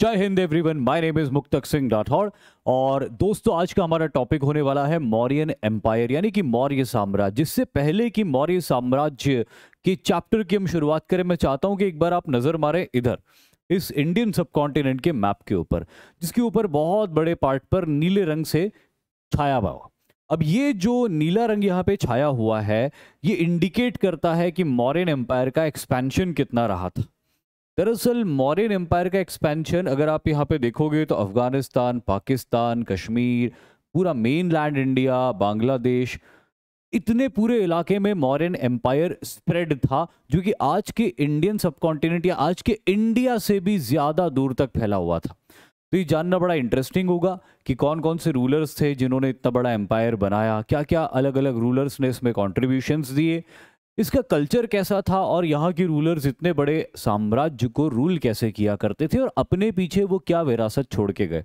जय हिंद everyone my name is Muktak Singh Rathore और दोस्तों आज का हमारा टॉपिक होने वाला है मौर्यन एम्पायर यानी कि मौर्य साम्राज्य जिससे पहले कि मौर्य साम्राज्य के चैप्टर की हम शुरुआत करें मैं चाहता हूं कि एक बार आप नज़र मारें इधर इस इंडियन सब कॉन्टिनेंट के मैप के ऊपर जिसके ऊपर बहुत बड़े पार्ट पर नीले रंग से छाया हुआ अब ये जो नीला रंग यहाँ पे छाया हुआ है ये इंडिकेट करता है कि मौर्यन एम्पायर का एक्सपेंशन कितना रहा था दरअसल मौर्यन एम्पायर का एक्सपेंशन अगर आप यहाँ पे देखोगे तो अफगानिस्तान पाकिस्तान कश्मीर पूरा मेन लैंड इंडिया बांग्लादेश इतने पूरे इलाके में मौर्यन एम्पायर स्प्रेड था जो कि आज के इंडियन सबकॉन्टिनेंट या आज के इंडिया से भी ज़्यादा दूर तक फैला हुआ था तो ये जानना बड़ा इंटरेस्टिंग होगा कि कौन कौन से रूलर्स थे जिन्होंने इतना बड़ा एम्पायर बनाया क्या क्या अलग अलग रूलर्स ने इसमें कॉन्ट्रीब्यूशन दिए इसका कल्चर कैसा था और यहाँ के रूलर्स इतने बड़े साम्राज्य को रूल कैसे किया करते थे और अपने पीछे वो क्या विरासत छोड़ के गए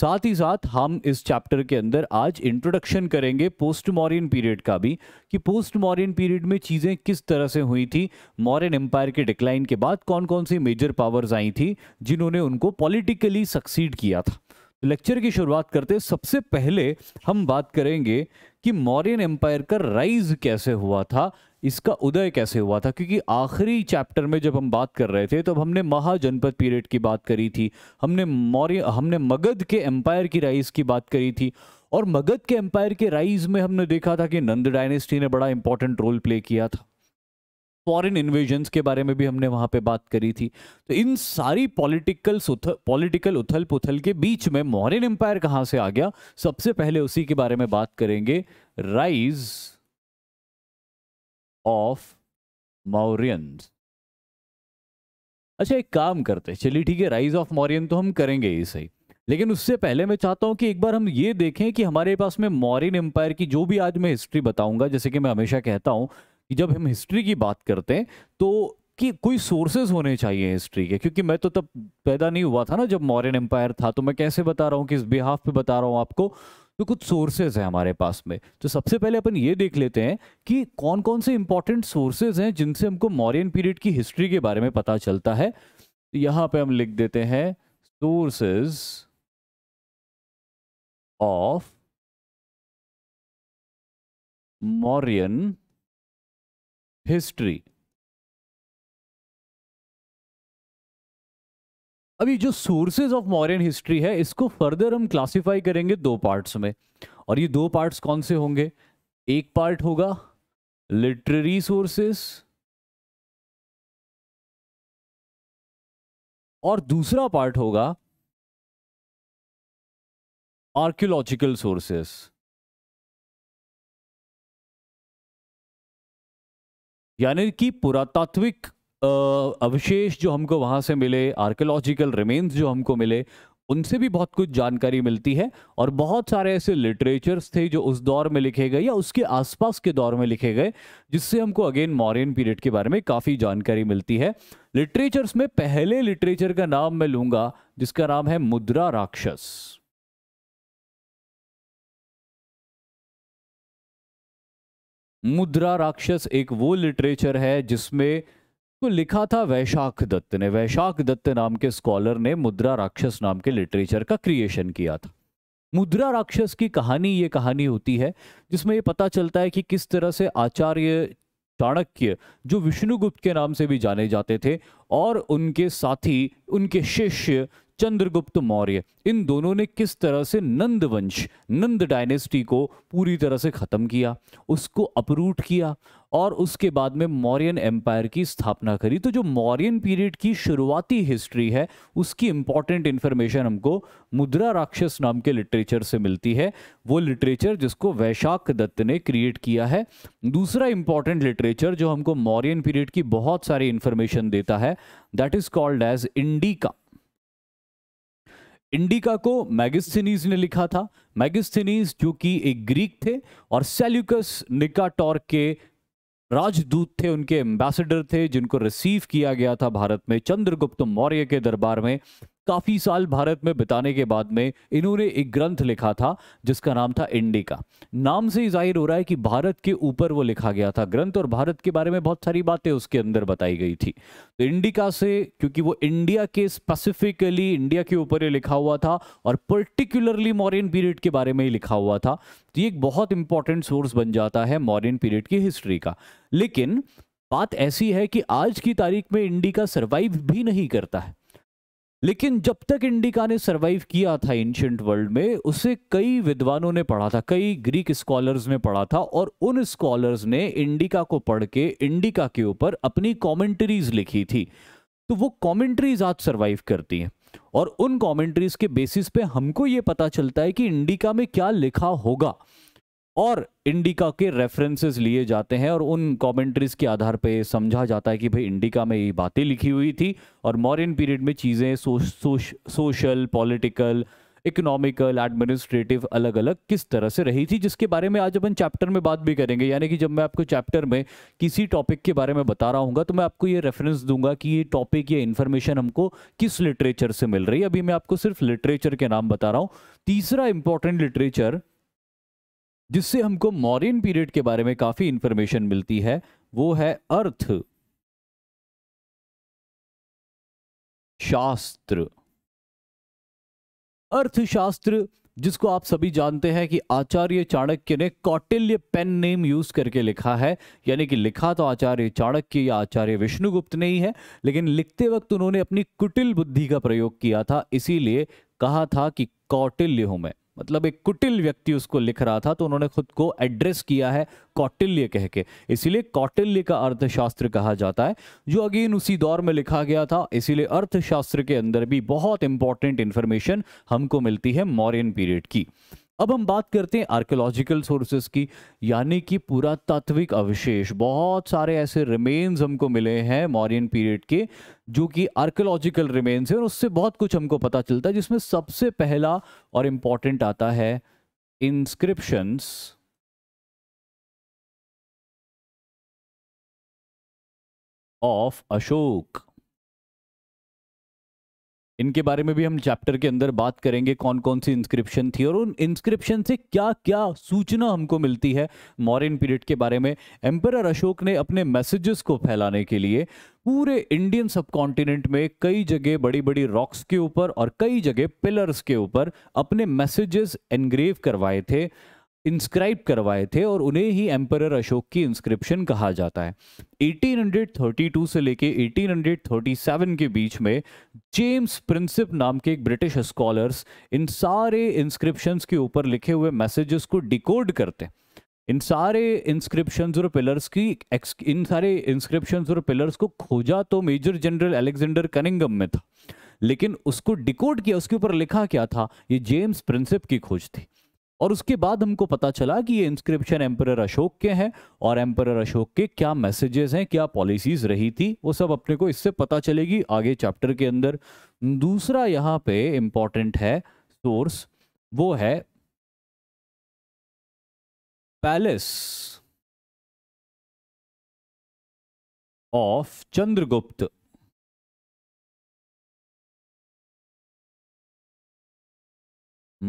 साथ ही साथ हम इस चैप्टर के अंदर आज इंट्रोडक्शन करेंगे पोस्ट मॉरियन पीरियड का भी कि पोस्ट मॉरियन पीरियड में चीज़ें किस तरह से हुई थी मॉरियन एम्पायर के डिक्लाइन के बाद कौन कौन सी मेजर पावर्स आई थी जिन्होंने उनको पॉलिटिकली सक्सीड किया था लेक्चर की शुरुआत करते सबसे पहले हम बात करेंगे कि मौर्यन एम्पायर का राइज कैसे हुआ था इसका उदय कैसे हुआ था क्योंकि आखिरी चैप्टर में जब हम बात कर रहे थे तब तो हमने महाजनपद पीरियड की बात करी थी हमने मौर्य हमने मगध के एम्पायर की राइज की बात करी थी और मगध के एम्पायर के राइज में हमने देखा था कि नंद डायनेस्टी ने बड़ा इंपॉर्टेंट रोल प्ले किया था फॉरेन इन्वेजन्स के बारे में भी हमने वहाँ पे बात करी थी तो इन सारी पॉलिटिकल पॉलिटिकल उथल पुथल के बीच में मॉरिन एम्पायर कहाँ से आ गया सबसे पहले उसी के बारे में बात करेंगे राइज ऑफ मौरियन अच्छा एक काम करते चलिए ठीक है राइज ऑफ मौरियन तो हम करेंगे ही सही लेकिन उससे पहले मैं चाहता हूं कि एक बार हम ये देखें कि हमारे पास में मॉरिन एम्पायर की जो भी आज मैं हिस्ट्री बताऊंगा जैसे कि मैं हमेशा कहता हूं कि जब हम हिस्ट्री की बात करते हैं तो कि कोई सोर्सेज होने चाहिए हिस्ट्री के क्योंकि मैं तो तब पैदा नहीं हुआ था ना जब मॉरन एम्पायर था तो मैं कैसे बता रहा हूँ कि इस बिहाफ पे बता रहा हूँ आपको तो कुछ सोर्सेज हैं हमारे पास में तो सबसे पहले अपन ये देख लेते हैं कि कौन कौन से इंपॉर्टेंट सोर्सेज हैं जिनसे हमको मॉरियन पीरियड की हिस्ट्री के बारे में पता चलता है तो यहाँ पे हम लिख देते हैं सोर्सेज ऑफ मॉरियन हिस्ट्री अभी जो सोर्सेज ऑफ मॉडर्न हिस्ट्री है इसको फर्दर हम क्लासिफाई करेंगे दो पार्ट्स में और ये दो पार्ट्स कौन से होंगे एक पार्ट होगा लिटरेरी सोर्सेस और दूसरा पार्ट होगा आर्क्योलॉजिकल सोर्सेस यानी कि पुरातात्विक अवशेष जो हमको वहाँ से मिले आर्कोलॉजिकल रिमेन्स जो हमको मिले उनसे भी बहुत कुछ जानकारी मिलती है और बहुत सारे ऐसे लिटरेचर्स थे जो उस दौर में लिखे गए या उसके आसपास के दौर में लिखे गए जिससे हमको अगेन मॉरियन पीरियड के बारे में काफ़ी जानकारी मिलती है लिटरेचर्स में पहले लिटरेचर का नाम मैं लूँगा जिसका नाम है मुद्रा राक्षस मुद्रा राक्षस एक वो लिटरेचर है जिसमें को तो लिखा था वैशाख दत्त ने वैशाख दत्त नाम के स्कॉलर ने मुद्रा राक्षस नाम के लिटरेचर का क्रिएशन किया था मुद्रा राक्षस की कहानी ये कहानी होती है जिसमें ये पता चलता है कि किस तरह से आचार्य चाणक्य जो विष्णुगुप्त के नाम से भी जाने जाते थे और उनके साथी उनके शिष्य चंद्रगुप्त मौर्य इन दोनों ने किस तरह से नंद वंश नंद डायनेस्टी को पूरी तरह से ख़त्म किया उसको अपरूट किया और उसके बाद में मौर्यन एम्पायर की स्थापना करी तो जो मौर्यन पीरियड की शुरुआती हिस्ट्री है उसकी इम्पॉर्टेंट इन्फॉर्मेशन हमको मुद्रा राक्षस नाम के लिटरेचर से मिलती है वो लिटरेचर जिसको वैशाख दत्त ने क्रिएट किया है दूसरा इम्पॉर्टेंट लिटरेचर जो हमको मौर्यन पीरियड की बहुत सारी इन्फॉर्मेशन देता है that is called as Indica Indica को मैगस्थनीज ने लिखा था मैगस्थनीज जो कि एक ग्रीक थे और सेल्यूकस निकाटोर के राजदूत थे उनके एम्बेसडर थे जिनको रिसीव किया गया था भारत में चंद्रगुप्त मौर्य के दरबार में काफ़ी साल भारत में बिताने के बाद में इन्होंने एक ग्रंथ लिखा था जिसका नाम था इंडिका नाम से ही जाहिर हो रहा है कि भारत के ऊपर वो लिखा गया था ग्रंथ और भारत के बारे में बहुत सारी बातें उसके अंदर बताई गई थी तो इंडिका से क्योंकि वो इंडिया के स्पेसिफिकली इंडिया के ऊपर ही लिखा हुआ था और पर्टिकुलरली मॉरियन पीरियड के बारे में ही लिखा हुआ था तो ये एक बहुत इंपॉर्टेंट सोर्स बन जाता है मॉरियन पीरियड की हिस्ट्री का लेकिन बात ऐसी है कि आज की तारीख में इंडिका सर्वाइव भी नहीं करता है लेकिन जब तक इंडिका ने सरवाइव किया था एंशंट वर्ल्ड में उसे कई विद्वानों ने पढ़ा था कई ग्रीक स्कॉलर्स ने पढ़ा था और उन स्कॉलर्स ने इंडिका को पढ़ के इंडिका के ऊपर अपनी कॉमेंट्रीज लिखी थी तो वो कॉमेंट्रीज आज सरवाइव करती हैं और उन कॉमेंट्रीज के बेसिस पे हमको ये पता चलता है कि इंडिका में क्या लिखा होगा और इंडिका के रेफरेंसेस लिए जाते हैं और उन कमेंट्रीज के आधार पे समझा जाता है कि भाई इंडिका में ये बातें लिखी हुई थी और मॉरियन पीरियड में चीज़ें so, so, social political economical administrative अलग अलग किस तरह से रही थी जिसके बारे में आज अपन चैप्टर में बात भी करेंगे यानी कि जब मैं आपको चैप्टर में किसी टॉपिक के बारे में बता रहा हूँ तो मैं आपको ये रेफरेंस दूंगा कि ये टॉपिक या इन्फॉर्मेशन हमको किस लिटरेचर से मिल रही है अभी मैं आपको सिर्फ लिटरेचर के नाम बता रहा हूँ तीसरा इंपॉर्टेंट लिटरेचर जिससे हमको मॉरिन पीरियड के बारे में काफ़ी इंफॉर्मेशन मिलती है वो है अर्थ शास्त्र अर्थशास्त्र जिसको आप सभी जानते हैं कि आचार्य चाणक्य ने कौटिल्य पेन नेम यूज करके लिखा है यानी कि लिखा तो आचार्य चाणक्य या आचार्य विष्णुगुप्त ने ही है लेकिन लिखते वक्त उन्होंने अपनी कुटिल बुद्धि का प्रयोग किया था इसीलिए कहा था कि कौटिल्य हूं मैं मतलब एक कुटिल व्यक्ति उसको लिख रहा था तो उन्होंने खुद को एड्रेस किया है कौटिल्य कह के इसीलिए कौटिल्य का अर्थशास्त्र कहा जाता है जो अगेन उसी दौर में लिखा गया था इसीलिए अर्थशास्त्र के अंदर भी बहुत इंपॉर्टेंट इंफॉर्मेशन हमको मिलती है मॉरियन पीरियड की अब हम बात करते हैं आर्कियोलॉजिकल सोर्सेज की यानी कि पुरातात्विक अवशेष बहुत सारे ऐसे रिमेन्स हमको मिले हैं मॉरियन पीरियड के जो कि आर्कियोलॉजिकल रिमेन्स हैं और उससे बहुत कुछ हमको पता चलता है जिसमें सबसे पहला और इम्पॉर्टेंट आता है इंस्क्रिप्शंस ऑफ अशोक इनके बारे में भी हम चैप्टर के अंदर बात करेंगे कौन कौन सी इंस्क्रिप्शन थी और उन इंस्क्रिप्शन से क्या क्या सूचना हमको मिलती है मॉरिन पीरियड के बारे में एम्पर अशोक ने अपने मैसेजेस को फैलाने के लिए पूरे इंडियन सब कॉन्टिनेंट में कई जगह बड़ी बड़ी रॉक्स के ऊपर और कई जगह पिलर्स के ऊपर अपने मैसेजेस एनग्रेव करवाए थे इंस्क्राइब करवाए थे और उन्हें ही एम्पर अशोक की इंस्क्रिप्शन कहा जाता है 1832 से लेके 1837 के बीच में जेम्स प्रिंसिप नाम के एक ब्रिटिश स्कॉलर्स इन सारे इंस्क्रिप्शंस के ऊपर लिखे हुए मैसेजेस को डिकोड करते हैं इन सारे इंस्क्रिप्शंस और पिलर्स की इन सारे इंस्क्रिप्शन और पिलर्स को खोजा तो मेजर जनरल अलेक्जेंडर कनिंगम में था लेकिन उसको डिकोड किया उसके ऊपर लिखा क्या था ये जेम्स प्रिंसिप की खोज थी और उसके बाद हमको पता चला कि ये इंस्क्रिप्शन एम्पर अशोक के हैं और एम्पर अशोक के क्या मैसेजेस हैं क्या पॉलिसीज रही थी वो सब अपने को इससे पता चलेगी आगे चैप्टर के अंदर दूसरा यहाँ पे इम्पॉर्टेंट है सोर्स वो है पैलेस ऑफ चंद्रगुप्त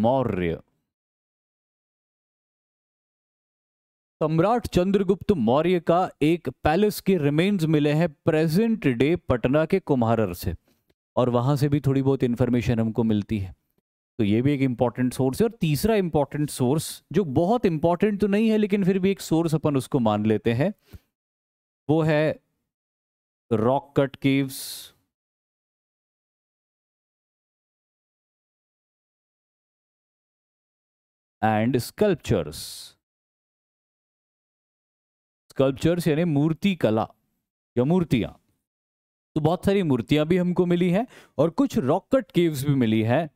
मौर्य सम्राट चंद्रगुप्त मौर्य का एक पैलेस के रिमेन्स मिले हैं प्रेजेंट डे पटना के कुम्हारर से और वहां से भी थोड़ी बहुत इंफॉर्मेशन हमको मिलती है तो ये भी एक इम्पॉर्टेंट सोर्स है और तीसरा इम्पॉर्टेंट सोर्स जो बहुत इंपॉर्टेंट तो नहीं है लेकिन फिर भी एक सोर्स अपन उसको मान लेते हैं वो है rock cut caves and sculptures sculptures यानी मूर्ति कला या मूर्तियाँ तो बहुत सारी मूर्तियाँ भी हमको मिली हैं और कुछ रॉकट केव्स भी मिली हैं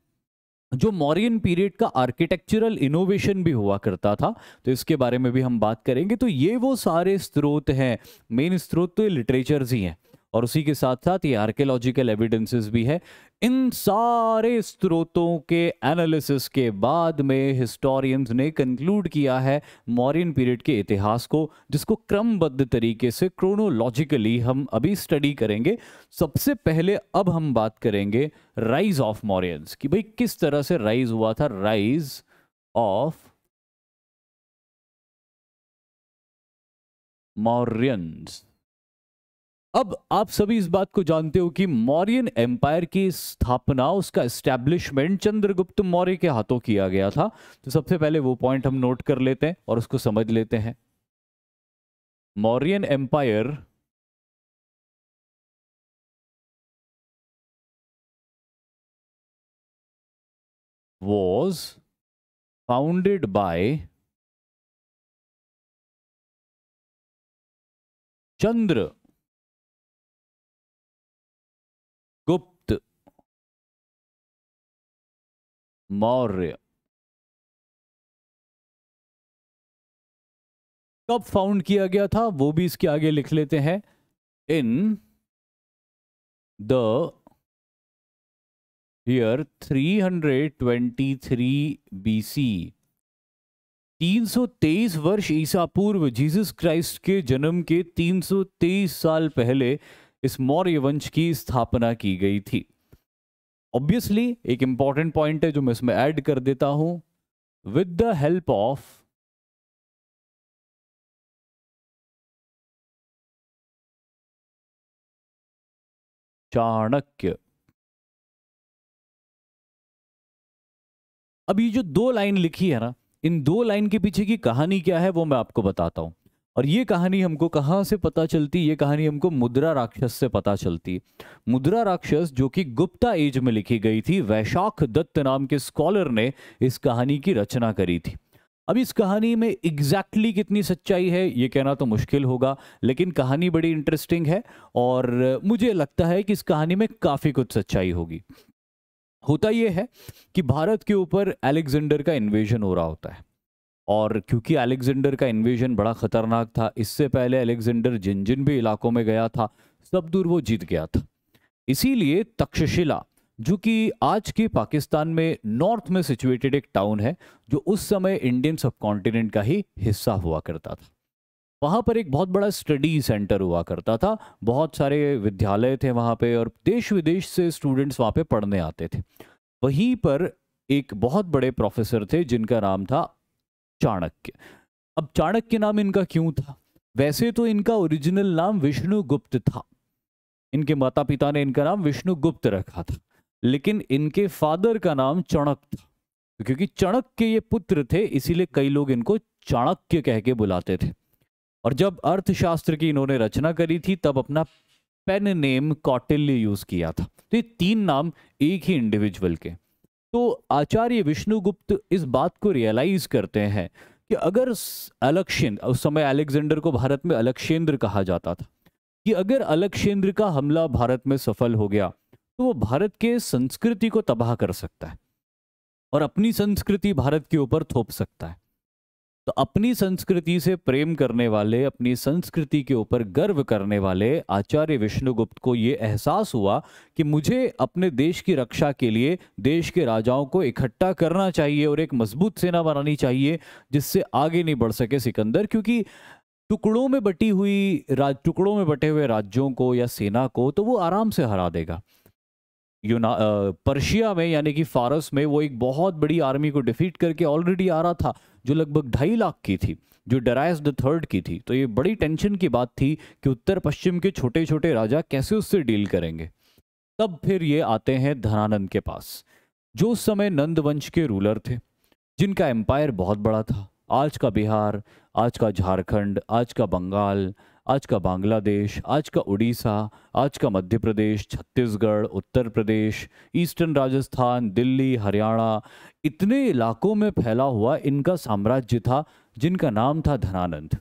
जो मॉरियन पीरियड का आर्किटेक्चरल इनोवेशन भी हुआ करता था तो इसके बारे में भी हम बात करेंगे तो ये वो सारे स्रोत हैं मेन स्रोत तो लिटरेचर्स ही हैं और उसी के साथ साथ ये आर्कियोलॉजिकल एविडेंसेस भी है इन सारे स्रोतों के एनालिसिस के बाद में हिस्टोरियंस ने कंक्लूड किया है मॉरियन पीरियड के इतिहास को जिसको क्रमबद्ध तरीके से क्रोनोलॉजिकली हम अभी स्टडी करेंगे सबसे पहले अब हम बात करेंगे राइज ऑफ मॉरियंस कि भाई किस तरह से राइज हुआ था राइज ऑफ मॉरियंस अब आप सभी इस बात को जानते हो कि मौर्यन एम्पायर की स्थापना उसका एस्टेब्लिशमेंट चंद्रगुप्त मौर्य के हाथों किया गया था तो सबसे पहले वो पॉइंट हम नोट कर लेते हैं और उसको समझ लेते हैं Mauryan empire was founded by Chandra Maurya कब फाउंड किया गया था वो भी इसके आगे लिख लेते हैं इन द ईयर 323 बीसी 323 वर्ष ईसा पूर्व जीसस क्राइस्ट के जन्म के 323 साल पहले इस मौर्य वंश की स्थापना की गई थी ऑब्वियसली एक इंपॉर्टेंट पॉइंट है जो मैं इसमें ऐड कर देता हूं with the help of Chanakya अब ये जो दो लाइन लिखी है ना इन दो लाइन के पीछे की कहानी क्या है वो मैं आपको बताता हूं और ये कहानी हमको कहाँ से पता चलती ये कहानी हमको मुद्रा राक्षस से पता चलती मुद्रा राक्षस जो कि गुप्ता एज में लिखी गई थी वैशाख दत्त नाम के स्कॉलर ने इस कहानी की रचना करी थी अब इस कहानी में एग्जैक्टली exactly कितनी सच्चाई है ये कहना तो मुश्किल होगा लेकिन कहानी बड़ी इंटरेस्टिंग है और मुझे लगता है कि इस कहानी में काफ़ी कुछ सच्चाई होगी होता यह है कि भारत के ऊपर एलेक्जेंडर का इन्वेजन हो रहा होता है और क्योंकि अलेक्जेंडर का इन्वेजन बड़ा ख़तरनाक था इससे पहले अलेक्जेंडर जिन जिन भी इलाकों में गया था सब दूर वो जीत गया था इसीलिए तक्षशिला जो कि आज के पाकिस्तान में नॉर्थ में सिचुएटेड एक टाउन है जो उस समय इंडियन सब का ही हिस्सा हुआ करता था वहाँ पर एक बहुत बड़ा स्टडी सेंटर हुआ करता था बहुत सारे विद्यालय थे वहाँ पे और देश विदेश से स्टूडेंट्स वहाँ पे पढ़ने आते थे वहीं पर एक बहुत बड़े प्रोफेसर थे जिनका नाम था चाणक्य अब चाणक्य नाम इनका क्यों था वैसे तो इनका ओरिजिनल नाम विष्णुगुप्त था इनके माता पिता ने इनका नाम विष्णुगुप्त रखा था लेकिन इनके फादर का नाम चणक था क्योंकि चणक के ये पुत्र थे इसीलिए कई लोग इनको चाणक्य कह के बुलाते थे और जब अर्थशास्त्र की इन्होंने रचना करी थी तब अपना पेन नेम कौटिल्य यूज किया था तो ये तीन नाम एक ही इंडिविजुअल के तो आचार्य विष्णुगुप्त इस बात को रियलाइज करते हैं कि अगर अलक्षेंद्र उस समय अलेक्जेंडर को भारत में अलक्षेंद्र कहा जाता था कि अगर अलक्षेंद्र का हमला भारत में सफल हो गया तो वो भारत के संस्कृति को तबाह कर सकता है और अपनी संस्कृति भारत के ऊपर थोप सकता है तो अपनी संस्कृति से प्रेम करने वाले अपनी संस्कृति के ऊपर गर्व करने वाले आचार्य विष्णुगुप्त को ये एहसास हुआ कि मुझे अपने देश की रक्षा के लिए देश के राजाओं को इकट्ठा करना चाहिए और एक मजबूत सेना बनानी चाहिए जिससे आगे नहीं बढ़ सके सिकंदर क्योंकि टुकड़ों में बटी हुई राज टुकड़ों में बटे हुए राज्यों को या सेना को तो वो आराम से हरा देगा यूना पर्शिया में यानी कि फारस में वो एक बहुत बड़ी आर्मी को डिफीट करके ऑलरेडी आ रहा था जो लगभग ढाई लाख की थी जो डरायस द थर्ड की थी तो ये बड़ी टेंशन की बात थी कि उत्तर पश्चिम के छोटे छोटे राजा कैसे उससे डील करेंगे तब फिर ये आते हैं धनानंद के पास जो उस समय नंद वंश के रूलर थे जिनका एम्पायर बहुत बड़ा था आज का बिहार आज का झारखंड आज का बंगाल आज का बांग्लादेश आज का उड़ीसा आज का मध्य प्रदेश छत्तीसगढ़ उत्तर प्रदेश ईस्टर्न राजस्थान दिल्ली हरियाणा इतने इलाकों में फैला हुआ इनका साम्राज्य था जिनका नाम था धनानंद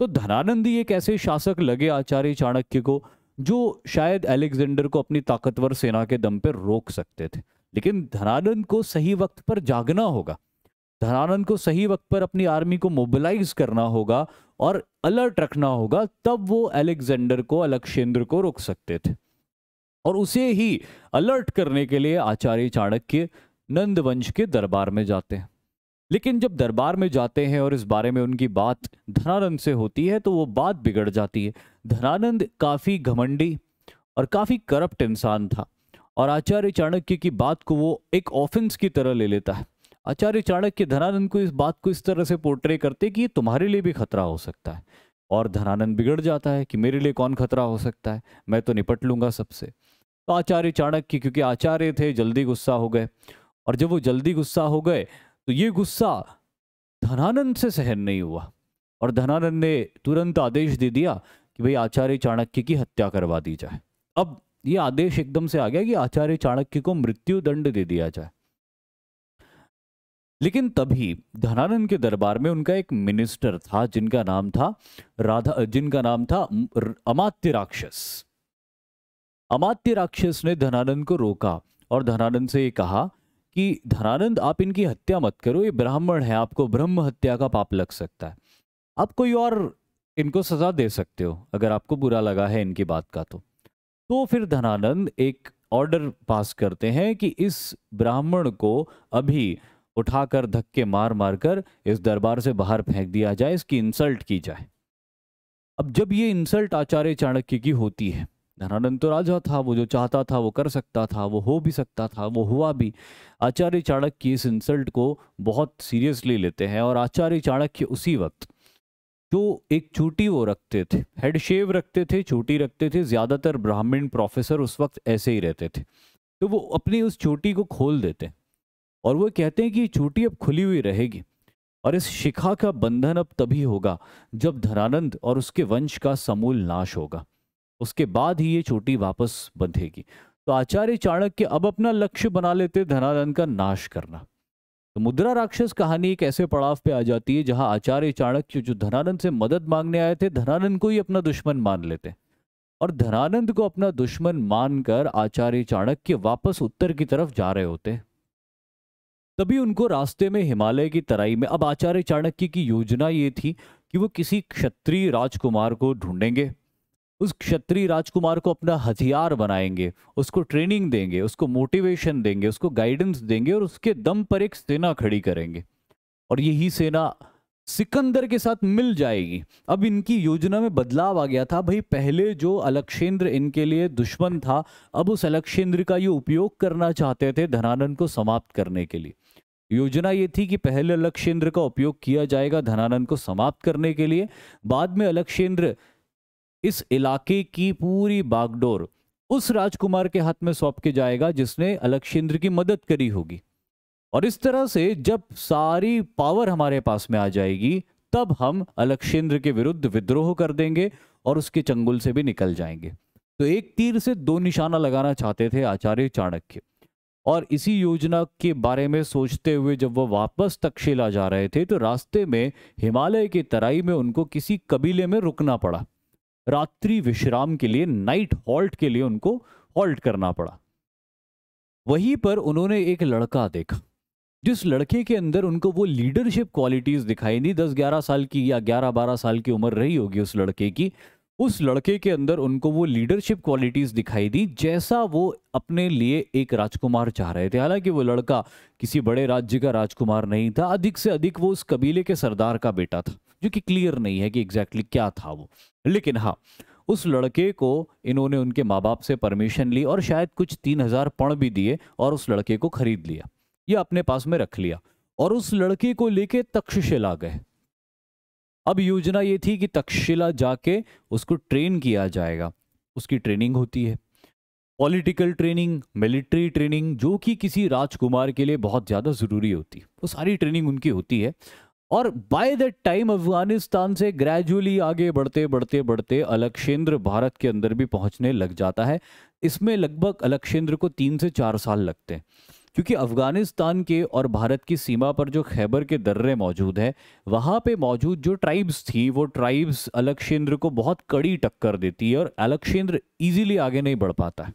तो धनानंद ही एक ऐसे शासक लगे आचार्य चाणक्य को जो शायद अलेक्जेंडर को अपनी ताकतवर सेना के दम पर रोक सकते थे लेकिन धनानंद को सही वक्त पर जागना होगा धनानंद को सही वक्त पर अपनी आर्मी को मोबिलाइज करना होगा और अलर्ट रखना होगा तब वो एलेक्जेंडर को अलक्षेंद्र को रोक सकते थे और उसे ही अलर्ट करने के लिए आचार्य चाणक्य नंद वंश के दरबार में जाते हैं लेकिन जब दरबार में जाते हैं और इस बारे में उनकी बात धनानंद से होती है तो वो बात बिगड़ जाती है धनानंद काफ़ी घमंडी और काफ़ी करप्ट इंसान था और आचार्य चाणक्य की बात को वो एक ऑफेंस की तरह ले लेता है आचार्य चाणक्य धनानंद को इस बात को इस तरह से पोर्ट्रे करते कि ये तुम्हारे लिए भी खतरा हो सकता है और धनानंद बिगड़ जाता है कि मेरे लिए कौन खतरा हो सकता है मैं तो निपट लूँगा सबसे तो आचार्य चाणक्य क्योंकि आचार्य थे जल्दी गुस्सा हो गए और जब वो जल्दी गुस्सा हो गए तो ये गुस्सा धनानंद से सहन नहीं हुआ और धनानंद ने तुरंत आदेश दे दिया कि भाई आचार्य चाणक्य की हत्या करवा दी जाए अब ये आदेश एकदम से आ गया कि आचार्य चाणक्य को मृत्यु दंड दे दिया जाए लेकिन तभी धनानंद के दरबार में उनका एक मिनिस्टर था जिनका नाम था राधा जिनका नाम था अमात्य राक्षस अमात्य राक्षस ने धनानंद को रोका और धनानंद से ये कहा कि धनानंद आप इनकी हत्या मत करो ये ब्राह्मण है आपको ब्रह्म हत्या का पाप लग सकता है आप कोई और इनको सजा दे सकते हो अगर आपको बुरा लगा है इनकी बात का तो तो फिर धनानंद एक ऑर्डर पास करते हैं कि इस ब्राह्मण को अभी उठाकर धक्के मार मार कर इस दरबार से बाहर फेंक दिया जाए इसकी इंसल्ट की जाए अब जब ये इंसल्ट आचार्य चाणक्य की होती है धनानंद तो राजा था वो जो चाहता था वो कर सकता था वो हो भी सकता था वो हुआ भी आचार्य चाणक्य इस इंसल्ट को बहुत सीरियसली लेते हैं और आचार्य चाणक्य उसी वक्त जो एक चूटी वो रखते थे हेड शेव रखते थे चूटी रखते थे ज़्यादातर ब्राह्मण प्रोफेसर उस वक्त ऐसे ही रहते थे तो वो अपनी उस चोटी को खोल देते हैं और वो कहते हैं कि चोटी अब खुली हुई रहेगी और इस शिखा का बंधन अब तभी होगा जब धनानंद और उसके वंश का समूल नाश होगा उसके बाद ही ये चोटी वापस बंधेगी तो आचार्य चाणक्य अब अपना लक्ष्य बना लेते धनानंद का नाश करना तो मुद्रा राक्षस कहानी एक ऐसे पड़ाव पे आ जाती है जहां आचार्य चाणक्य जो धनानंद से मदद मांगने आए थे धनानंद को ही अपना दुश्मन मान लेते और धनानंद को अपना दुश्मन मानकर आचार्य चाणक्य वापस उत्तर की तरफ जा रहे होते तभी उनको रास्ते में हिमालय की तराई में अब आचार्य चाणक्य की योजना ये थी कि वो किसी क्षत्रिय राजकुमार को ढूंढेंगे उस क्षत्रिय राजकुमार को अपना हथियार बनाएंगे उसको ट्रेनिंग देंगे उसको मोटिवेशन देंगे उसको गाइडेंस देंगे और उसके दम पर एक सेना खड़ी करेंगे और यही सेना सिकंदर के साथ मिल जाएगी अब इनकी योजना में बदलाव आ गया था भाई पहले जो अलक्षेंद्र इनके लिए दुश्मन था अब उस अलक्षेंद्र का ये उपयोग करना चाहते थे धनानंद को समाप्त करने के लिए योजना ये थी कि पहले अलक्षेंद्र का उपयोग किया जाएगा धनानंद को समाप्त करने के लिए बाद में अलक्षेंद्र इस इलाके की पूरी बागडोर उस राजकुमार के हाथ में सौंप के जाएगा जिसने अलक्षेंद्र की मदद करी होगी और इस तरह से जब सारी पावर हमारे पास में आ जाएगी तब हम अलक्षेंद्र के विरुद्ध विद्रोह कर देंगे और उसके चंगुल से भी निकल जाएंगे तो एक तीर से दो निशाना लगाना चाहते थे आचार्य चाणक्य और इसी योजना के बारे में सोचते हुए जब वह वापस तक्षशिला जा रहे थे तो रास्ते में हिमालय की तराई में उनको किसी कबीले में रुकना पड़ा रात्रि विश्राम के लिए नाइट हॉल्ट के लिए उनको हॉल्ट करना पड़ा वहीं पर उन्होंने एक लड़का देखा जिस लड़के के अंदर उनको वो लीडरशिप क्वालिटीज दिखाई दी दस ग्यारह साल की या ग्यारह बारह साल की उम्र रही होगी उस लड़के की उस लड़के के अंदर उनको वो लीडरशिप क्वालिटीज दिखाई दी जैसा वो अपने लिए एक राजकुमार चाह रहे थे हालांकि वो लड़का किसी बड़े राज्य का राजकुमार नहीं था अधिक से अधिक वो उस कबीले के सरदार का बेटा था जो कि क्लियर नहीं है कि एग्जैक्टली exactly क्या था वो लेकिन हाँ उस लड़के को इन्होंने उनके माँ बाप से परमिशन ली और शायद कुछ तीन हज़ार पण भी दिए और उस लड़के को खरीद लिया ये अपने पास में रख लिया और उस लड़के को लेके तक्षशिला गए अब योजना ये थी कि तक्षशिला जाके उसको ट्रेन किया जाएगा उसकी ट्रेनिंग होती है पॉलिटिकल ट्रेनिंग मिलिट्री ट्रेनिंग जो कि किसी राजकुमार के लिए बहुत ज़्यादा ज़रूरी होती है वो सारी ट्रेनिंग उनकी होती है और बाय द टाइम अफगानिस्तान से ग्रेजुअली आगे बढ़ते बढ़ते बढ़ते अलक्षेंद्र भारत के अंदर भी पहुंचने लग जाता है इसमें लगभग अलक्षेंद्र को तीन से चार साल लगते हैं क्योंकि अफ़गानिस्तान के और भारत की सीमा पर जो खैबर के दर्रे मौजूद है वहाँ पे मौजूद जो ट्राइब्स थी वो ट्राइब्स अलक्षेंद्र को बहुत कड़ी टक्कर देती है और अलक्षेंद्र ईजिली आगे नहीं बढ़ पाता है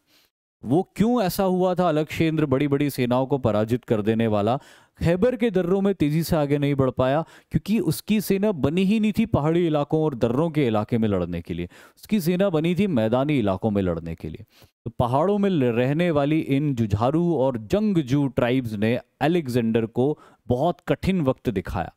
वो क्यों ऐसा हुआ था अलक्षेंद्र बड़ी बड़ी सेनाओं को पराजित कर देने वाला खैबर के दर्रों में तेज़ी से आगे नहीं बढ़ पाया क्योंकि उसकी सेना बनी ही नहीं थी पहाड़ी इलाकों और दर्रों के इलाके में लड़ने के लिए उसकी सेना बनी थी मैदानी इलाकों में लड़ने के लिए तो पहाड़ों में रहने वाली इन जुझारू और जंगजू ट्राइब्स ने अलेक्जेंडर को बहुत कठिन वक्त दिखाया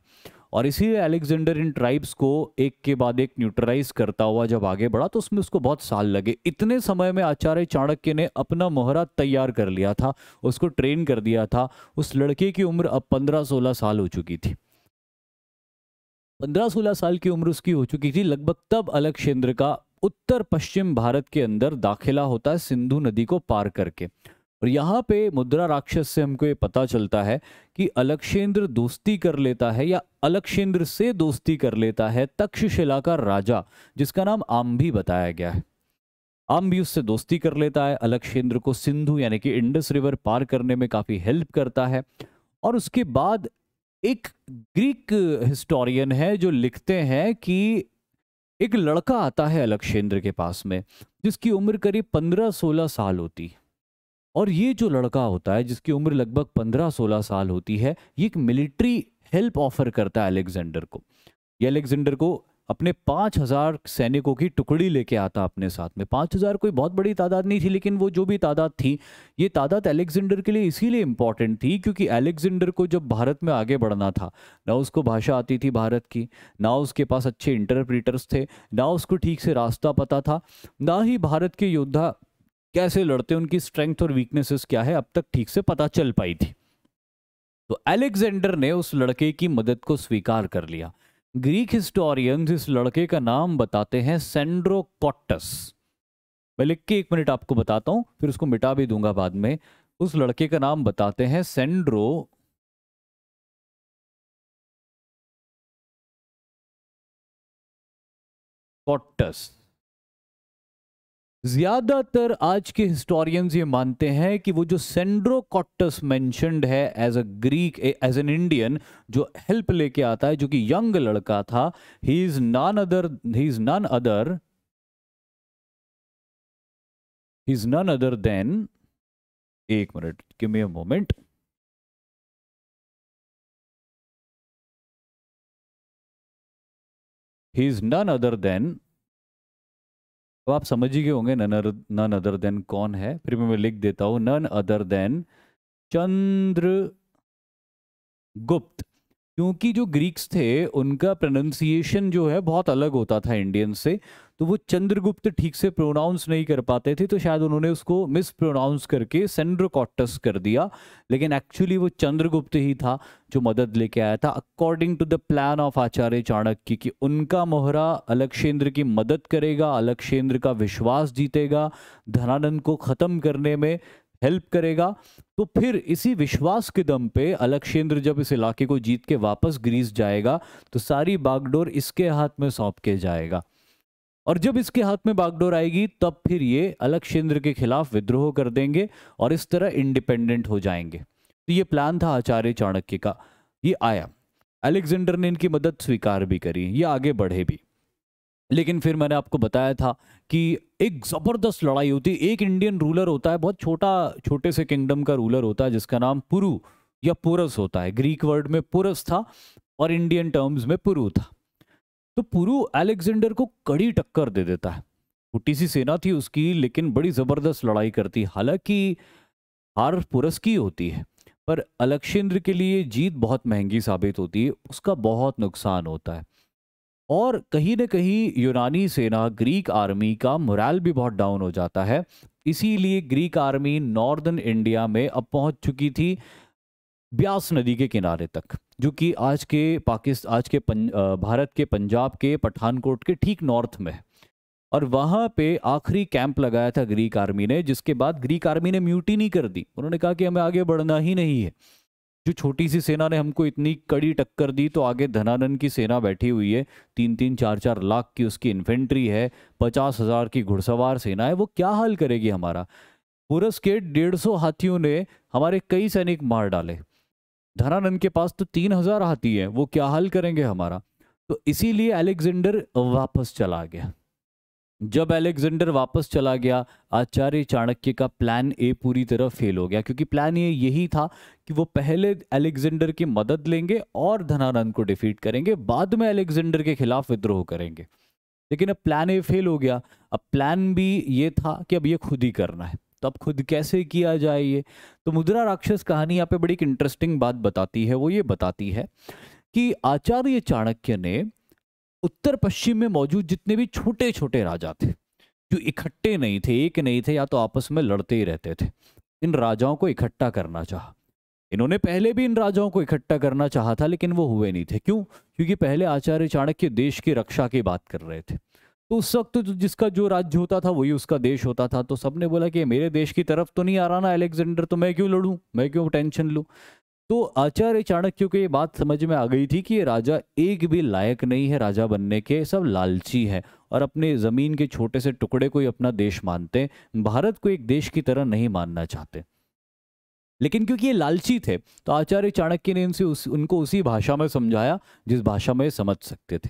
और इसी अलेक्जेंडर इन ट्राइब्स को एक के बाद एक न्यूट्रलाइज करता हुआ जब आगे बढ़ा तो उसमें उसको बहुत साल लगे इतने समय में आचार्य चाणक्य ने अपना मोहरा तैयार कर लिया था उसको ट्रेन कर दिया था उस लड़के की उम्र अब पंद्रह सोलह साल हो चुकी थी पंद्रह सोलह साल की उम्र उसकी हो चुकी थी लगभग तब अलक्षेंद्र का उत्तर पश्चिम भारत के अंदर दाखिला होता है सिंधु नदी को पार करके और यहाँ पे मुद्रा राक्षस से हमको ये पता चलता है कि अलक्षेंद्र दोस्ती कर लेता है या अलक्षेंद्र से दोस्ती कर लेता है तक्षशिला का राजा जिसका नाम आम भी बताया गया है आम भी उससे दोस्ती कर लेता है अलक्षेंद्र को सिंधु यानी कि इंडस रिवर पार करने में काफ़ी हेल्प करता है और उसके बाद एक ग्रीक हिस्टोरियन है जो लिखते हैं कि एक लड़का आता है अलक्षेंद्र के पास में जिसकी उम्र करीब पंद्रह सोलह साल होती है और ये जो लड़का होता है जिसकी उम्र लगभग 15-16 साल होती है ये एक मिलिट्री हेल्प ऑफर करता है अलेक्जेंडर को ये अलेक्जेंडर को अपने 5000 सैनिकों की टुकड़ी लेके आता अपने साथ में 5000 कोई बहुत बड़ी तादाद नहीं थी लेकिन वो जो भी तादाद थी ये तादाद अलेक्जेंडर के लिए इसीलिए इम्पॉर्टेंट थी क्योंकि अलेक्जेंडर को जब भारत में आगे बढ़ना था ना उसको भाषा आती थी भारत की ना उसके पास अच्छे इंटरप्रीटर्स थे ना उसको ठीक से रास्ता पता था ना ही भारत के योद्धा कैसे लड़ते हैं उनकी स्ट्रेंथ और वीकनेसेस क्या है अब तक ठीक से पता चल पाई थी तो एलेक्जेंडर ने उस लड़के की मदद को स्वीकार कर लिया ग्रीक हिस्टोरियंस इस लड़के का नाम बताते हैं सेंड्रोकॉटस मैं लिख के एक मिनट आपको बताता हूं फिर उसको मिटा भी दूंगा बाद में उस लड़के का नाम बताते हैं सेंड्रो कॉटस ज़्यादातर आज के हिस्टोरियंस ये मानते हैं कि वो जो सेंड्रोकॉटस मैंशनड है as a Greek as an Indian जो हेल्प लेके आता है जो कि यंग लड़का था he is none other he is none other he is none other than एक minute give me a moment he is none other than अब तो आप समझ ही गए होंगे नन अदर देन कौन है फिर मैं लिख देता हूँ नन अदर देन चंद्र गुप्त क्योंकि जो ग्रीक्स थे उनका प्रोनाउंसिएशन जो है बहुत अलग होता था इंडियन से तो वो चंद्रगुप्त ठीक से प्रोनाउंस नहीं कर पाते थे तो शायद उन्होंने उसको मिस प्रोनाउंस करके सेंड्रोकॉटस कर दिया लेकिन एक्चुअली वो चंद्रगुप्त ही था जो मदद लेके आया था according to the plan of Acharya Chanakya कि उनका मोहरा अलक्षेंद्र की मदद करेगा अलक्षेंद्र का विश्वास जीतेगा धनानंद को ख़त्म करने में हेल्प करेगा तो फिर इसी विश्वास के दम पे अलक्षेंद्र जब इस इलाके को जीत के वापस ग्रीस जाएगा तो सारी बागडोर इसके हाथ में सौंप के जाएगा और जब इसके हाथ में बागडोर आएगी तब फिर ये अलक्षेंद्र के खिलाफ विद्रोह कर देंगे और इस तरह इंडिपेंडेंट हो जाएंगे तो ये प्लान था आचार्य चाणक्य का ये आया अलेक्जेंडर ने इनकी मदद स्वीकार भी करी ये आगे बढ़े भी लेकिन फिर मैंने आपको बताया था कि एक ज़बरदस्त लड़ाई होती है एक इंडियन रूलर होता है बहुत छोटा छोटे से किंगडम का रूलर होता है जिसका नाम पुरु या पुरस होता है ग्रीक वर्ड में पुरस था और इंडियन टर्म्स में पुरु था तो पुरु अलेक्जेंडर को कड़ी टक्कर दे देता है छोटी सी सेना थी उसकी लेकिन बड़ी ज़बरदस्त लड़ाई करती हालांकि हार पुरस की होती है पर अलक्षेंद्र के लिए जीत बहुत महंगी साबित होती है उसका बहुत नुकसान होता है और कहीं ना कहीं यूनानी सेना ग्रीक आर्मी का मुराल भी बहुत डाउन हो जाता है इसीलिए ग्रीक आर्मी नॉर्दर्न इंडिया में अब पहुंच चुकी थी ब्यास नदी के किनारे तक जो कि आज के पाकिस्तान आज के पंज, भारत के पंजाब के पठानकोट के ठीक नॉर्थ में और वहाँ पे आखिरी कैंप लगाया था ग्रीक आर्मी ने जिसके बाद ग्रीक आर्मी ने म्यूटी नहीं कर दी उन्होंने कहा कि हमें आगे बढ़ना ही नहीं है जो छोटी सी सेना ने हमको इतनी कड़ी टक्कर दी तो आगे धनानंद की सेना बैठी हुई है तीन तीन चार चार लाख की उसकी इन्फेंट्री है पचास हजार की घुड़सवार सेना है वो क्या हाल करेगी हमारा पुरस के डेढ़ सौ हाथियों ने हमारे कई सैनिक मार डाले धनानंद के पास तो तीन हजार हाथी है वो क्या हाल करेंगे हमारा तो इसीलिए अलेक्जेंडर वापस चला गया जब एलेक्जेंडर वापस चला गया आचार्य चाणक्य का प्लान ए पूरी तरह फेल हो गया क्योंकि प्लान ये यही था कि वो पहले एलेक्जेंडर की मदद लेंगे और धनानंद को डिफीट करेंगे बाद में एलेक्जेंडर के खिलाफ विद्रोह करेंगे लेकिन अब प्लान ए फेल हो गया अब प्लान बी ये था कि अब ये खुद ही करना है तो अब खुद कैसे किया जाए ये तो मुद्रा राक्षस कहानी यहाँ पे बड़ी एक इंटरेस्टिंग बात बताती है वो ये बताती है कि आचार्य चाणक्य ने उत्तर पश्चिम में मौजूद जितने भी छोटे छोटे राजा थे जो इकट्ठे नहीं थे एक नहीं थे या तो आपस में लड़ते ही रहते थे इन राजाओं को इकट्ठा करना चाहा इन्होंने पहले भी इन राजाओं को इकट्ठा करना चाहा था लेकिन वो हुए नहीं थे क्यों क्योंकि पहले आचार्य चाणक्य देश की रक्षा की बात कर रहे थे तो उस वक्त तो जिसका जो राज्य होता था वही उसका देश होता था तो सबने बोला कि मेरे देश की तरफ तो नहीं आ रहा ना अलेक्जेंडर तो मैं क्यों लड़ूं मैं क्यों टेंशन लू तो आचार्य चाणक्य को ये बात समझ में आ गई थी कि ये राजा एक भी लायक नहीं है राजा बनने के सब लालची हैं और अपने ज़मीन के छोटे से टुकड़े को ही अपना देश मानते भारत को एक देश की तरह नहीं मानना चाहते लेकिन क्योंकि ये लालची थे तो आचार्य चाणक्य ने इनसे उस, उनको उसी भाषा में समझाया जिस भाषा में समझ सकते थे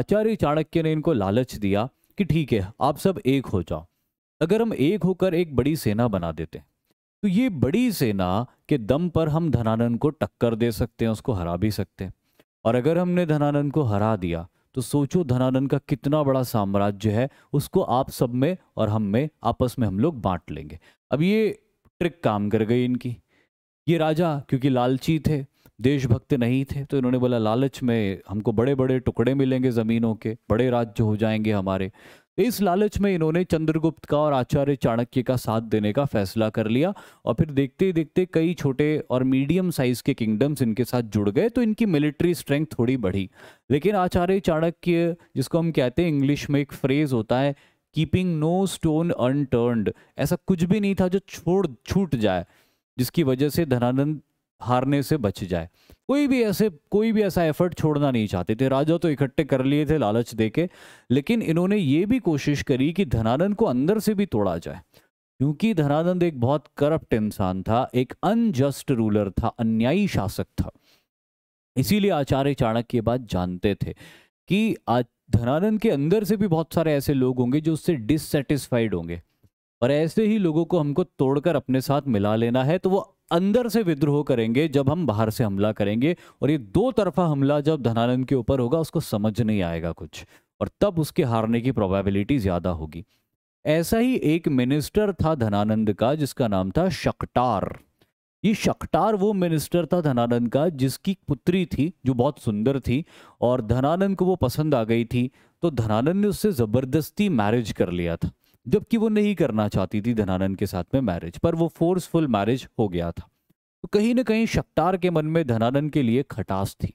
आचार्य चाणक्य ने इनको लालच दिया कि ठीक है आप सब एक हो जाओ अगर हम एक होकर एक बड़ी सेना बना देते तो ये बड़ी सेना के दम पर हम धनानंद को टक्कर दे सकते हैं उसको हरा भी सकते हैं और अगर हमने धनानंद को हरा दिया तो सोचो धनानंद का कितना बड़ा साम्राज्य है उसको आप सब में और हम में आपस में हम लोग बांट लेंगे अब ये ट्रिक काम कर गई इनकी ये राजा क्योंकि लालची थे देशभक्त नहीं थे तो इन्होंने बोला लालच में हमको बड़े बड़े टुकड़े मिलेंगे ज़मीनों के बड़े राज्य हो जाएंगे हमारे इस लालच में इन्होंने चंद्रगुप्त का और आचार्य चाणक्य का साथ देने का फैसला कर लिया और फिर देखते ही देखते कई छोटे और मीडियम साइज के किंगडम्स इनके साथ जुड़ गए तो इनकी मिलिट्री स्ट्रेंथ थोड़ी बढ़ी लेकिन आचार्य चाणक्य जिसको हम कहते हैं इंग्लिश में एक फ्रेज होता है कीपिंग नो स्टोन अनटर्नड ऐसा कुछ भी नहीं था जो छोड़ छूट जाए जिसकी वजह से धनानंद हारने से बच जाए कोई भी ऐसे कोई भी ऐसा एफर्ट छोड़ना नहीं चाहते थे राजा तो इकट्ठे कर लिए थे लालच देके लेकिन इन्होंने ये भी कोशिश करी कि धनानंद को अंदर से भी तोड़ा जाए क्योंकि धनानंद एक बहुत करप्ट इंसान था एक अनजस्ट रूलर था अन्यायी शासक था इसीलिए आचार्य चाणक्य बात जानते थे कि धनानंद के अंदर से भी बहुत सारे ऐसे लोग होंगे जो उससे डिससेटिस्फाइड होंगे और ऐसे ही लोगों को हमको तोड़कर अपने साथ मिला लेना है तो वो अंदर से विद्रोह करेंगे जब हम बाहर से हमला करेंगे और ये दो तरफा हमला जब धनानंद के ऊपर होगा उसको समझ नहीं आएगा कुछ और तब उसके हारने की प्रोबेबिलिटी ज़्यादा होगी ऐसा ही एक मिनिस्टर था धनानंद का जिसका नाम था शकटार ये शकटार वो मिनिस्टर था धनानंद का जिसकी पुत्री थी जो बहुत सुंदर थी और धनानंद को वो पसंद आ गई थी तो धनानंद ने उससे ज़बरदस्ती मैरिज कर लिया था जबकि वो नहीं करना चाहती थी धनानंद के साथ में मैरिज पर वो फोर्सफुल मैरिज हो गया था तो कहीं ना कहीं शक्तार के मन में धनानंद के लिए खटास थी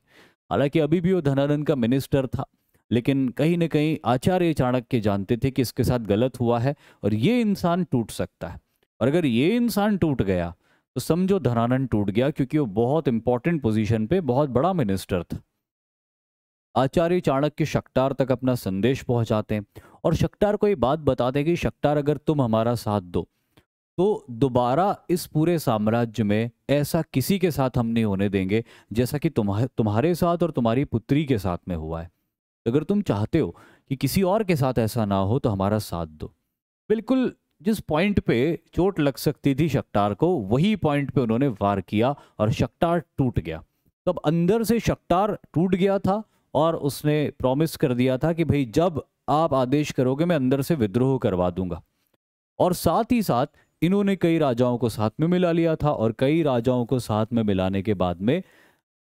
हालांकि अभी भी वो धनानंद का मिनिस्टर था लेकिन कहीं ना कहीं आचार्य चाणक्य जानते थे कि इसके साथ गलत हुआ है और ये इंसान टूट सकता है और अगर ये इंसान टूट गया तो समझो धनानंद टूट गया क्योंकि वो बहुत इंपॉर्टेंट पोजीशन पे बहुत बड़ा मिनिस्टर था आचार्य चाणक्य शक्टार तक अपना संदेश पहुंचाते हैं और शक्टार को ये बात बताते हैं कि शक्टार अगर तुम हमारा साथ दो तो दोबारा इस पूरे साम्राज्य में ऐसा किसी के साथ हम नहीं होने देंगे जैसा कि तुम्हारे तुम्हारे साथ और तुम्हारी पुत्री के साथ में हुआ है अगर तुम चाहते हो कि किसी और के साथ ऐसा ना हो तो हमारा साथ दो बिल्कुल जिस पॉइंट पे चोट लग सकती थी शक्टार को वही पॉइंट पे उन्होंने वार किया और शक्टार टूट गया तब अंदर से शक्टार टूट गया था और उसने प्रॉमिस कर दिया था कि भाई जब आप आदेश करोगे मैं अंदर से विद्रोह करवा दूंगा और साथ ही साथ इन्होंने कई राजाओं को साथ में मिला लिया था और कई राजाओं को साथ में मिलाने के बाद में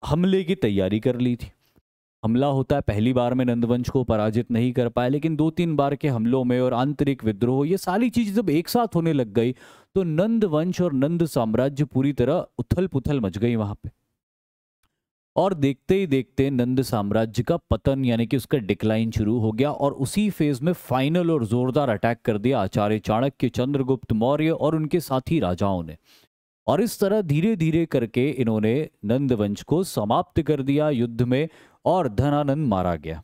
हमले की तैयारी कर ली थी हमला होता है पहली बार में नंदवंश को पराजित नहीं कर पाए लेकिन दो तीन बार के हमलों में और आंतरिक विद्रोह ये सारी चीज़ जब एक साथ होने लग गई तो नंदवंश और नंद साम्राज्य पूरी तरह उथल पुथल मच गई वहां पे और देखते ही देखते नंद साम्राज्य का पतन यानी कि उसका डिक्लाइन शुरू हो गया और उसी फेज में फाइनल और जोरदार अटैक कर दिया आचार्य चाणक्य चंद्रगुप्त मौर्य और उनके साथी राजाओं ने और इस तरह धीरे धीरे करके इन्होंने नंद वंश को समाप्त कर दिया युद्ध में और धनानंद मारा गया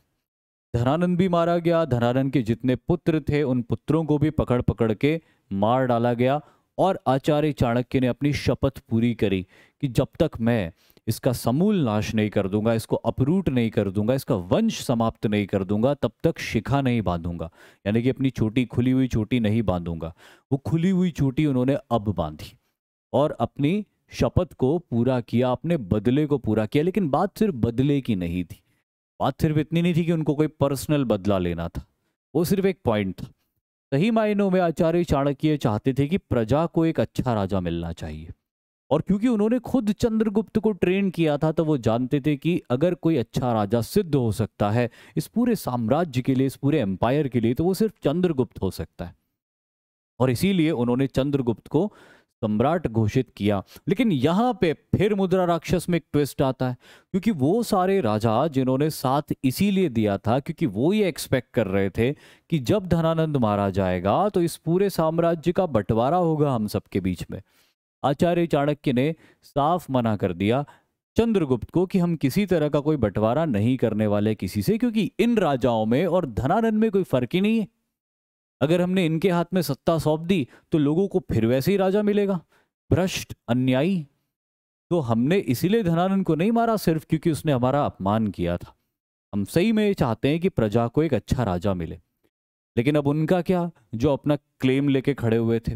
धनानंद भी मारा गया धनानंद के जितने पुत्र थे उन पुत्रों को भी पकड़ पकड़ के मार डाला गया और आचार्य चाणक्य ने अपनी शपथ पूरी करी कि जब तक मैं इसका समूल नाश नहीं कर दूंगा इसको अपरूट नहीं कर दूंगा इसका वंश समाप्त नहीं कर दूंगा तब तक शिखा नहीं बांधूंगा यानी कि अपनी छोटी खुली हुई छोटी नहीं बांधूंगा वो खुली हुई छोटी उन्होंने अब बांधी और अपनी शपथ को पूरा किया अपने बदले को पूरा किया लेकिन बात सिर्फ बदले की नहीं थी बात सिर्फ इतनी नहीं थी कि उनको कोई पर्सनल बदला लेना था वो सिर्फ एक पॉइंट था सही मायनों में आचार्य चाणक्य चाहते थे कि प्रजा को एक अच्छा राजा मिलना चाहिए और क्योंकि उन्होंने खुद चंद्रगुप्त को ट्रेन किया था तो वो जानते थे कि अगर कोई अच्छा राजा सिद्ध हो सकता है इस पूरे साम्राज्य के लिए इस पूरे एम्पायर के लिए तो वो सिर्फ चंद्रगुप्त हो सकता है और इसीलिए उन्होंने चंद्रगुप्त को सम्राट घोषित किया लेकिन यहाँ पे फिर मुद्रा राक्षस में एक ट्विस्ट आता है क्योंकि वो सारे राजा जिन्होंने साथ इसीलिए दिया था क्योंकि वो ये एक्सपेक्ट कर रहे थे कि जब धनानंद मारा जाएगा तो इस पूरे साम्राज्य का बंटवारा होगा हम सबके बीच में आचार्य चाणक्य ने साफ मना कर दिया चंद्रगुप्त को कि हम किसी तरह का कोई बंटवारा नहीं करने वाले किसी से क्योंकि इन राजाओं में और धनानंद में कोई फर्क ही नहीं है अगर हमने इनके हाथ में सत्ता सौंप दी तो लोगों को फिर वैसे ही राजा मिलेगा भ्रष्ट अन्यायी तो हमने इसीलिए धनानंद को नहीं मारा सिर्फ क्योंकि उसने हमारा अपमान किया था हम सही में चाहते हैं कि प्रजा को एक अच्छा राजा मिले लेकिन अब उनका क्या जो अपना क्लेम लेके खड़े हुए थे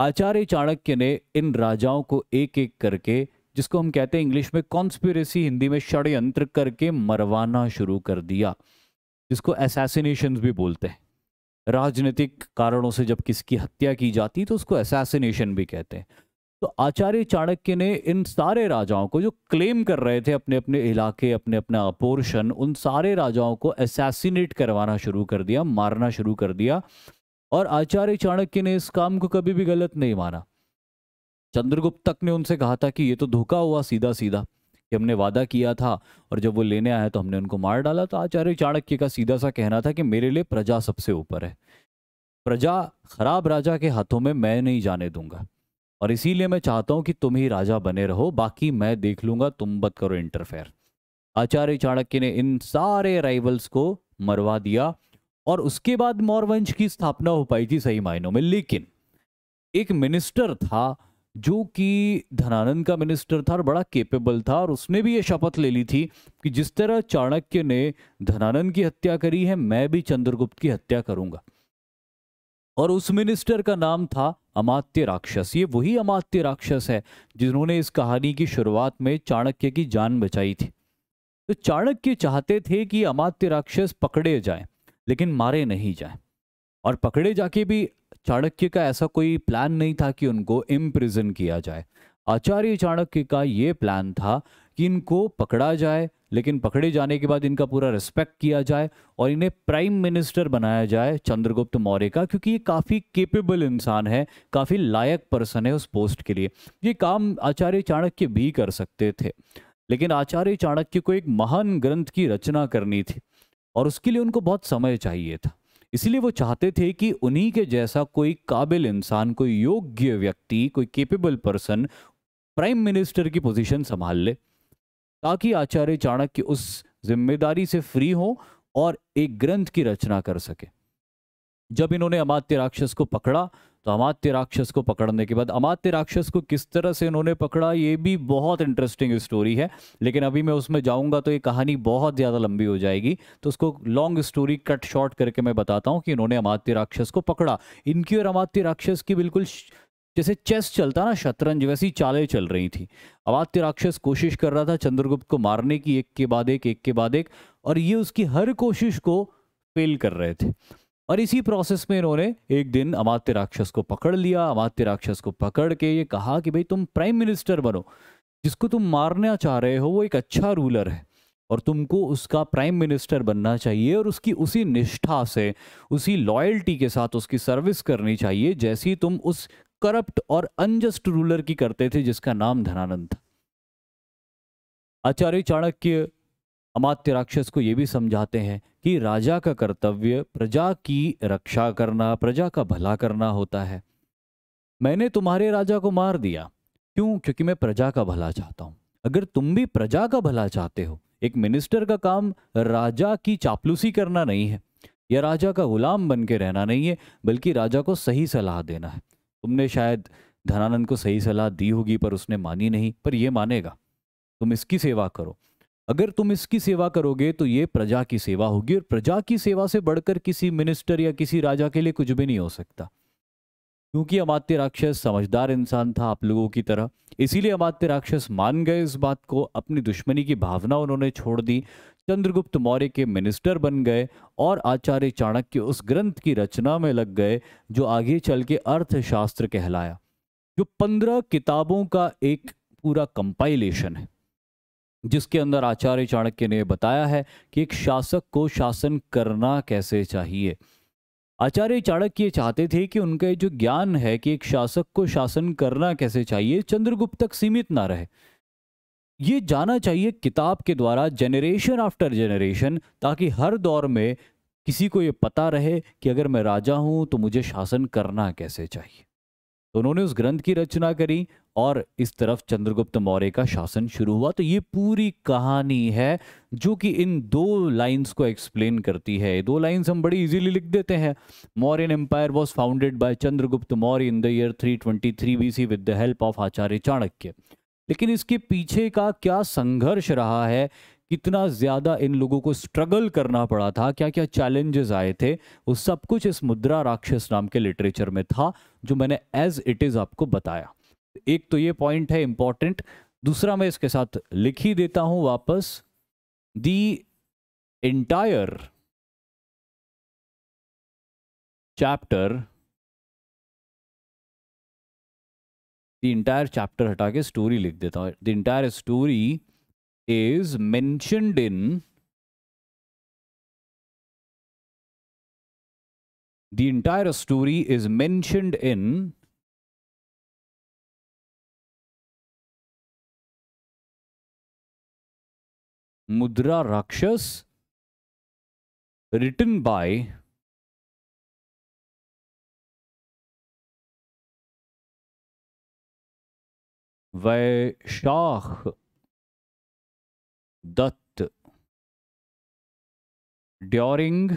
आचार्य चाणक्य ने इन राजाओं को एक एक करके जिसको हम कहते हैं इंग्लिश में कॉन्स्पिरेसी हिंदी में षड्यंत्र करके मरवाना शुरू कर दिया जिसको एसेसिनेशन भी बोलते हैं राजनीतिक कारणों से जब किसकी हत्या की जाती तो उसको एसेसिनेशन भी कहते हैं तो आचार्य चाणक्य ने इन सारे राजाओं को जो क्लेम कर रहे थे अपने अपने इलाके अपने अपने अपोर्शन उन सारे राजाओं को एसेसिनेट करवाना शुरू कर दिया मारना शुरू कर दिया और आचार्य चाणक्य ने इस काम को कभी भी गलत नहीं माना चंद्रगुप्त तक ने उनसे कहा था कि ये तो धोखा हुआ सीधा सीधा कि हमने वादा किया था और जब वो लेने आया तो हमने उनको मार डाला तो आचार्य चाणक्य का सीधा सा कहना था कि मेरे लिए प्रजा सबसे ऊपर है प्रजा खराब राजा के हाथों में मैं नहीं जाने दूंगा और इसीलिए मैं चाहता हूं कि तुम ही राजा बने रहो बाकी मैं देख लूंगा तुम बत करो इंटरफेयर आचार्य चाणक्य ने इन सारे राइवल्स को मरवा दिया और उसके बाद मौर्यवंश की स्थापना हो पाई थी सही मायनों में लेकिन एक मिनिस्टर था जो कि धनानंद का मिनिस्टर था और बड़ा केपेबल था और उसने भी ये शपथ ले ली थी कि जिस तरह चाणक्य ने धनानंद की हत्या करी है मैं भी चंद्रगुप्त की हत्या करूंगा और उस मिनिस्टर का नाम था अमात्य राक्षस ये वही अमात्य राक्षस है जिन्होंने इस कहानी की शुरुआत में चाणक्य की जान बचाई थी तो चाणक्य चाहते थे कि अमात्य राक्षस पकड़े जाए लेकिन मारे नहीं जाए और पकड़े जाके भी चाणक्य का ऐसा कोई प्लान नहीं था कि उनको इम्प्रिजन किया जाए आचार्य चाणक्य का ये प्लान था कि इनको पकड़ा जाए लेकिन पकड़े जाने के बाद इनका पूरा रिस्पेक्ट किया जाए और इन्हें प्राइम मिनिस्टर बनाया जाए चंद्रगुप्त मौर्य का क्योंकि ये काफ़ी केपेबल इंसान है काफ़ी लायक पर्सन है उस पोस्ट के लिए ये काम आचार्य चाणक्य भी कर सकते थे लेकिन आचार्य चाणक्य को एक महान ग्रंथ की रचना करनी थी और उसके लिए उनको बहुत समय चाहिए था इसलिए वो चाहते थे कि उन्हीं के जैसा कोई काबिल इंसान कोई योग्य व्यक्ति कोई केपेबल पर्सन प्राइम मिनिस्टर की पोजीशन संभाल ले ताकि आचार्य चाणक्य उस जिम्मेदारी से फ्री हो और एक ग्रंथ की रचना कर सके जब इन्होंने अमात्य राक्षस को पकड़ा तो अमात्य राक्षस को पकड़ने के बाद अमात्य राक्षस को किस तरह से उन्होंने पकड़ा ये भी बहुत इंटरेस्टिंग स्टोरी है लेकिन अभी मैं उसमें जाऊंगा तो ये कहानी बहुत ज़्यादा लंबी हो जाएगी तो उसको लॉन्ग स्टोरी कट शॉर्ट करके मैं बताता हूँ कि इन्होंने अमात्य राक्षस को पकड़ा इनकी और अमात्य राक्षस की बिल्कुल जैसे चेस चलता ना शतरंज वैसी चालें चल रही थी अमात्य राक्षस कोशिश कर रहा था चंद्रगुप्त को मारने की एक के बाद एक एक के बाद एक और ये उसकी हर कोशिश को फेल कर रहे थे और इसी प्रोसेस में इन्होंने एक दिन अमात्य राक्षस को पकड़ लिया अमात्य राक्षस को पकड़ के ये कहा कि भाई तुम प्राइम मिनिस्टर बनो जिसको तुम मारना चाह रहे हो वो एक अच्छा रूलर है और तुमको उसका प्राइम मिनिस्टर बनना चाहिए और उसकी उसी निष्ठा से उसी लॉयल्टी के साथ उसकी सर्विस करनी चाहिए जैसी तुम उस करप्ट और अनजस्ट रूलर की करते थे जिसका नाम धनानंद था आचार्य चाणक्य अमात्य राक्षस को ये भी समझाते हैं कि राजा का कर्तव्य प्रजा की रक्षा करना प्रजा का भला करना होता है मैंने तुम्हारे राजा को मार दिया क्यों क्योंकि मैं प्रजा का भला चाहता हूँ अगर तुम भी प्रजा का भला चाहते हो एक मिनिस्टर का काम राजा की चापलूसी करना नहीं है या राजा का गुलाम बन के रहना नहीं है बल्कि राजा को सही सलाह देना है तुमने शायद धनानंद को सही सलाह दी होगी पर उसने मानी नहीं पर यह मानेगा तुम इसकी सेवा करो अगर तुम इसकी सेवा करोगे तो ये प्रजा की सेवा होगी और प्रजा की सेवा से बढ़कर किसी मिनिस्टर या किसी राजा के लिए कुछ भी नहीं हो सकता क्योंकि अमात्य राक्षस समझदार इंसान था आप लोगों की तरह इसीलिए अमात्य राक्षस मान गए इस बात को अपनी दुश्मनी की भावना उन्होंने छोड़ दी चंद्रगुप्त मौर्य के मिनिस्टर बन गए और आचार्य चाणक्य उस ग्रंथ की रचना में लग गए जो आगे चल के अर्थशास्त्र कहलाया जो पंद्रह किताबों का एक पूरा कंपाइलेशन है जिसके अंदर आचार्य चाणक्य ने बताया है कि एक शासक को शासन करना कैसे चाहिए आचार्य चाणक्य चाहते थे कि उनका जो ज्ञान है कि एक शासक को शासन करना कैसे चाहिए चंद्रगुप्त तक सीमित ना रहे ये जाना चाहिए किताब के द्वारा जनरेशन आफ्टर जनरेशन ताकि हर दौर में किसी को ये पता रहे कि अगर मैं राजा हूँ तो मुझे शासन करना कैसे चाहिए तो उन्होंने उस ग्रंथ की रचना करी और इस तरफ चंद्रगुप्त मौर्य का शासन शुरू हुआ तो ये पूरी कहानी है जो कि इन दो लाइंस को एक्सप्लेन करती है दो लाइंस हम बड़ी इजीली लिख देते हैं Mauryan empire was founded by Chandragupta Maurya in the year 323 twenty BC with the help of Acharya Chanakya लेकिन इसके पीछे का क्या संघर्ष रहा है कितना ज़्यादा इन लोगों को स्ट्रगल करना पड़ा था क्या क्या चैलेंजेस आए थे वो सब कुछ इस मुद्रा राक्षस नाम के लिटरेचर में था जो मैंने एज इट इज़ आपको बताया एक तो ये पॉइंट है इंपॉर्टेंट दूसरा मैं इसके साथ लिख ही देता हूं वापस the entire chapter the entire chapter हटा के स्टोरी लिख देता हूं the entire story is mentioned in the entire story is mentioned in Mudra Rakshasa written by Vishakha Datta during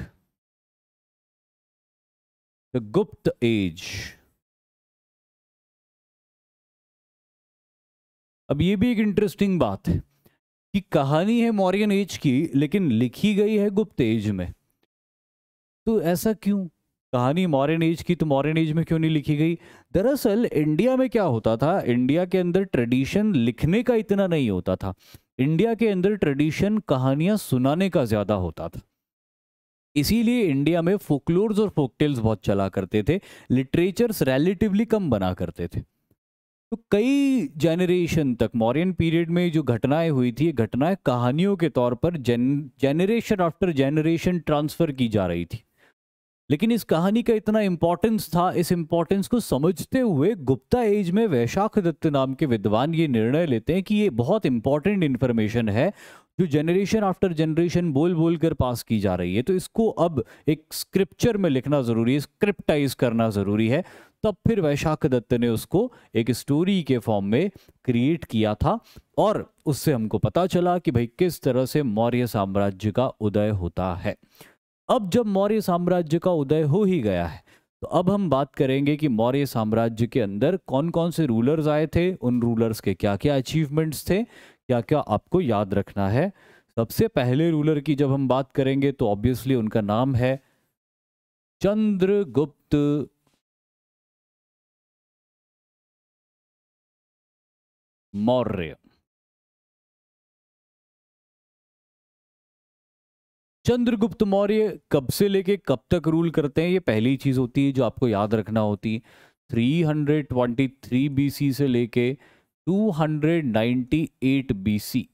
the Gupta age अब ये भी एक इंटरेस्टिंग बात है कि कहानी है मौर्यन एज की लेकिन लिखी गई है गुप्त एज में तो ऐसा क्यों कहानी मॉरन एज की तो मॉरन एज में क्यों नहीं लिखी गई दरअसल इंडिया में क्या होता था इंडिया के अंदर ट्रेडिशन लिखने का इतना नहीं होता था इंडिया के अंदर ट्रेडिशन कहानियां सुनाने का ज़्यादा होता था इसीलिए इंडिया में फोकलोर्स और फोकटेल्स बहुत चला करते थे लिटरेचर्स रिलेटिवली कम बना करते थे तो कई जनरेशन तक मॉरियन पीरियड में जो घटनाएं हुई थी ये घटनाएं कहानियों के तौर पर जन जेनरेशन आफ्टर जेनरेशन ट्रांसफ़र की जा रही थी लेकिन इस कहानी का इतना इम्पोर्टेंस था इस इम्पोर्टेंस को समझते हुए गुप्ता एज में वैशाख दत्त नाम के विद्वान ये निर्णय लेते हैं कि ये बहुत इंपॉर्टेंट इन्फॉर्मेशन है जो जनरेशन आफ्टर जनरेशन बोल बोल कर पास की जा रही है तो इसको अब एक स्क्रिप्चर में लिखना ज़रूरी है स्क्रिप्टाइज करना ज़रूरी है तब फिर वैशाख दत्त ने उसको एक स्टोरी के फॉर्म में क्रिएट किया था और उससे हमको पता चला कि भाई किस तरह से मौर्य साम्राज्य का उदय होता है अब जब मौर्य साम्राज्य का उदय हो ही गया है तो अब हम बात करेंगे कि मौर्य साम्राज्य के अंदर कौन कौन से रूलर्स आए थे उन रूलर्स के क्या क्या अचीवमेंट्स थे क्या क्या आपको याद रखना है सबसे पहले रूलर की जब हम बात करेंगे तो ऑब्वियसली उनका नाम है चंद्रगुप्त मौर्य चंद्रगुप्त मौर्य कब से लेके कब तक रूल करते हैं ये पहली चीज होती है जो आपको याद रखना होती है 323 बीसी से लेके 298 बीसी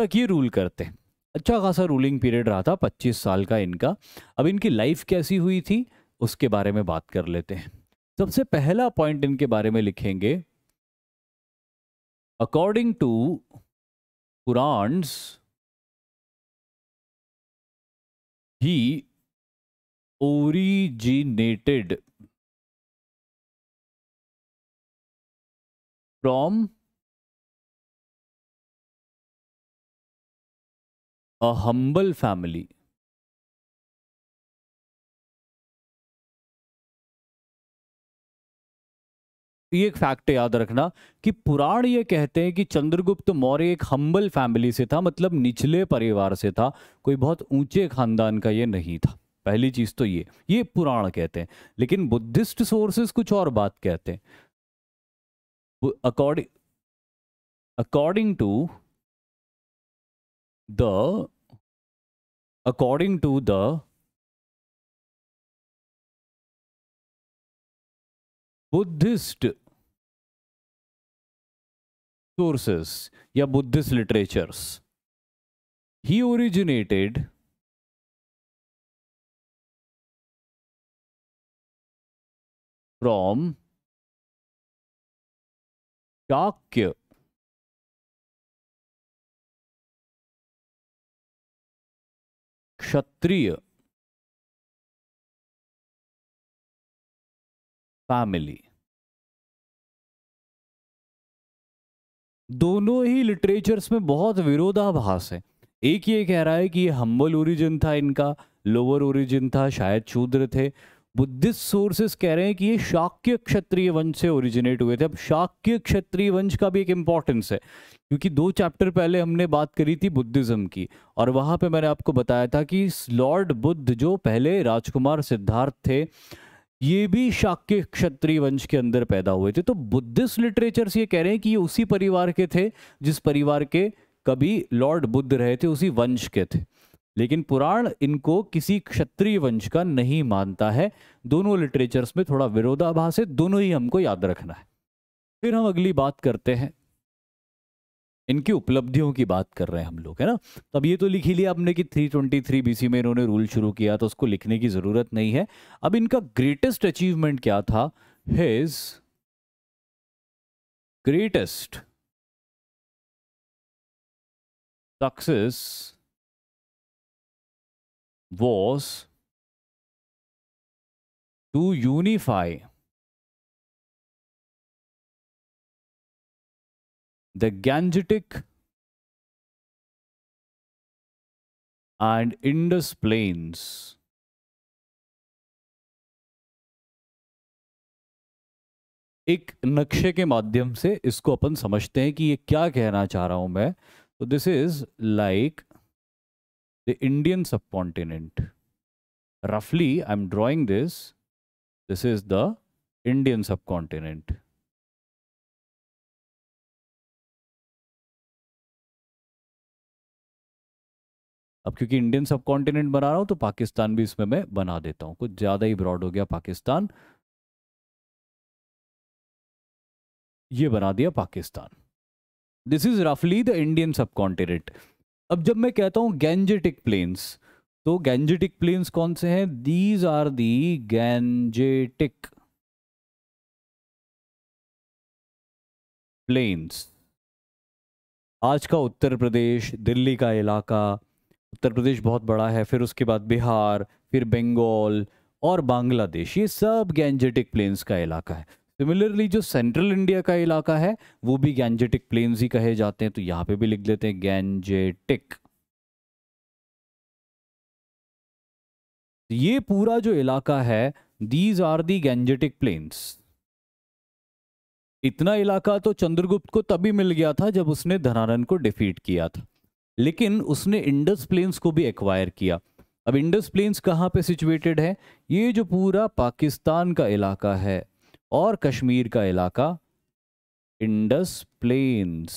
तक ये रूल करते हैं अच्छा खासा रूलिंग पीरियड रहा था 25 साल का इनका अब इनकी लाइफ कैसी हुई थी उसके बारे में बात कर लेते हैं सबसे पहला पॉइंट इनके बारे में लिखेंगे according to Qurans, he originated from a humble family. ये एक फैक्ट याद रखना कि पुराण ये कहते हैं कि चंद्रगुप्त मौर्य एक हम्बल फैमिली से था मतलब निचले परिवार से था कोई बहुत ऊंचे खानदान का ये नहीं था पहली चीज तो ये ये पुराण कहते हैं लेकिन बुद्धिस्ट सोर्सेस कुछ और बात कहते हैं according according to the according to the Buddhist discourses या Buddhist literatures he originated from Shakya Kshatriya family दोनों ही लिटरेचर्स में बहुत विरोधाभास है एक ये कह रहा है कि ये हम्बल ओरिजिन था इनका लोअर ओरिजिन था शायद शूद्र थे बुद्धिस्ट सोर्सेस कह रहे हैं कि ये शाक्य क्षत्रिय वंश से ओरिजिनेट हुए थे अब शाक्य क्षत्रिय वंश का भी एक इम्पॉर्टेंस है क्योंकि दो चैप्टर पहले हमने बात करी थी बुद्धिज्म की और वहाँ पे मैंने आपको बताया था कि लॉर्ड बुद्ध जो पहले राजकुमार सिद्धार्थ थे ये भी शाक्य क्षत्रिय वंश के अंदर पैदा हुए थे तो बुद्धिस्ट लिटरेचर्स ये कह रहे हैं कि ये उसी परिवार के थे जिस परिवार के कभी लॉर्ड बुद्ध रहे थे उसी वंश के थे लेकिन पुराण इनको किसी क्षत्रिय वंश का नहीं मानता है दोनों लिटरेचर्स में थोड़ा विरोधाभास है दोनों ही हमको याद रखना है फिर हम अगली बात करते हैं इनकी उपलब्धियों की बात कर रहे हैं हम लोग है ना तो अब ये तो लिख ही लिया आपने कि 323 बीसी में इन्होंने रूल शुरू किया तो उसको लिखने की ज़रूरत नहीं है अब इनका ग्रेटेस्ट अचीवमेंट क्या था his greatest success was to unify the Gangetic and Indus plains. एक नक्शे के माध्यम से इसको अपन समझते हैं कि ये क्या कहना चाह रहा हूं मैं तो this is like the Indian subcontinent रफली I am drawing this this is the Indian subcontinent अब क्योंकि इंडियन सब कॉन्टिनेंट बना रहा हूं तो पाकिस्तान भी इसमें मैं बना देता हूं कुछ ज़्यादा ही ब्रॉड हो गया पाकिस्तान ये बना दिया पाकिस्तान दिस इज रफली द इंडियन सब कॉन्टिनेंट अब जब मैं कहता हूं गैंजेटिक प्लेन्स तो गैंजेटिक प्लेन्स कौन से हैं these are the Gangetic plains आज का उत्तर प्रदेश दिल्ली का इलाका उत्तर प्रदेश बहुत बड़ा है फिर उसके बाद बिहार फिर बंगाल और बांग्लादेश ये सब गैंजेटिक प्लेन्स का इलाका है सिमिलरली जो सेंट्रल इंडिया का इलाका है वो भी गैंजेटिक प्लेन्स ही कहे जाते हैं तो यहाँ पे भी लिख देते हैं गैंजेटिक ये पूरा जो इलाका है these are the Gangetic plains इतना इलाका तो चंद्रगुप्त को तभी मिल गया था जब उसने धनारन को डिफीट किया था लेकिन उसने इंडस प्लेन्स को भी एक्वायर किया अब इंडस प्लेन्स कहाँ पे सिचुएटेड है ये जो पूरा पाकिस्तान का इलाका है और कश्मीर का इलाका Indus plains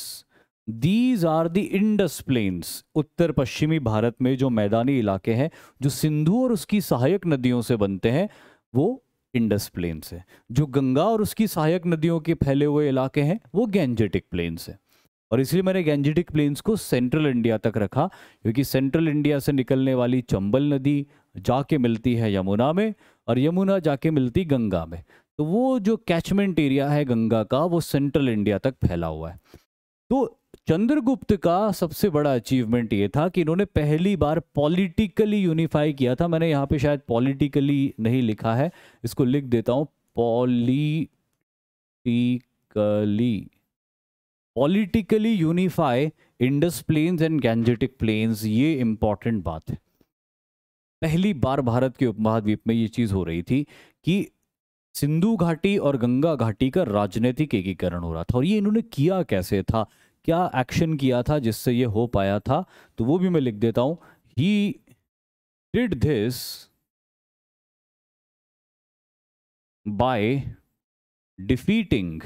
these are the Indus plains उत्तर पश्चिमी भारत में जो मैदानी इलाके हैं जो सिंधु और उसकी सहायक नदियों से बनते हैं वो इंडस प्लेन्स है जो गंगा और उसकी सहायक नदियों के फैले हुए इलाके हैं वो गैंजेटिक प्लेन्स है और इसलिए मैंने गैंजेटिक प्लेन्स को सेंट्रल इंडिया तक रखा क्योंकि सेंट्रल इंडिया से निकलने वाली चंबल नदी जाके मिलती है यमुना में और यमुना जाके मिलती गंगा में तो वो जो कैचमेंट एरिया है गंगा का वो सेंट्रल इंडिया तक फैला हुआ है तो चंद्रगुप्त का सबसे बड़ा अचीवमेंट ये था कि इन्होंने पहली बार पॉलिटिकली यूनिफाई किया था मैंने यहाँ पे शायद पॉलिटिकली नहीं लिखा है इसको लिख देता हूँ politically politically unify Indus plains and Gangetic plains ये इंपॉर्टेंट बात है पहली बार भारत के उपमहाद्वीप में ये चीज़ हो रही थी कि सिंधु घाटी और गंगा घाटी का राजनीतिक एकीकरण हो रहा था और ये इन्होंने किया कैसे था क्या एक्शन किया था जिससे ये हो पाया था तो वो भी मैं लिख देता हूँ he did this by defeating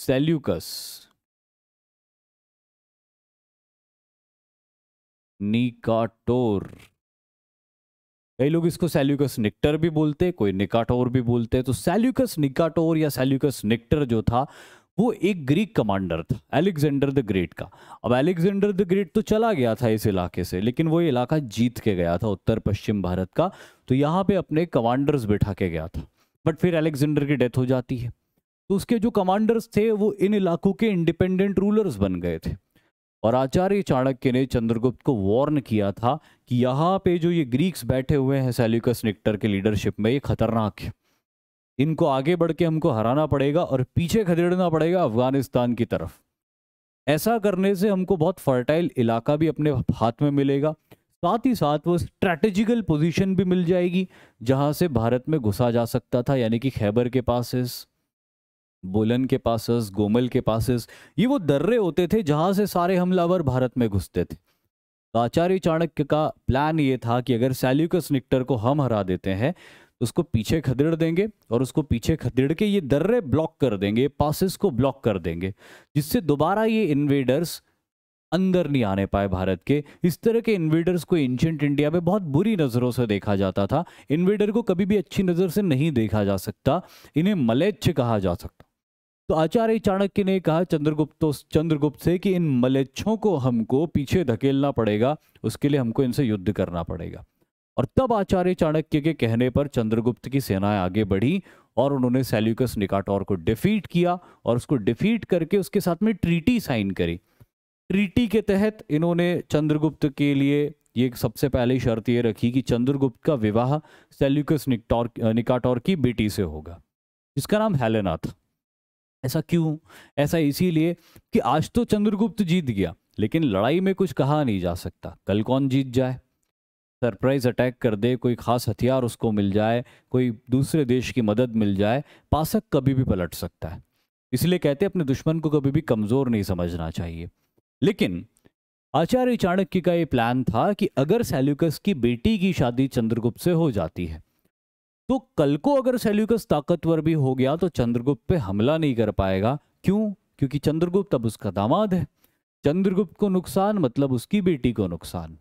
Seleucus Nicator कई लोग इसको सेल्यूकस निक्टर भी बोलते कोई निकाटोर भी बोलते तो सेल्यूकस निकाटोर या सेल्यूकस निक्टर जो था वो एक ग्रीक कमांडर था अलेक्जेंडर द ग्रेट का अब अलेक्जेंडर द ग्रेट तो चला गया था इस इलाके से लेकिन वो इलाका जीत के गया था उत्तर पश्चिम भारत का तो यहाँ पे अपने कमांडर्स बैठा के गया था बट फिर अलेक्जेंडर की डेथ हो जाती है तो उसके जो कमांडर्स थे वो इन इलाकों के इंडिपेंडेंट रूलर्स बन गए थे और आचार्य चाणक्य ने चंद्रगुप्त को वार्न किया था कि यहाँ पे जो ये ग्रीक्स बैठे हुए हैं सेल्यूकस निक्टर के लीडरशिप में ये खतरनाक है इनको आगे बढ़ के हमको हराना पड़ेगा और पीछे खदेड़ना पड़ेगा अफगानिस्तान की तरफ ऐसा करने से हमको बहुत फर्टाइल इलाका भी अपने हाथ में मिलेगा साथ ही साथ वो स्ट्रैटेजिकल पोजीशन भी मिल जाएगी जहाँ से भारत में घुसा जा सकता था यानी कि खैबर के पास बोलन के पासस गोमल के पासस ये वो दर्रे होते थे जहाँ से सारे हमलावर भारत में घुसते थे तो आचार्य चाणक्य का प्लान ये था कि अगर सैल्यूकस निक्टर को हम हरा देते हैं तो उसको पीछे खदेड़ देंगे और उसको पीछे खदेड़ के ये दर्रे ब्लॉक कर देंगे पासिस को ब्लॉक कर देंगे जिससे दोबारा ये इन्वेडर्स अंदर नहीं आने पाए भारत के इस तरह के इन्वेडर्स को एंशंट इंडिया में बहुत बुरी नज़रों से देखा जाता था इन्वेडर को कभी भी अच्छी नज़र से नहीं देखा जा सकता इन्हें मलेच्छ कहा जा सकता तो आचार्य चाणक्य ने कहा चंद्रगुप्त तो चंद्रगुप्त से कि इन मलेच्छों को हमको पीछे धकेलना पड़ेगा उसके लिए हमको इनसे युद्ध करना पड़ेगा और तब आचार्य चाणक्य के कहने पर चंद्रगुप्त की सेनाएं आगे बढ़ी और उन्होंने सैल्यूकस निकाटोर को डिफीट किया और उसको डिफीट करके उसके साथ में ट्रीटी साइन करी ट्रीटी के तहत इन्होंने चंद्रगुप्त के लिए ये सबसे पहले शर्त ये रखी कि चंद्रगुप्त का विवाह सेल्यूकस निकाटोर की बेटी से होगा जिसका नाम हेलेना था ऐसा क्यों ऐसा इसीलिए कि आज तो चंद्रगुप्त जीत गया लेकिन लड़ाई में कुछ कहा नहीं जा सकता कल कौन जीत जाए सरप्राइज अटैक कर दे कोई खास हथियार उसको मिल जाए कोई दूसरे देश की मदद मिल जाए पासक कभी भी पलट सकता है इसलिए कहते अपने दुश्मन को कभी भी कमज़ोर नहीं समझना चाहिए लेकिन आचार्य चाणक्य का ये प्लान था कि अगर सेल्यूकस की बेटी की शादी चंद्रगुप्त से हो जाती है तो कल को अगर सेल्यूकस ताकतवर भी हो गया तो चंद्रगुप्त पे हमला नहीं कर पाएगा क्यों क्योंकि चंद्रगुप्त अब उसका दामाद है चंद्रगुप्त को नुकसान मतलब उसकी बेटी को नुकसान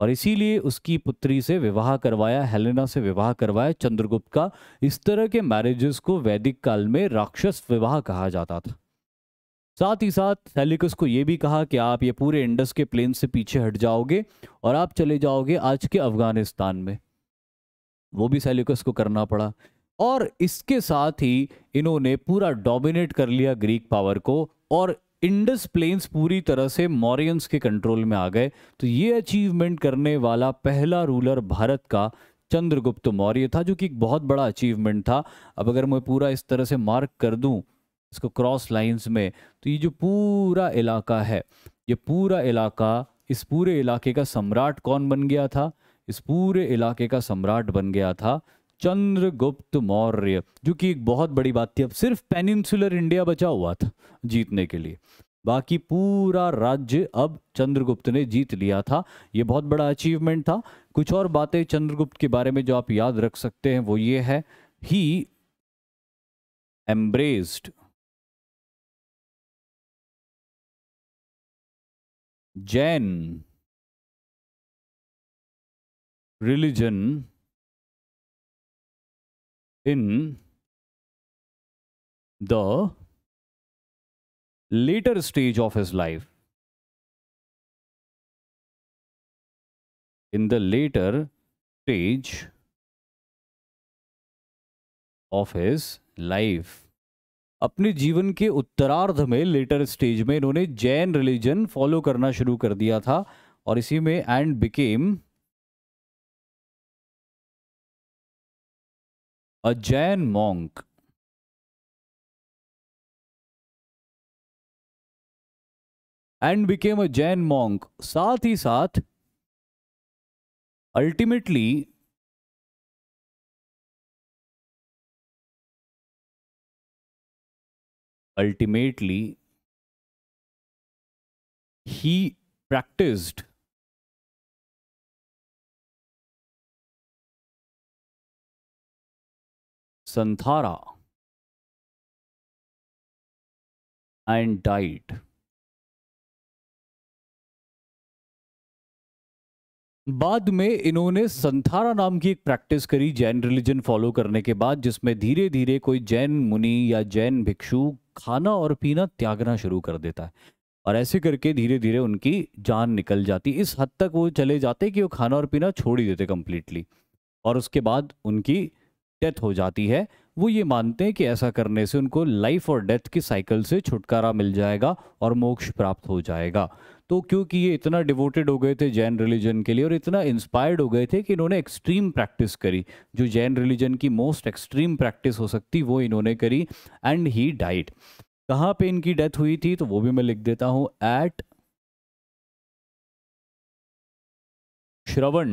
और इसीलिए उसकी पुत्री से विवाह करवाया हेलेना से विवाह करवाया चंद्रगुप्त का इस तरह के मैरिजेस को वैदिक काल में राक्षस विवाह कहा जाता था साथ ही साथ सेल्यूकस को यह भी कहा कि आप ये पूरे इंडस के प्लेन से पीछे हट जाओगे और आप चले जाओगे आज के अफगानिस्तान में वो भी सेल्यूकस को करना पड़ा और इसके साथ ही इन्होंने पूरा डोमिनेट कर लिया ग्रीक पावर को और इंडस प्लेन्स पूरी तरह से मॉरियंस के कंट्रोल में आ गए तो ये अचीवमेंट करने वाला पहला रूलर भारत का चंद्रगुप्त मौर्य था जो कि एक बहुत बड़ा अचीवमेंट था अब अगर मैं पूरा इस तरह से मार्क कर दूं इसको क्रॉस लाइंस में तो ये जो पूरा इलाका है ये पूरा इलाका इस पूरे इलाके का सम्राट कौन बन गया था इस पूरे इलाके का सम्राट बन गया था चंद्रगुप्त मौर्य जो कि एक बहुत बड़ी बात थी अब सिर्फ पेनिनसुलर इंडिया बचा हुआ था जीतने के लिए बाकी पूरा राज्य अब चंद्रगुप्त ने जीत लिया था ये बहुत बड़ा अचीवमेंट था कुछ और बातें चंद्रगुप्त के बारे में जो आप याद रख सकते हैं वो ये है he embraced Jain religion in the later stage of his life. In the later stage of his life. अपने जीवन के उत्तरार्ध में लेटर स्टेज में इन्होंने जैन रिलीजन फॉलो करना शुरू कर दिया था और इसी में and became A Jain monk and became a Jain monk. Sath hi sath, ultimately, ultimately, he practiced Santhara and died बाद में इन्होंने संथारा नाम की एक प्रैक्टिस करी जैन रिलीजन फॉलो करने के बाद जिसमें धीरे धीरे कोई जैन मुनि या जैन भिक्षु खाना और पीना त्यागना शुरू कर देता है और ऐसे करके धीरे धीरे उनकी जान निकल जाती इस हद तक वो चले जाते कि वो खाना और पीना छोड़ ही देते कंप्लीटली और उसके बाद उनकी डेथ हो जाती है वो ये मानते हैं कि ऐसा करने से उनको लाइफ और डेथ की साइकिल से छुटकारा मिल जाएगा और मोक्ष प्राप्त हो जाएगा तो क्योंकि ये इतना डिवोटेड हो गए थे जैन रिलीजन के लिए और इतना इंस्पायर्ड हो गए थे कि इन्होंने एक्सट्रीम प्रैक्टिस करी जो जैन रिलीजन की मोस्ट एक्सट्रीम प्रैक्टिस हो सकती वो इन्होंने करी एंड ही डाइट कहाँ पे इनकी डेथ हुई थी तो वो भी मैं लिख देता हूँ एट श्रवण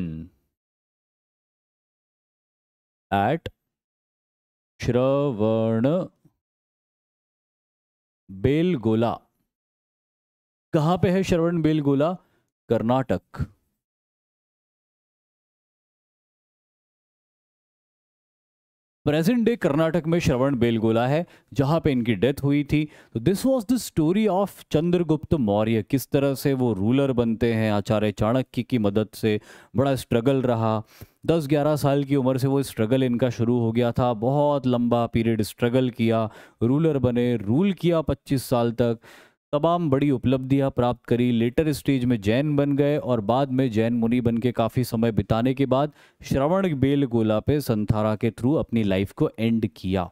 एट श्रवण बेलगोला कहां पे है श्रवण बेलगोला कर्नाटक प्रेजेंट डे कर्नाटक में श्रवण बेलगोला है जहां पे इनकी डेथ हुई थी तो this was the story of Chandragupta Maurya किस तरह से वो रूलर बनते हैं आचार्य चाणक्य की मदद से बड़ा स्ट्रगल रहा दस ग्यारह साल की उम्र से वो स्ट्रगल इनका शुरू हो गया था बहुत लंबा पीरियड स्ट्रगल किया रूलर बने रूल किया पच्चीस साल तक तमाम बड़ी उपलब्धियां प्राप्त करी लेटर स्टेज में जैन बन गए और बाद में जैन मुनि बन के काफ़ी समय बिताने के बाद श्रवण बेल गोला पे संथारा के थ्रू अपनी लाइफ को एंड किया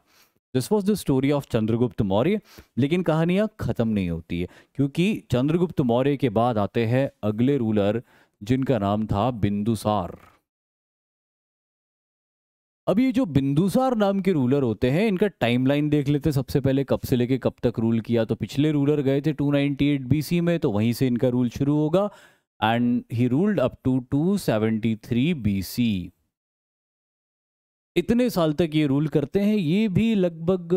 this was the story of Chandragupta Maurya लेकिन कहानियाँ ख़त्म नहीं होती है क्योंकि चंद्रगुप्त मौर्य के बाद आते हैं अगले रूलर जिनका नाम था बिंदुसार अब ये जो बिंदुसार नाम के रूलर होते हैं इनका टाइमलाइन देख लेते हैं सबसे पहले कब से लेके कब तक रूल किया तो पिछले रूलर गए थे 298 बीसी में तो वहीं से इनका रूल शुरू होगा and he ruled up to 273 BC इतने साल तक ये रूल करते हैं ये भी लगभग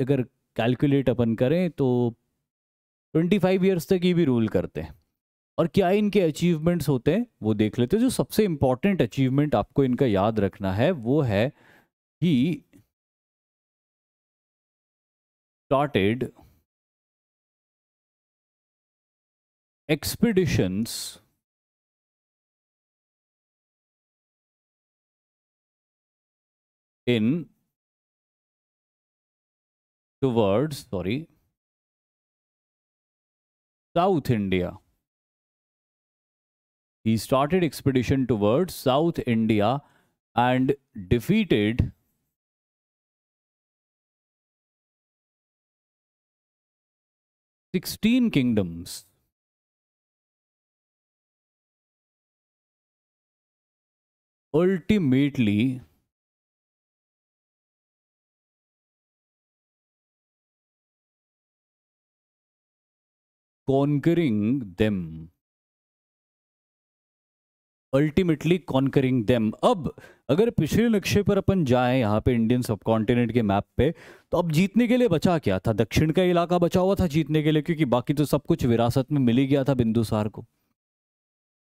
अगर कैलकुलेट अपन करें तो 25 फाइव ईयर्स तक ये भी रूल करते हैं और क्या इनके अचीवमेंट्स होते हैं वो देख लेते हैं जो सबसे इंपॉर्टेंट अचीवमेंट आपको इनका याद रखना है वो है he expeditions in towards sorry south India he started expedition towards South India and defeated sixteen kingdoms. Ultimately, conquering them. Ultimately conquering them अब अगर पिछले नक्शे पर अपन जाए यहाँ पे इंडियन सब कॉन्टिनेंट के मैप पे तो अब जीतने के लिए बचा क्या था दक्षिण का इलाका बचा हुआ था जीतने के लिए क्योंकि बाकी तो सब कुछ विरासत में मिल ही गया था बिंदुसार को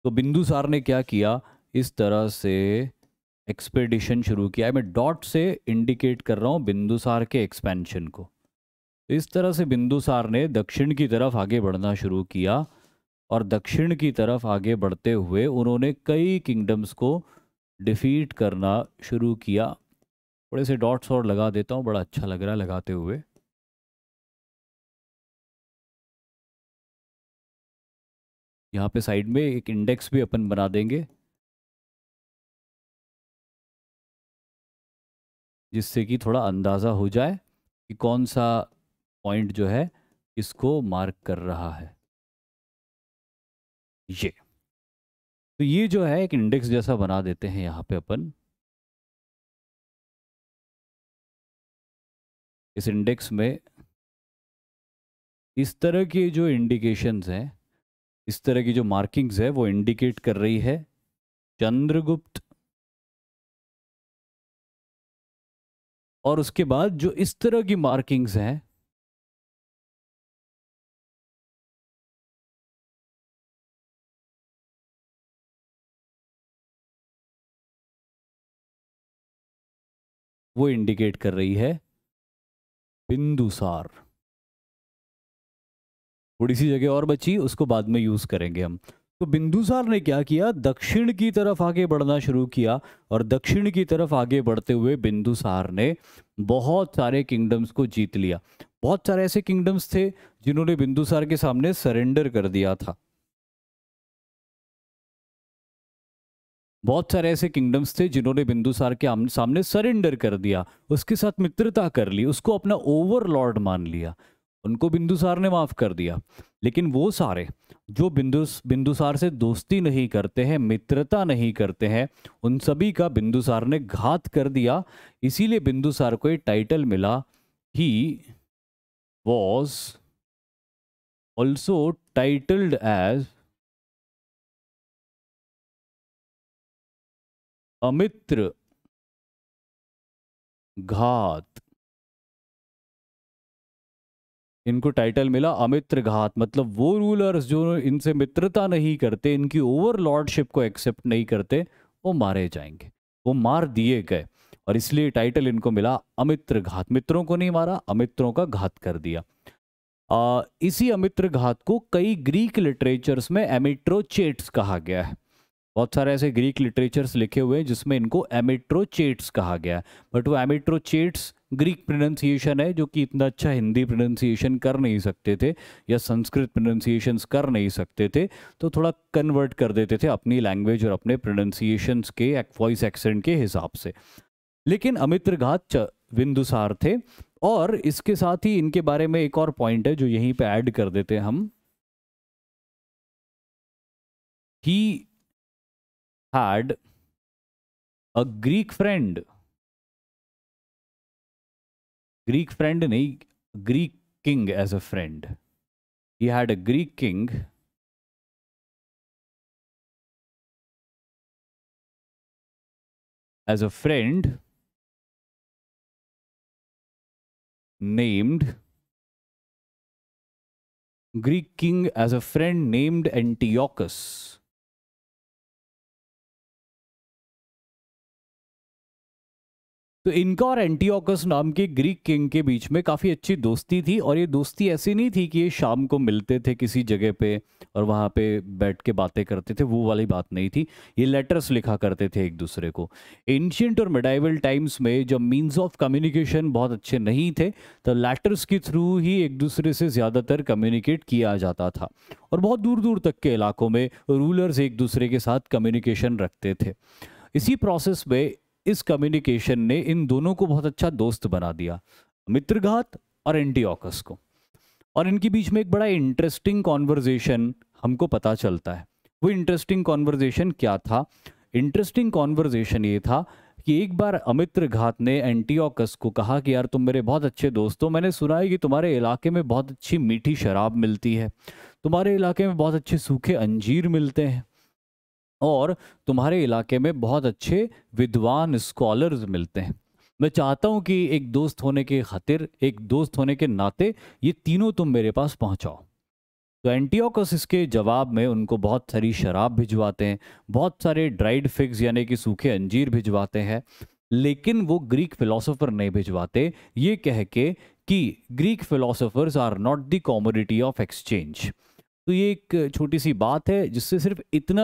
तो बिंदुसार ने क्या किया इस तरह से एक्सपेडिशन शुरू किया मैं डॉट से इंडिकेट कर रहा हूँ बिंदुसार के एक्सपेंशन को इस तरह से बिंदुसार ने दक्षिण की तरफ आगे बढ़ना शुरू किया और दक्षिण की तरफ आगे बढ़ते हुए उन्होंने कई किंगडम्स को डिफीट करना शुरू किया थोड़े से डॉट्स और लगा देता हूँ बड़ा अच्छा लग रहा है लगाते हुए यहाँ पे साइड में एक इंडेक्स भी अपन बना देंगे जिससे कि थोड़ा अंदाज़ा हो जाए कि कौन सा पॉइंट जो है इसको मार्क कर रहा है ये तो ये जो है एक इंडेक्स जैसा बना देते हैं यहाँ पे अपन इस इंडेक्स में इस तरह के जो इंडिकेशंस हैं इस तरह की जो मार्किंग्स है वो इंडिकेट कर रही है चंद्रगुप्त और उसके बाद जो इस तरह की मार्किंग्स हैं वो इंडिकेट कर रही है बिंदुसार थोड़ी सी जगह और बची उसको बाद में यूज़ करेंगे हम तो बिंदुसार ने क्या किया दक्षिण की तरफ आगे बढ़ना शुरू किया और दक्षिण की तरफ आगे बढ़ते हुए बिंदुसार ने बहुत सारे किंगडम्स को जीत लिया बहुत सारे ऐसे किंगडम्स थे जिन्होंने बिंदुसार के सामने सरेंडर कर दिया था बहुत सारे ऐसे किंगडम्स थे जिन्होंने बिंदुसार के सामने सरेंडर कर दिया उसके साथ मित्रता कर ली उसको अपना ओवरलॉर्ड मान लिया उनको बिंदुसार ने माफ़ कर दिया लेकिन वो सारे जो बिंदु बिंदुसार से दोस्ती नहीं करते हैं मित्रता नहीं करते हैं उन सभी का बिंदुसार ने घात कर दिया इसीलिए बिंदुसार को एक टाइटल मिला he was also titled as Amitra Ghata इनको टाइटल मिला अमित्र घात मतलब वो रूलर्स जो इनसे मित्रता नहीं करते इनकी ओवर लॉर्डशिप को एक्सेप्ट नहीं करते वो मारे जाएंगे वो मार दिए गए और इसलिए टाइटल इनको मिला अमित्र घात मित्रों को नहीं मारा अमित्रों का घात कर दिया आ, इसी अमित्र घात को कई ग्रीक लिटरेचर्स में एमिट्रोचेट्स कहा गया है बहुत सारे ऐसे ग्रीक लिटरेचर्स लिखे हुए हैं जिसमें इनको एमिट्रोचेट्स कहा गया बट वो एमिट्रोचेट्स ग्रीक प्रोनंसिएशन है जो कि इतना अच्छा हिंदी प्रोनंसिएशन कर नहीं सकते थे या संस्कृत प्रोनाउंसिएशंस कर नहीं सकते थे तो थोड़ा कन्वर्ट कर देते थे अपनी लैंग्वेज और अपने प्रोनाउंसिएशंस के वॉइस एक्सेंट के हिसाब से लेकिन घात बिंदुसार थे और इसके साथ ही इनके बारे में एक और पॉइंट है जो यहीं पे ऐड कर देते हैं हम ही had a Greek friend. Greek friend, nahi, Greek king as a friend. He had a Greek king. As a friend named Greek king as a friend named Antiochus. तो इनका और एंटीओकस नाम के ग्रीक किंग के बीच में काफ़ी अच्छी दोस्ती थी और ये दोस्ती ऐसी नहीं थी कि ये शाम को मिलते थे किसी जगह पे और वहाँ पे बैठ के बातें करते थे वो वाली बात नहीं थी ये लेटर्स लिखा करते थे एक दूसरे को एंशियंट और मेडाइवल टाइम्स में जब मीन्स ऑफ कम्युनिकेशन बहुत अच्छे नहीं थे तो लेटर्स के थ्रू ही एक दूसरे से ज़्यादातर कम्युनिकेट किया जाता था और बहुत दूर दूर तक के इलाकों में रूलर्स एक दूसरे के साथ कम्युनिकेशन रखते थे इसी प्रोसेस में इस कम्युनिकेशन ने इन दोनों को बहुत अच्छा दोस्त बना दिया मित्रघात और एंटीऑकस को और इनके बीच में एक बड़ा इंटरेस्टिंग कॉन्वर्जेशन हमको पता चलता है वो इंटरेस्टिंग कॉन्वर्जेशन क्या था इंटरेस्टिंग कॉन्वर्जेशन ये था कि एक बार अमित्र घात ने एंटीओकस को कहा कि यार तुम मेरे बहुत अच्छे दोस्त हो मैंने सुना है कि तुम्हारे इलाके में बहुत अच्छी मीठी शराब मिलती है तुम्हारे इलाके में बहुत अच्छे सूखे अंजीर मिलते हैं और तुम्हारे इलाके में बहुत अच्छे विद्वान स्कॉलर्स मिलते हैं मैं चाहता हूं कि एक दोस्त होने के खातिर एक दोस्त होने के नाते ये तीनों तुम मेरे पास पहुंचाओ तो एंटीओकस इसके जवाब में उनको बहुत सारी शराब भिजवाते हैं बहुत सारे ड्राइड फिग्स यानी कि सूखे अंजीर भिजवाते हैं लेकिन वो ग्रीक फिलोसोफर नहीं भिजवाते ये कह के कि Greek philosophers are not the commodity of exchange तो ये एक छोटी सी बात है जिससे सिर्फ इतना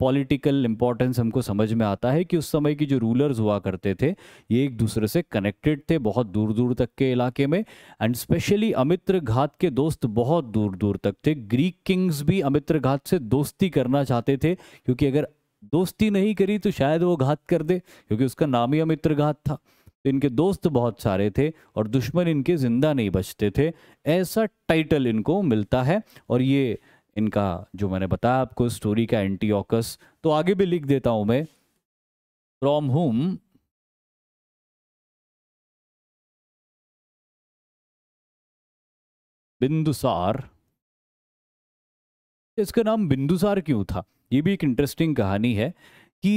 पॉलिटिकल इम्पोर्टेंस हमको समझ में आता है कि उस समय की जो रूलर्स हुआ करते थे ये एक दूसरे से कनेक्टेड थे बहुत दूर दूर तक के इलाके में एंड स्पेशली अमित्र घात के दोस्त बहुत दूर दूर तक थे ग्रीक किंग्स भी अमित्र घात से दोस्ती करना चाहते थे क्योंकि अगर दोस्ती नहीं करी तो शायद वो घात कर दे क्योंकि उसका नाम ही अमित्र घात था इनके दोस्त बहुत सारे थे और दुश्मन इनके ज़िंदा नहीं बचते थे ऐसा टाइटल इनको मिलता है और ये इनका जो मैंने बताया आपको स्टोरी का ऑकस तो आगे भी लिख देता हूँ मैं फ्रॉम होम बिंदुसार इसका नाम बिंदुसार क्यों था ये भी एक इंटरेस्टिंग कहानी है कि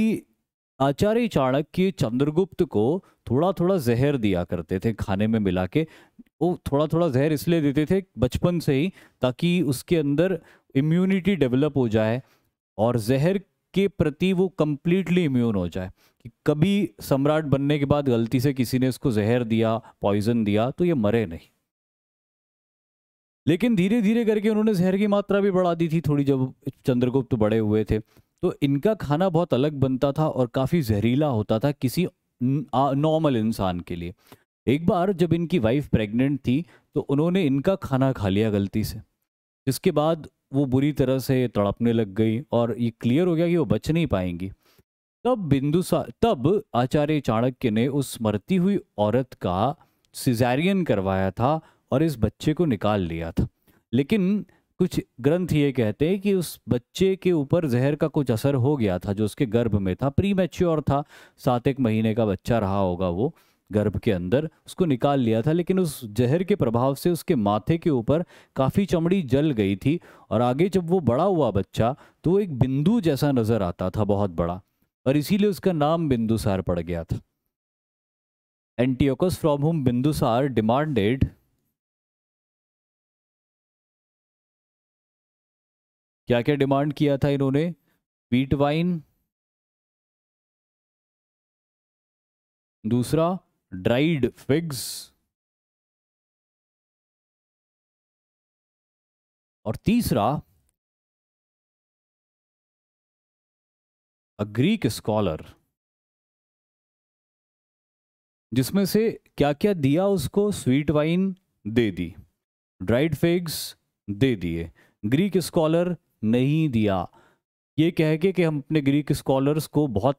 आचार्य चाणक्य चंद्रगुप्त को थोड़ा थोड़ा जहर दिया करते थे खाने में मिला के वो थोड़ा थोड़ा जहर इसलिए देते थे बचपन से ही ताकि उसके अंदर इम्यूनिटी डेवलप हो जाए और जहर के प्रति वो कम्प्लीटली इम्यून हो जाए कि कभी सम्राट बनने के बाद गलती से किसी ने उसको जहर दिया पॉइजन दिया तो ये मरे नहीं लेकिन धीरे धीरे करके उन्होंने जहर की मात्रा भी बढ़ा दी थी थोड़ी जब चंद्रगुप्त बड़े हुए थे तो इनका खाना बहुत अलग बनता था और काफ़ी जहरीला होता था किसी नॉर्मल इंसान के लिए एक बार जब इनकी वाइफ प्रेग्नेंट थी तो उन्होंने इनका खाना खा लिया गलती से जिसके बाद वो बुरी तरह से तड़पने लग गई और ये क्लियर हो गया कि वो बच नहीं पाएंगी तब बिंदु तब आचार्य चाणक्य ने उस मरती हुई औरत का सिजारियन करवाया था और इस बच्चे को निकाल लिया था लेकिन कुछ ग्रंथ ये कहते हैं कि उस बच्चे के ऊपर जहर का कुछ असर हो गया था जो उसके गर्भ में था प्री मेच्योर था सात एक महीने का बच्चा रहा होगा वो गर्भ के अंदर उसको निकाल लिया था लेकिन उस जहर के प्रभाव से उसके माथे के ऊपर काफ़ी चमड़ी जल गई थी और आगे जब वो बड़ा हुआ बच्चा तो वो एक बिंदु जैसा नज़र आता था बहुत बड़ा और इसीलिए उसका नाम बिंदुसार पड़ गया था Antiochus from home Bindusara demanded क्या क्या डिमांड किया था इन्होंने वीट वाइन दूसरा ड्राइड फिग्स और तीसरा अ ग्रीक स्कॉलर जिसमें से क्या क्या दिया उसको स्वीट वाइन दे दी ड्राइड फिग्स दे दिए ग्रीक स्कॉलर नहीं दिया ये कह के कि हम अपने ग्रीक स्कॉलर्स को बहुत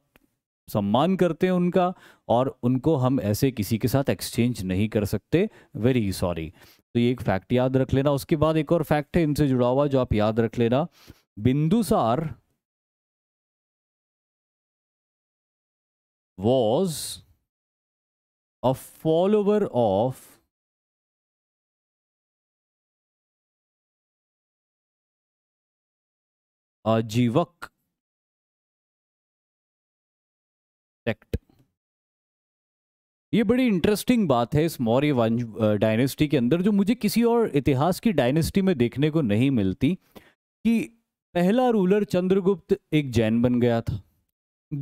सम्मान करते हैं उनका और उनको हम ऐसे किसी के साथ एक्सचेंज नहीं कर सकते वेरी सॉरी तो ये एक फैक्ट याद रख लेना उसके बाद एक और फैक्ट है इनसे जुड़ा हुआ जो आप याद रख लेना Bindusara was a follower of Ajivika sect ये बड़ी इंटरेस्टिंग बात है इस मौर्य वंश डायनेस्टी के अंदर जो मुझे किसी और इतिहास की डायनेस्टी में देखने को नहीं मिलती कि पहला रूलर चंद्रगुप्त एक जैन बन गया था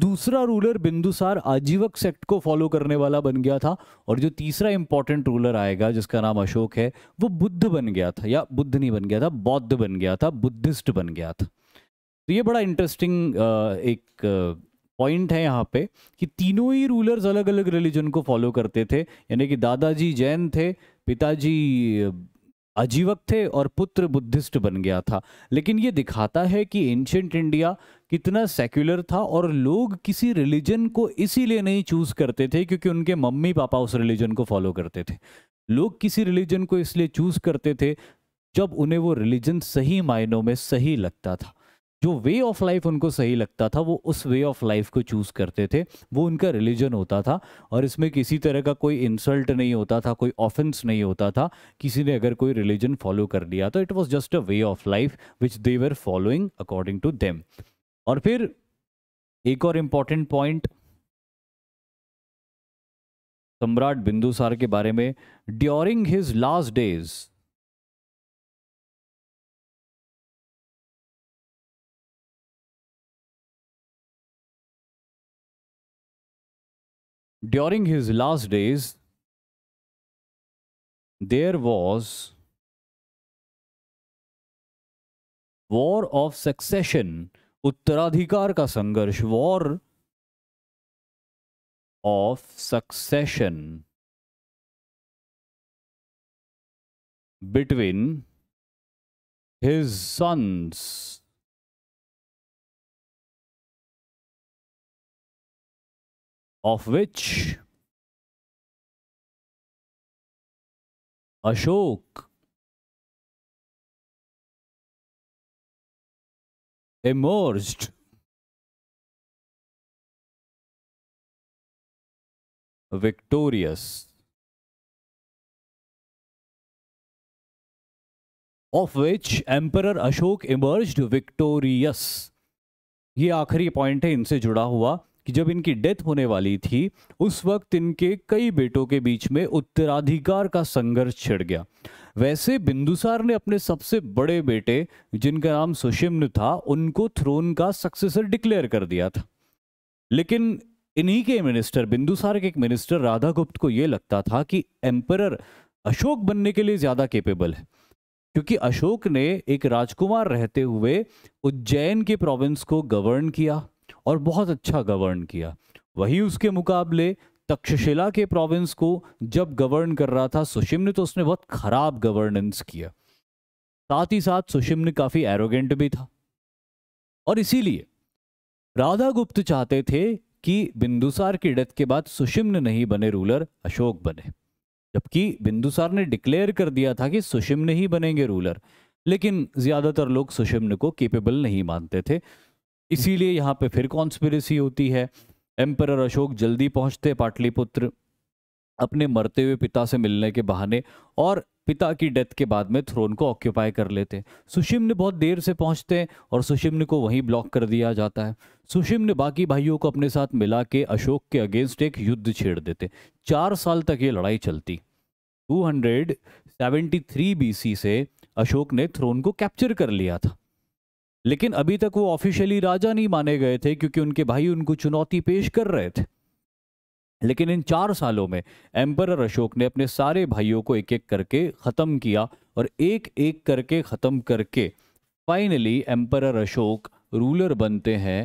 दूसरा रूलर बिंदुसार आजीवक सेक्ट को फॉलो करने वाला बन गया था और जो तीसरा इंपॉर्टेंट रूलर आएगा जिसका नाम अशोक है वो बुद्ध बन गया था या बुद्ध नहीं बन गया था बौद्ध बन गया था बुद्धिस्ट बन गया था तो ये बड़ा इंटरेस्टिंग एक पॉइंट है यहाँ पे कि तीनों ही रूलर्स अलग अलग रिलीजन को फॉलो करते थे यानी कि दादाजी जैन थे पिताजी अजीवक थे और पुत्र बुद्धिस्ट बन गया था लेकिन ये दिखाता है कि एंशंट इंडिया कितना सेक्युलर था और लोग किसी रिलीजन को इसीलिए नहीं चूज़ करते थे क्योंकि उनके मम्मी पापा उस रिलीजन को फॉलो करते थे लोग किसी रिलीजन को इसलिए चूज़ करते थे जब उन्हें वो रिलीजन सही मायनों में सही लगता था जो वे ऑफ लाइफ उनको सही लगता था वो उस वे ऑफ लाइफ को चूज करते थे वो उनका रिलीजन होता था और इसमें किसी तरह का कोई इंसल्ट नहीं होता था कोई ऑफेंस नहीं होता था किसी ने अगर कोई रिलीजन फॉलो कर लिया तो it was just a way of life which they were following according to them और फिर एक और इम्पॉर्टेंट पॉइंट सम्राट बिंदुसार के बारे में during his last days during his last days, there was war of succession, उत्तराधिकार ka Sangarsh, war of succession between his sons of which Ashok emerged victorious, of which Emperor Ashok emerged victorious. ये आखिरी point है इनसे जुड़ा हुआ कि जब इनकी डेथ होने वाली थी उस वक्त इनके कई बेटों के बीच में उत्तराधिकार का संघर्ष छिड़ गया वैसे बिंदुसार ने अपने सबसे बड़े बेटे जिनका नाम सुषिम्न था उनको थ्रोन का सक्सेसर डिक्लेयर कर दिया था लेकिन इन्हीं के मिनिस्टर बिंदुसार के एक मिनिस्टर राधागुप्त को यह लगता था कि एम्पर अशोक बनने के लिए ज्यादा केपेबल है क्योंकि अशोक ने एक राजकुमार रहते हुए उज्जैन के प्रोविंस को गवर्न किया और बहुत अच्छा गवर्न किया वहीं उसके मुकाबले तक्षशिला के प्रोविंस को जब गवर्न कर रहा था सुशिम ने तो उसने बहुत खराब गवर्नेंस किया साथ ही साथ सुशिम ने काफी एरोगेंट भी था और इसीलिए राधा गुप्त चाहते थे कि बिंदुसार की डेथ के बाद सुशिम नहीं बने रूलर अशोक बने जबकि बिंदुसार ने डिक्लेयर कर दिया था कि सुशिम ही बनेंगे रूलर लेकिन ज्यादातर लोग सुशिम्न को केपेबल नहीं मानते थे इसीलिए यहाँ पे फिर कॉन्स्पिरसी होती है एम्पर अशोक जल्दी पहुँचते पाटलिपुत्र अपने मरते हुए पिता से मिलने के बहाने और पिता की डेथ के बाद में थ्रोन को ऑक्यूपाई कर लेते हैं बहुत देर से पहुंचते हैं और सुषिम्न को वहीं ब्लॉक कर दिया जाता है सुषिम्न बाकी भाइयों को अपने साथ मिला के अशोक के अगेंस्ट एक युद्ध छेड़ देते चार साल तक ये लड़ाई चलती 273 हंड्रेड से अशोक ने थ्रोन को कैप्चर कर लिया था लेकिन अभी तक वो ऑफिशियली राजा नहीं माने गए थे क्योंकि उनके भाई उनको चुनौती पेश कर रहे थे लेकिन इन चार सालों में एम्पर अशोक ने अपने सारे भाइयों को एक एक करके ख़त्म किया और एक एक करके ख़त्म करके फाइनली एम्पर अशोक रूलर बनते हैं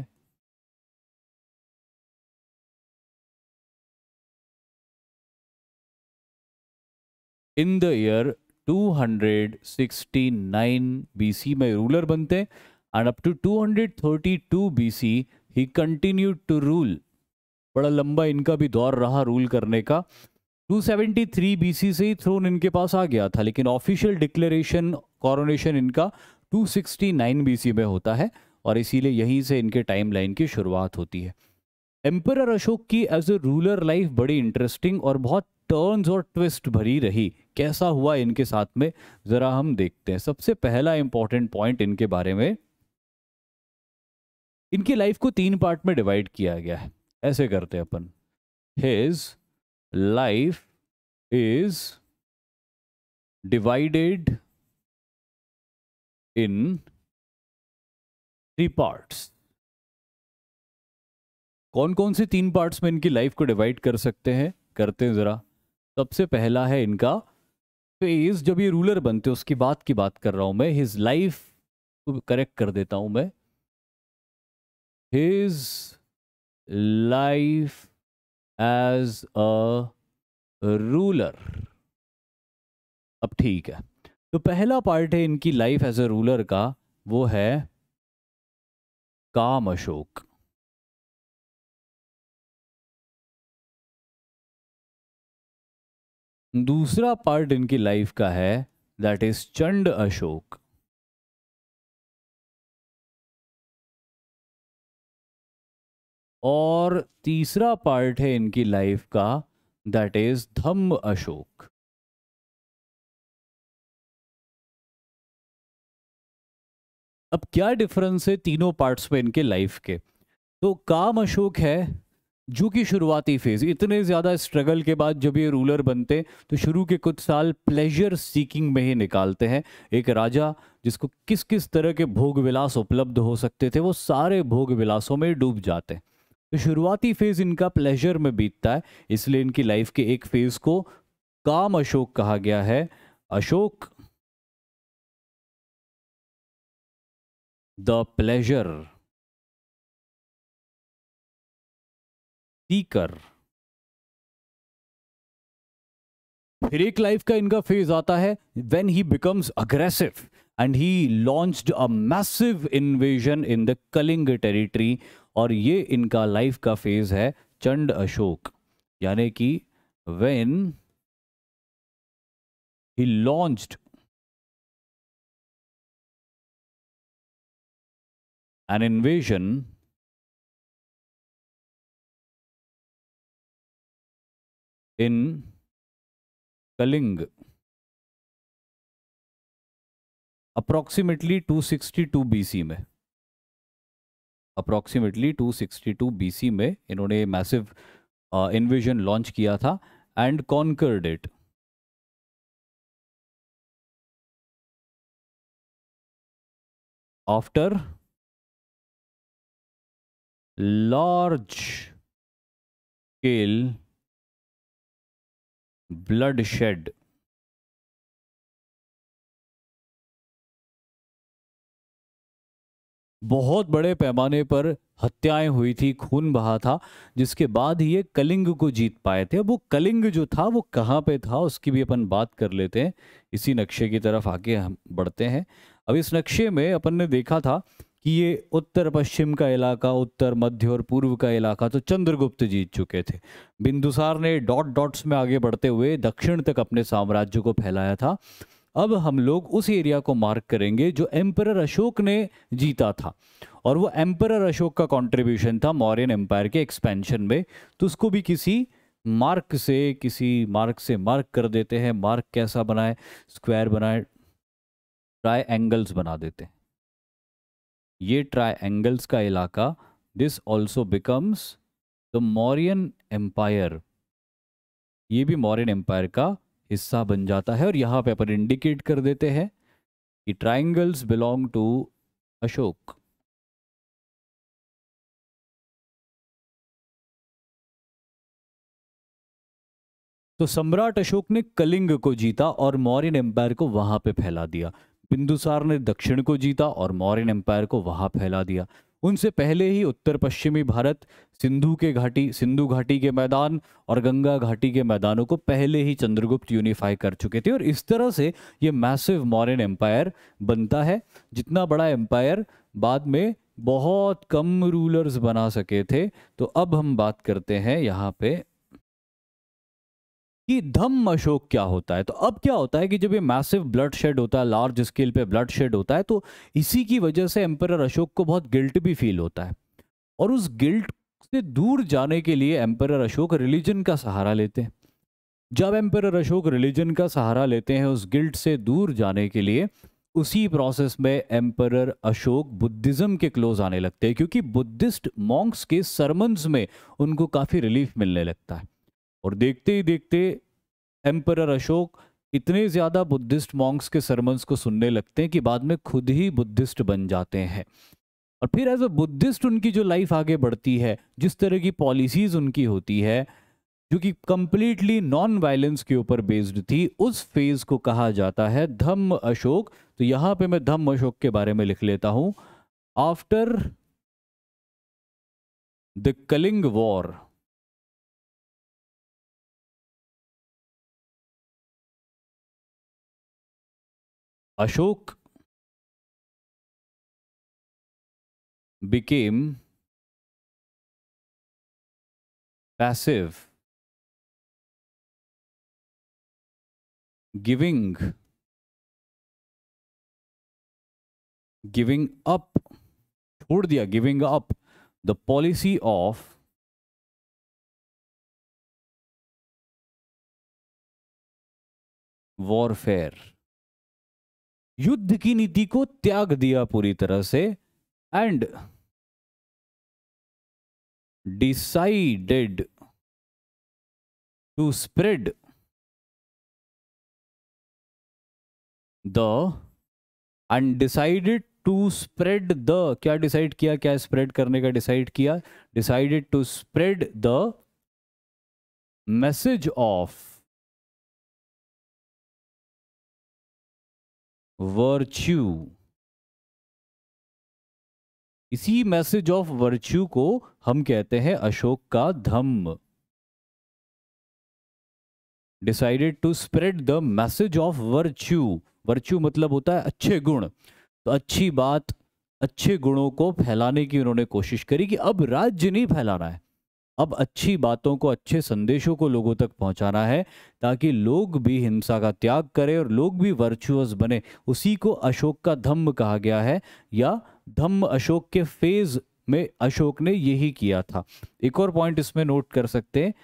इन द ईयर 269 बीसी में रूलर बनते हैं and up to 232 BC he continue to rule बड़ा लंबा इनका भी दौर रहा रूल करने का 273 बीसी से ही थ्रोन इनके पास आ गया था लेकिन ऑफिशियल डिक्लेरेशन कॉरोनेशन इनका 269 बीसी में होता है और इसीलिए यहीं से इनके टाइमलाइन की शुरुआत होती है एम्पर अशोक की एज ए रूलर लाइफ बड़ी इंटरेस्टिंग और बहुत टर्न्स और ट्विस्ट भरी रही कैसा हुआ इनके साथ में ज़रा हम देखते हैं सबसे पहला इंपॉर्टेंट पॉइंट इनके बारे में इनकी लाइफ को तीन पार्ट में डिवाइड किया गया है ऐसे करते हैं अपन his life is divided in three parts कौन कौन से तीन पार्ट्स में इनकी लाइफ को डिवाइड कर सकते हैं करते हैं ज़रा सबसे पहला है इनका फेज जब ये रूलर बनते हैं उसकी बात की बात कर रहा हूं मैं हिज लाइफ को करेक्ट कर देता हूं मैं his life as a ruler. अब ठीक है तो पहला पार्ट है इनकी लाइफ एज अ रूलर का वो है काम अशोक दूसरा पार्ट इनकी लाइफ का है दैट इज चंड अशोक और तीसरा पार्ट है इनकी लाइफ का दैट इज धम्म अशोक अब क्या डिफरेंस है तीनों पार्ट्स में इनके लाइफ के तो काम अशोक है जो कि शुरुआती फेज इतने ज़्यादा स्ट्रगल के बाद जब ये रूलर बनते तो शुरू के कुछ साल प्लेजर सीकिंग में ही निकालते हैं एक राजा जिसको किस किस तरह के भोग विलास उपलब्ध हो सकते थे वो सारे भोग विलासों में डूब जाते हैं तो शुरुआती फेज इनका प्लेजर में बीतता है इसलिए इनकी लाइफ के एक फेज को काम अशोक कहा गया है अशोक द प्लेजर सीकर फिर एक लाइफ का इनका फेज आता है when he becomes aggressive and he launched a massive invasion in the Kalinga territory और ये इनका लाइफ का फेज है चंड अशोक यानी कि when he launched an invasion in Kalinga approximately 262 C में अप्रोक्सीमेटली 262 सी में इन्होंने मैसिव इन्विजन लॉन्च किया था and conquered it after large scale bloodshed बहुत बड़े पैमाने पर हत्याएं हुई थी खून बहा था जिसके बाद ही ये कलिंग को जीत पाए थे अब वो कलिंग जो था वो कहाँ पे था उसकी भी अपन बात कर लेते हैं इसी नक्शे की तरफ आगे हम बढ़ते हैं अब इस नक्शे में अपन ने देखा था कि ये उत्तर पश्चिम का इलाका उत्तर मध्य और पूर्व का इलाका तो चंद्रगुप्त जीत चुके थे बिंदुसार ने डॉट डॉट्स में आगे बढ़ते हुए दक्षिण तक अपने साम्राज्य को फैलाया था अब हम लोग उस एरिया को मार्क करेंगे जो एम्पर अशोक ने जीता था और वो एम्पर अशोक का कंट्रीब्यूशन था मौर्यन एम्पायर के एक्सपेंशन में तो उसको भी किसी मार्क से किसी मार्क से मार्क कर देते हैं मार्क कैसा बनाए स्क्वायर बनाए ट्राई एंगल्स बना देते हैं ये ट्राई एंगल्स का इलाका this also becomes the Mauryan empire ये भी मौर्यन एम्पायर का हिस्सा बन जाता है और यहाँ पे अपन इंडिकेट कर देते हैं कि ट्राइंगल्स बिलोंग टू अशोक तो सम्राट अशोक ने कलिंग को जीता और मौर्यन एम्पायर को वहां पे फैला दिया बिंदुसार ने दक्षिण को जीता और मौर्यन एम्पायर को वहां फैला दिया उनसे पहले ही उत्तर पश्चिमी भारत सिंधु के घाटी सिंधु घाटी के मैदान और गंगा घाटी के मैदानों को पहले ही चंद्रगुप्त यूनिफाई कर चुके थे और इस तरह से ये मैसिव मॉरन एम्पायर बनता है जितना बड़ा एम्पायर बाद में बहुत कम रूलर्स बना सके थे तो अब हम बात करते हैं यहाँ पे कि धम्म अशोक क्या होता है तो अब क्या होता है कि जब ये मैसिव ब्लड शेड होता है लार्ज स्केल पे ब्लड शेड होता है तो इसी की वजह से एम्पर अशोक को बहुत गिल्ट भी फील होता है और उस गिल्ट से दूर जाने के लिए एम्परर अशोक रिलीजन का सहारा लेते हैं जब एम्परर अशोक रिलीजन का सहारा लेते हैं उस गिल्ट से दूर जाने के लिए उसी प्रोसेस में एम्पर अशोक बुद्धिज़्म के क्लोज आने लगते हैं क्योंकि बुद्धिस्ट मॉन्क्स के सरमन्स में उनको काफ़ी रिलीफ मिलने लगता है और देखते ही देखते एम्पर अशोक इतने ज़्यादा बुद्धिस्ट मॉन्क्स के सरमन्स को सुनने लगते हैं कि बाद में खुद ही बुद्धिस्ट बन जाते हैं और फिर एज अ बुद्धिस्ट उनकी जो लाइफ आगे बढ़ती है जिस तरह की पॉलिसीज़ उनकी होती है जो कि कम्प्लीटली नॉन वायलेंस के ऊपर बेस्ड थी उस फेज़ को कहा जाता है धम्म अशोक तो यहाँ पे मैं धम्म अशोक के बारे में लिख लेता हूँ after the Kalinga war Ashok became passive, giving, giving up, giving up the policy of warfare. युद्ध की नीति को त्याग दिया पूरी तरह से and decided to spread the and decided to spread the क्या डिसाइड किया क्या स्प्रेड करने का डिसाइड किया decided to spread the message of virtue इसी मैसेज ऑफ वर्च्यू को हम कहते हैं अशोक का Dhamma decided to spread the message of virtue virtue मतलब होता है अच्छे गुण तो अच्छी बात अच्छे गुणों को फैलाने की उन्होंने कोशिश करी कि अब राज्य नहीं फैलाना है अब अच्छी बातों को अच्छे संदेशों को लोगों तक पहुंचाना है ताकि लोग भी हिंसा का त्याग करें और लोग भी वर्चुअस बने उसी को अशोक का धम्म कहा गया है या धम्म अशोक के फेज में अशोक ने यही किया था एक और पॉइंट इसमें नोट कर सकते हैं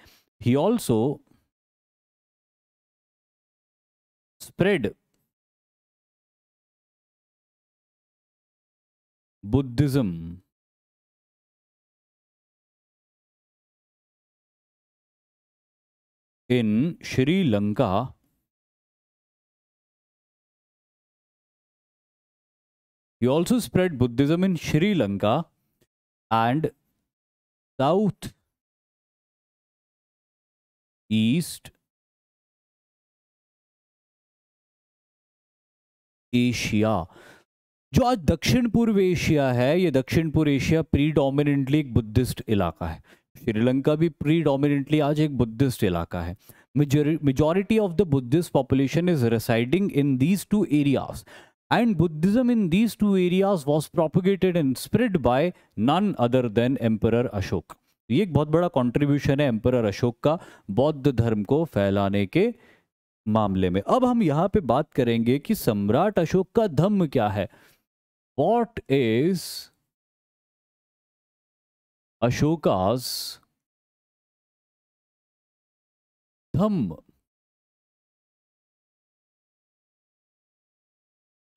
ही also spread Buddhism in Sri Lanka He also spread Buddhism in Sri Lanka and South East Asia जो आज दक्षिण पूर्व एशिया है ये दक्षिण पूर्व एशिया प्रीडोमिनेंटली एक बुद्धिस्ट इलाका है श्रीलंका भी प्री डोमिनेंटली आज एक बुद्धिस्ट इलाका है majority of the Buddhist population is residing in these two areas and Buddhism in these two areas was propagated and spread by none other than emperor Ashoka ये एक बहुत बड़ा कॉन्ट्रीब्यूशन है एम्पर अशोक का बौद्ध धर्म को फैलाने के मामले में अब हम यहाँ पे बात करेंगे कि सम्राट अशोक का धम्म क्या है what is Ashoka's Dhamma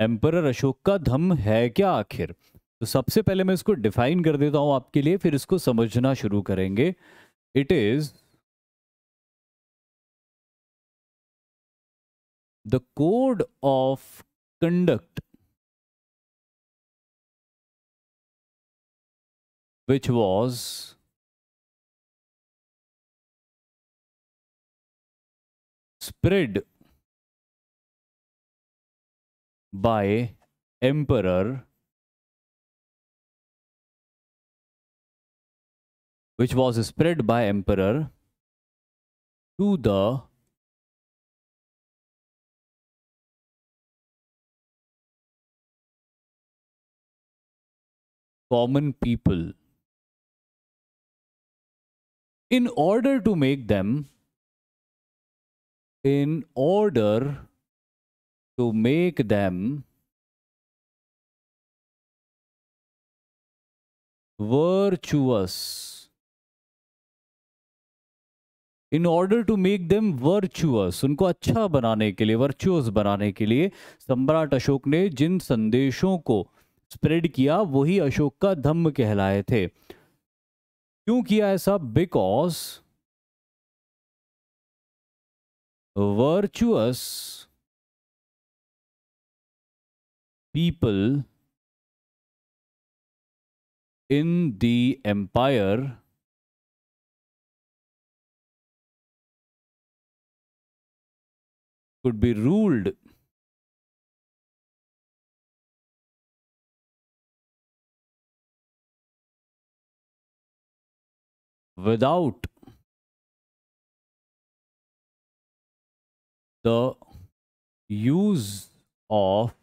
emperor Ashoka का धम्म है क्या आखिर तो सबसे पहले मैं इसको डिफाइन कर देता हूं आपके लिए फिर इसको समझना शुरू करेंगे it is the code of conduct which was spread by emperor which was spread by emperor to the common people in order to make them in order to make them virtuous in order to make them virtuous उनको अच्छा बनाने के लिए virtuous बनाने के लिए सम्राट अशोक ने जिन संदेशों को स्प्रेड किया वही अशोक का धम्म कहलाए थे क्यों किया ऐसा because virtuous people in the empire could be ruled without the use of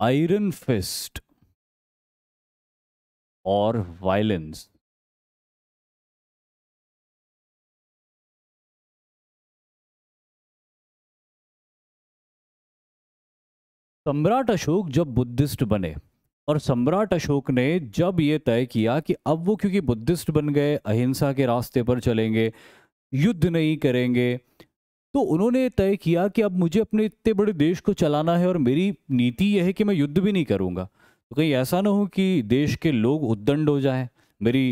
iron fist or violence. सम्राट अशोक जब बुद्धिस्ट बने और सम्राट अशोक ने जब ये तय किया कि अब वो क्योंकि बुद्धिस्ट बन गए अहिंसा के रास्ते पर चलेंगे युद्ध नहीं करेंगे तो उन्होंने तय किया कि अब मुझे अपने इतने बड़े देश को चलाना है और मेरी नीति यह है कि मैं युद्ध भी नहीं करूँगा तो कहीं ऐसा ना हो कि देश के लोग उद्दंड हो जाएं मेरी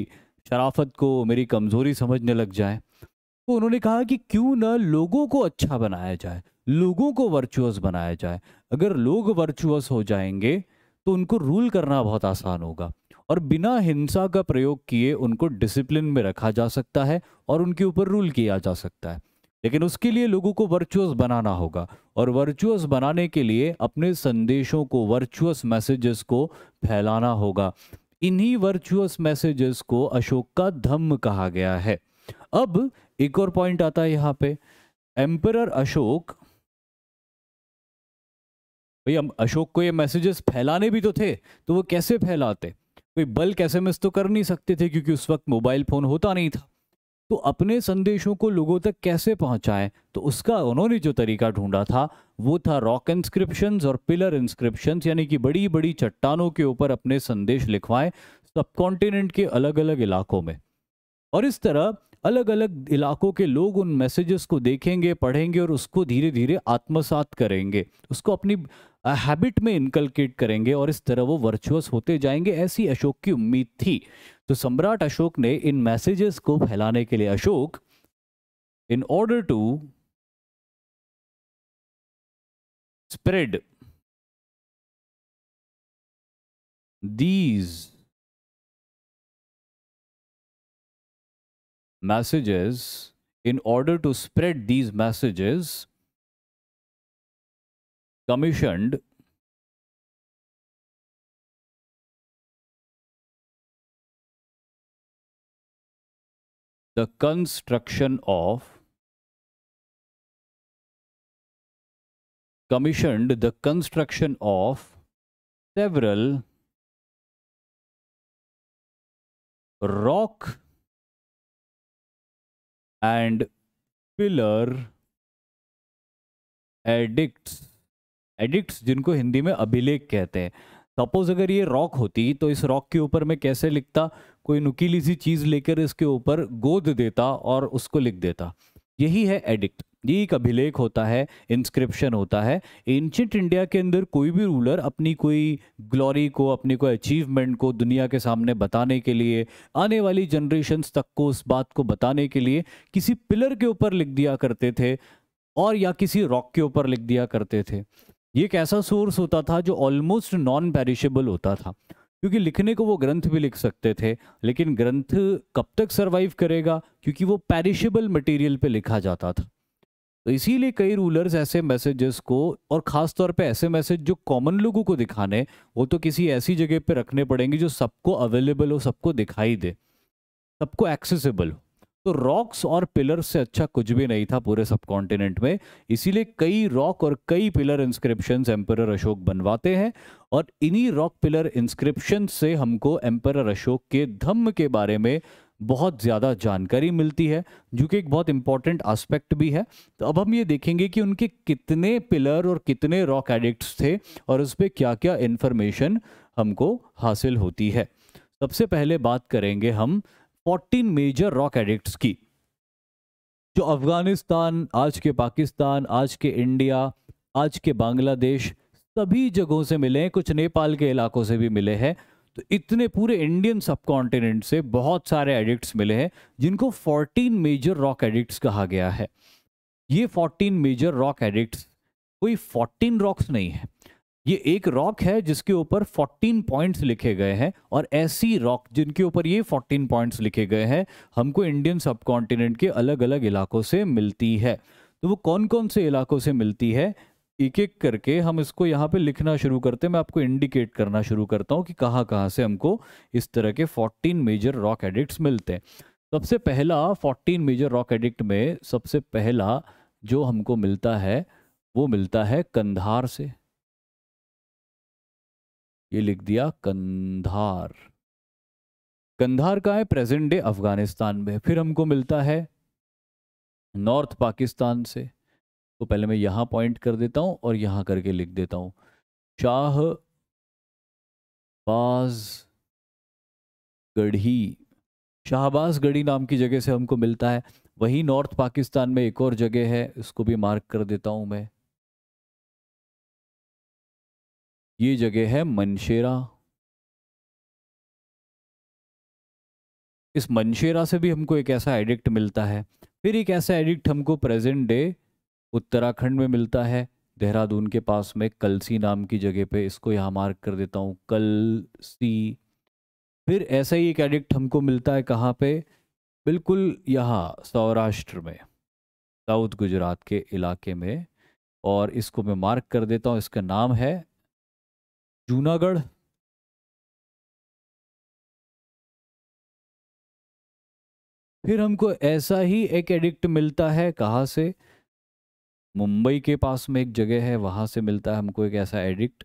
शराफत को मेरी कमज़ोरी समझने लग जाए तो उन्होंने कहा कि क्यों ना लोगों को अच्छा बनाया जाए लोगों को वर्चुअस बनाया जाए अगर लोग वर्चुअस हो जाएंगे तो उनको रूल करना बहुत आसान होगा और बिना हिंसा का प्रयोग किए उनको डिसिप्लिन में रखा जा सकता है और उनके ऊपर रूल किया जा सकता है लेकिन उसके लिए लोगों को वर्चुअस बनाना होगा और वर्चुअस बनाने के लिए अपने संदेशों को वर्चुअस मैसेजेस को फैलाना होगा इन्हीं वर्चुअस मैसेजेस को अशोक का धम्म कहा गया है अब एक और पॉइंट आता है यहाँ पे एम्पर अशोक भाई हम अशोक को ये मैसेजेस फैलाने भी तो थे तो वो कैसे फैलाते कोई बल्क मिस तो कर नहीं सकते थे क्योंकि उस वक्त मोबाइल फ़ोन होता नहीं था तो अपने संदेशों को लोगों तक कैसे पहुंचाएं तो उसका उन्होंने जो तरीका ढूंढा था वो था रॉक इंस्क्रिप्शंस और पिलर इंस्क्रिप्शंस यानी कि बड़ी बड़ी चट्टानों के ऊपर अपने संदेश लिखवाएं सब कॉन्टिनेंट के अलग अलग इलाकों में और इस तरह अलग अलग इलाकों के लोग उन मैसेजेस को देखेंगे पढ़ेंगे और उसको धीरे धीरे आत्मसात करेंगे उसको अपनी हैबिट में इनकलकेट करेंगे और इस तरह वो वर्चुअस होते जाएंगे ऐसी अशोक की उम्मीद थी तो सम्राट अशोक ने इन मैसेजेस को फैलाने के लिए Ashoka in order to spread these messages, in order to spread these messages, commissioned the construction of commissioned the construction of several rock and pillar edicts edicts जिनको हिंदी में अभिलेख कहते हैं सपोज अगर ये रॉक होती तो इस रॉक के ऊपर मैं कैसे लिखता कोई नुकीली सी चीज़ लेकर इसके ऊपर गोद देता और उसको लिख देता यही है एडिक्ट एक अभिलेख होता है इंस्क्रिप्शन होता है एंशंट इंडिया के अंदर कोई भी रूलर अपनी कोई ग्लोरी को अपनी कोई अचीवमेंट को दुनिया के सामने बताने के लिए आने वाली जनरेशन्स तक को उस बात को बताने के लिए किसी पिलर के ऊपर लिख दिया करते थे और या किसी रॉक के ऊपर लिख दिया करते थे ये एक ऐसा सोर्स होता था जो ऑलमोस्ट नॉन पैरिशेबल होता था क्योंकि लिखने को वो ग्रंथ भी लिख सकते थे लेकिन ग्रंथ कब तक सरवाइव करेगा क्योंकि वो पैरिशेबल मटेरियल पे लिखा जाता था तो इसीलिए कई रूलर्स ऐसे मैसेजेस को और ख़ास तौर पे ऐसे मैसेज जो कॉमन लोगों को दिखाने वो तो किसी ऐसी जगह पे रखने पड़ेंगे जो सबको अवेलेबल हो सबको दिखाई दे सबको एक्सेसिबल हो तो रॉक्स और पिलर से अच्छा कुछ भी नहीं था पूरे सब कॉन्टिनेंट में इसीलिए कई रॉक और कई पिलर इंस्क्रिप्शन एम्पर अशोक बनवाते हैं और इन्हीं रॉक पिलर इंस्क्रिप्शन से हमको एम्पर अशोक के धम्म के बारे में बहुत ज़्यादा जानकारी मिलती है जो कि एक बहुत इंपॉर्टेंट आस्पेक्ट भी है तो अब हम ये देखेंगे कि उनके कितने पिलर और कितने रॉक एडिक्ट्स थे और उस पर क्या क्या इन्फॉर्मेशन हमको हासिल होती है सबसे पहले बात करेंगे हम 14 मेजर रॉक एडिक्ट्स की जो अफगानिस्तान आज के पाकिस्तान आज के इंडिया आज के बांग्लादेश सभी जगहों से मिले हैं कुछ नेपाल के इलाकों से भी मिले हैं तो इतने पूरे इंडियन सब कॉन्टिनेंट से बहुत सारे एडिक्ट्स मिले हैं जिनको 14 मेजर रॉक एडिक्ट्स कहा गया है ये 14 मेजर रॉक एडिक्ट्स कोई 14 रॉक्स नहीं है ये एक रॉक है जिसके ऊपर 14 पॉइंट्स लिखे गए हैं और ऐसी रॉक जिनके ऊपर ये 14 पॉइंट्स लिखे गए हैं हमको इंडियन सब के अलग अलग इलाकों से मिलती है तो वो कौन कौन से इलाकों से मिलती है एक एक करके हम इसको यहाँ पे लिखना शुरू करते हैं मैं आपको इंडिकेट करना शुरू करता हूँ कि कहाँ कहाँ से हमको इस तरह के 14 मेजर रॉक एडिक्ट मिलते हैं सबसे पहला 14 मेजर रॉक एडिक्ट में सबसे पहला जो हमको मिलता है वो मिलता है कंधार से ये लिख दिया कंधार कंधार का है प्रेजेंट डे अफगानिस्तान में फिर हमको मिलता है नॉर्थ पाकिस्तान से तो पहले मैं यहाँ पॉइंट कर देता हूँ और यहाँ करके लिख देता हूँ शाह बाज गढ़ी शाहबाज गढ़ी नाम की जगह से हमको मिलता है वही नॉर्थ पाकिस्तान में एक और जगह है इसको भी मार्क कर देता हूँ मैं ये जगह है मनशेरा इस मनशेरा से भी हमको एक ऐसा एडिक्ट मिलता है फिर एक ऐसा एडिक्ट हमको प्रेजेंट डे उत्तराखंड में मिलता है देहरादून के पास में कलसी नाम की जगह पे इसको यहाँ मार्क कर देता हूँ कलसी फिर ऐसा ही एक एडिक्ट हमको मिलता है कहाँ पे बिल्कुल यहाँ सौराष्ट्र में साउथ गुजरात के इलाके में और इसको मैं मार्क कर देता हूँ इसका नाम है जूनागढ़ फिर हमको ऐसा ही एक एडिक्ट मिलता है कहाँ से मुंबई के पास में एक जगह है वहां से मिलता है हमको एक ऐसा एडिक्ट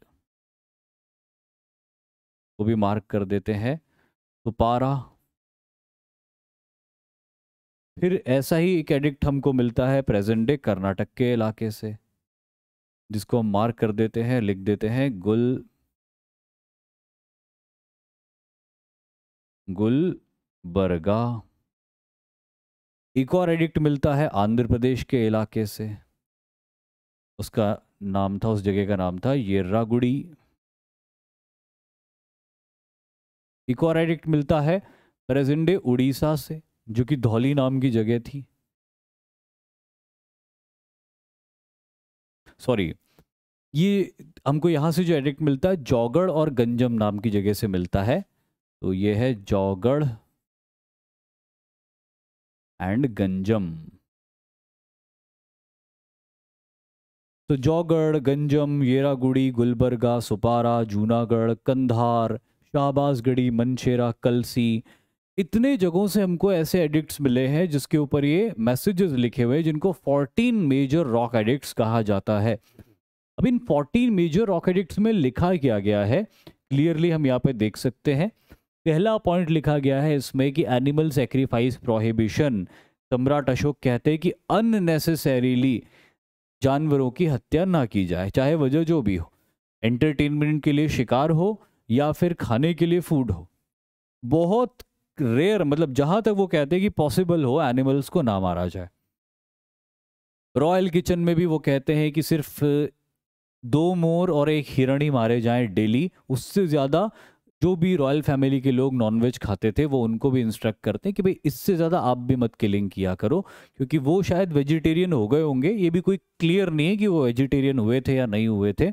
वो भी मार्क कर देते हैं तो पारा फिर ऐसा ही एक एडिक्ट हमको मिलता है प्रेजेंट डे कर्नाटक के इलाके से जिसको हम मार्क कर देते हैं लिख देते हैं गुल बरगा एक और एडिक्ट मिलता है आंध्र प्रदेश के इलाके से उसका नाम था उस जगह का नाम था एक और एडिक्ट मिलता है प्रेजेंडे उड़ीसा से जो कि धौली नाम की जगह थी सॉरी ये हमको यहां से जो एडिक्ट मिलता है जौगढ़ और गंजम नाम की जगह से मिलता है तो ये है जौगढ़ एंड गंजम तो जौगढ़ गंजम येरागुड़ी गुलबर्गा सुपारा जूनागढ़ कंधार शाहबाजगढ़ी मनशेरा कलसी इतने जगहों से हमको ऐसे एडिक्ट्स मिले हैं जिसके ऊपर ये मैसेजेस लिखे हुए हैं जिनको 14 मेजर रॉक एडिक्ट्स कहा जाता है अब इन 14 मेजर रॉक एडिक्ट्स में लिखा किया गया है क्लियरली हम यहाँ पे देख सकते हैं पहला पॉइंट लिखा गया है इसमें कि एनिमल सेक्रीफाइस प्रोहिबिशन सम्राट अशोक कहते हैं कि अननेसेसरीली जानवरों की हत्या ना की जाए चाहे वजह जो भी हो एंटरटेनमेंट के लिए शिकार हो या फिर खाने के लिए फूड हो बहुत रेयर मतलब जहां तक वो कहते हैं कि पॉसिबल हो एनिमल्स को ना मारा जाए रॉयल किचन में भी वो कहते हैं कि सिर्फ दो मोर और एक हिरण ही मारे जाएं डेली उससे ज़्यादा जो भी रॉयल फैमिली के लोग नॉनवेज खाते थे वो उनको भी इंस्ट्रक्ट करते हैं कि भाई इससे ज़्यादा आप भी मत किलिंग किया करो क्योंकि वो शायद वेजिटेरियन हो गए होंगे ये भी कोई क्लियर नहीं है कि वो वेजिटेरियन हुए थे या नहीं हुए थे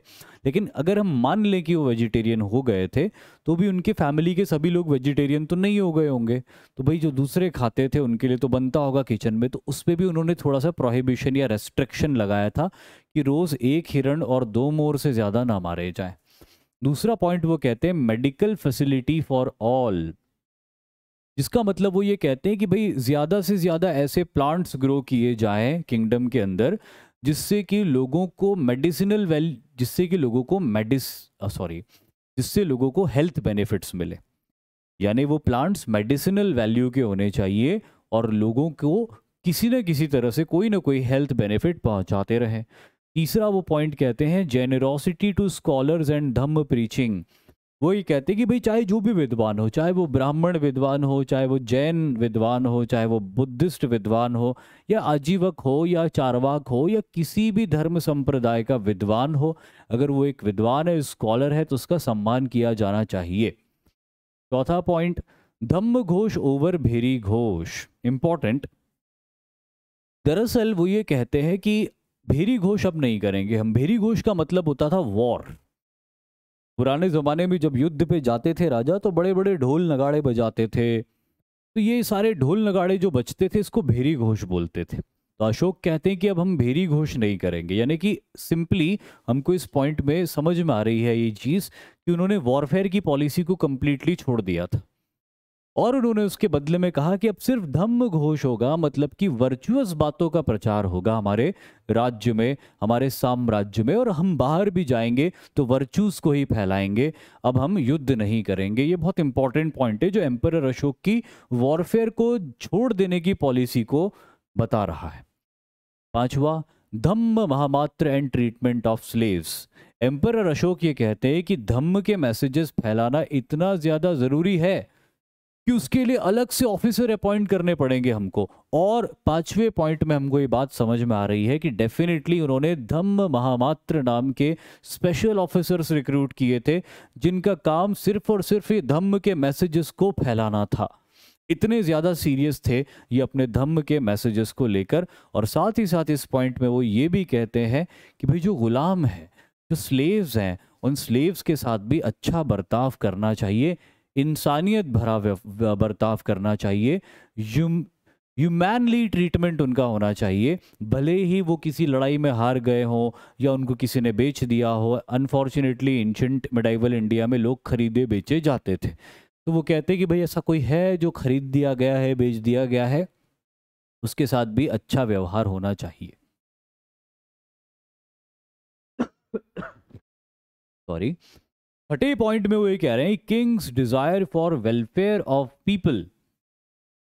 लेकिन अगर हम मान लें कि वो वेजिटेरियन हो गए थे तो भी उनके फैमिली के सभी लोग वेजिटेरियन तो नहीं हो गए होंगे तो भाई जो दूसरे खाते थे उनके लिए तो बनता होगा किचन में तो उस पर भी उन्होंने थोड़ा सा प्रोहिबिशन या रेस्ट्रिक्शन लगाया था कि रोज़ एक हिरण और दो मोर से ज़्यादा ना मारे जाएँ दूसरा पॉइंट वो कहते हैं मेडिकल फैसिलिटी फॉर ऑल जिसका मतलब वो ये कहते हैं कि भाई ज़्यादा से ज़्यादा ऐसे प्लांट्स ग्रो किए जाएं किंगडम के अंदर जिससे कि लोगों को मेडिसिनल वैल जिससे कि लोगों को मेडिस सॉरी जिससे लोगों को हेल्थ बेनिफिट्स मिले यानी वो प्लांट्स मेडिसिनल वैल्यू के होने चाहिए और लोगों को किसी न किसी तरह से कोई ना कोई हेल्थ बेनिफिट पहुंचाते रहें तीसरा वो पॉइंट कहते हैं generosity to scholars and Dhamma preaching वो ये कहते हैं कि भाई चाहे जो भी विद्वान हो चाहे वो ब्राह्मण विद्वान हो चाहे वो जैन विद्वान हो चाहे वो बुद्धिस्ट विद्वान हो या आजीवक हो या चारवाक हो या किसी भी धर्म संप्रदाय का विद्वान हो अगर वो एक विद्वान है स्कॉलर है तो उसका सम्मान किया जाना चाहिए चौथा point Dhamma ghosh over bheri ghosh important दरअसल वो ये कहते हैं कि भेरी घोष अब नहीं करेंगे हम भेरी घोष का मतलब होता था वॉर पुराने ज़माने में जब युद्ध पे जाते थे राजा तो बड़े बड़े ढोल नगाड़े बजाते थे तो ये सारे ढोल नगाड़े जो बजते थे इसको भेरी घोष बोलते थे तो अशोक कहते हैं कि अब हम भेरी घोष नहीं करेंगे यानी कि सिंपली हमको इस पॉइंट में समझ में आ रही है ये चीज़ कि उन्होंने वॉरफेयर की पॉलिसी को कम्प्लीटली छोड़ दिया था और उन्होंने उसके बदले में कहा कि अब सिर्फ धम्म घोष होगा मतलब कि वर्चुअस बातों का प्रचार होगा हमारे राज्य में हमारे साम्राज्य में और हम बाहर भी जाएंगे तो वर्चुअस को ही फैलाएंगे अब हम युद्ध नहीं करेंगे ये बहुत इंपॉर्टेंट पॉइंट है जो एम्पर अशोक की वॉरफेयर को छोड़ देने की पॉलिसी को बता रहा है पांचवा Dhamma Mahamatra and treatment of slaves emperor Ashoka ये कहते हैं कि धम्म के मैसेजेस फैलाना इतना ज़्यादा ज़रूरी है कि उसके लिए अलग से ऑफिसर अपॉइंट करने पड़ेंगे हमको और पांचवें पॉइंट में हमको ये बात समझ में आ रही है कि डेफिनेटली उन्होंने धम्म महामात्र नाम के स्पेशल ऑफिसर्स रिक्रूट किए थे जिनका काम सिर्फ और सिर्फ ये धम्म के मैसेजेस को फैलाना था इतने ज़्यादा सीरियस थे ये अपने धम्म के मैसेजेस को लेकर और साथ ही साथ इस पॉइंट में वो ये भी कहते हैं कि भाई जो गुलाम है जो स्लेव्स हैं उन स्लेव्स के साथ भी अच्छा बर्ताव करना चाहिए इंसानियत भरा बर्ताव करना चाहिए ह्यूमैनली ट्रीटमेंट उनका होना चाहिए भले ही वो किसी लड़ाई में हार गए हों या उनको किसी ने बेच दिया हो अनफॉर्चुनेटली एंशंट मेडाइवल इंडिया में लोग खरीदे बेचे जाते थे तो वो कहते कि भाई ऐसा कोई है जो खरीद दिया गया है बेच दिया गया है उसके साथ भी अच्छा व्यवहार होना चाहिए सॉरी छठे पॉइंट में वो ये कह रहे हैं king's desire for welfare of people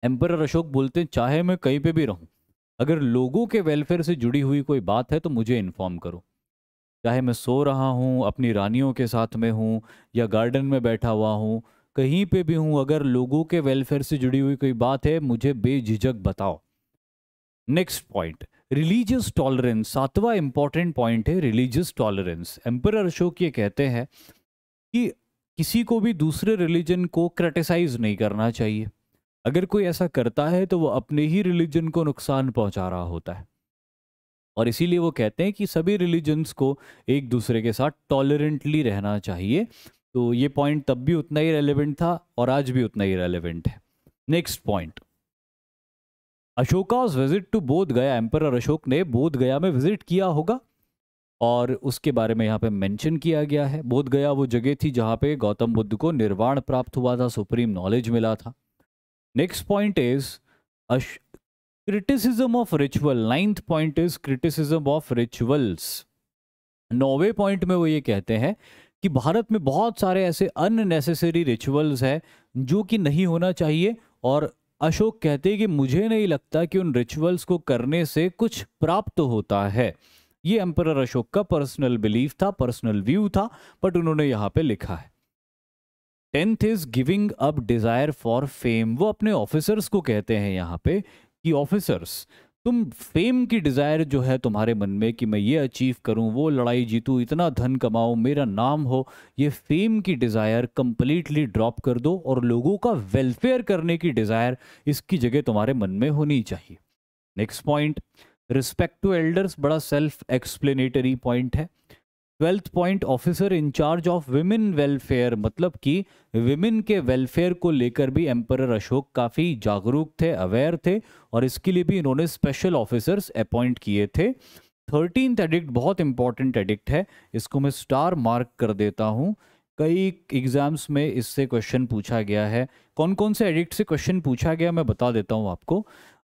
emperor Ashoka बोलते हैं चाहे मैं कहीं पे भी रहूं अगर लोगों के वेलफेयर से जुड़ी हुई कोई बात है तो मुझे इन्फॉर्म करो चाहे मैं सो रहा हूं अपनी रानियों के साथ में हूं या गार्डन में बैठा हुआ हूं कहीं पे भी हूं अगर लोगों के वेलफेयर से जुड़ी हुई कोई बात है मुझे बेझिझक बताओ नेक्स्ट पॉइंट रिलीजियस टॉलरेंस सातवां इंपॉर्टेंट पॉइंट है रिलीजियस टॉलरेंस एम्पर अशोक ये कहते हैं कि किसी को भी दूसरे रिलीजन को क्रिटिसाइज नहीं करना चाहिए अगर कोई ऐसा करता है तो वो अपने ही रिलीजन को नुकसान पहुंचा रहा होता है और इसीलिए वो कहते हैं कि सभी रिलीजन्स को एक दूसरे के साथ टॉलरेंटली रहना चाहिए तो ये पॉइंट तब भी उतना ही रेलिवेंट था और आज भी उतना ही रेलिवेंट है next point Ashoka's visit to Bodh Gaya emperor Ashok ने बोध गया में विजिट किया होगा और उसके बारे में यहाँ पे मेंशन किया गया है बोध गया वो जगह थी जहाँ पे गौतम बुद्ध को निर्वाण प्राप्त हुआ था सुप्रीम नॉलेज मिला था next point is criticism of ritual ninth point is criticism of rituals नौवे पॉइंट में वो ये कहते हैं कि भारत में बहुत सारे ऐसे अननेसेसरी रिचुअल्स हैं जो कि नहीं होना चाहिए और अशोक कहते हैं कि मुझे नहीं लगता कि उन रिचुअल्स को करने से कुछ प्राप्त होता है ये एम्पर अशोक का पर्सनल बिलीफ था पर्सनल व्यू था बट उन्होंने यहाँ पे लिखा है tenth is giving up desire for fame वो अपने ऑफिसर्स को कहते हैं यहाँ पे कि ऑफिसर्स तुम फेम की डिज़ायर जो है तुम्हारे मन में कि मैं ये अचीव करूं वो लड़ाई जीतू इतना धन कमाऊं मेरा नाम हो ये फेम की डिज़ायर कंप्लीटली ड्रॉप कर दो और लोगों का वेलफेयर करने की डिज़ायर इसकी जगह तुम्हारे मन में होनी चाहिए next point respect to elders बड़ा सेल्फ एक्सप्लेनेटरी पॉइंट है twelfth point officer in charge of women welfare मतलब कि विमेन के वेलफेयर को लेकर भी एम्पर अशोक काफ़ी जागरूक थे अवेयर थे और इसके लिए भी इन्होंने स्पेशल ऑफिसर्स अपॉइंट किए थे थर्टीनथ एडिक्ट बहुत इंपॉर्टेंट एडिक्ट है इसको मैं स्टार मार्क कर देता हूँ कई एग्जाम्स में इससे क्वेश्चन पूछा गया है कौन कौन से एडिक्ट से क्वेश्चन पूछा गया मैं बता देता हूँ आपको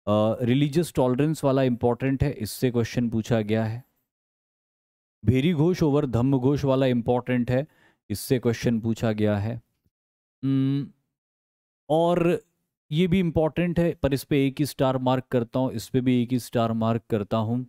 रिलीजियस टॉलरेंस वाला इंपॉर्टेंट है इससे क्वेश्चन पूछा गया है भेरी घोष ओवर धम्म घोष वाला इंपॉर्टेंट है इससे क्वेश्चन पूछा गया है hmm, और ये भी इम्पॉर्टेंट है पर इस पर एक ही स्टार मार्क करता हूँ इस पर भी एक ही स्टार मार्क करता हूँ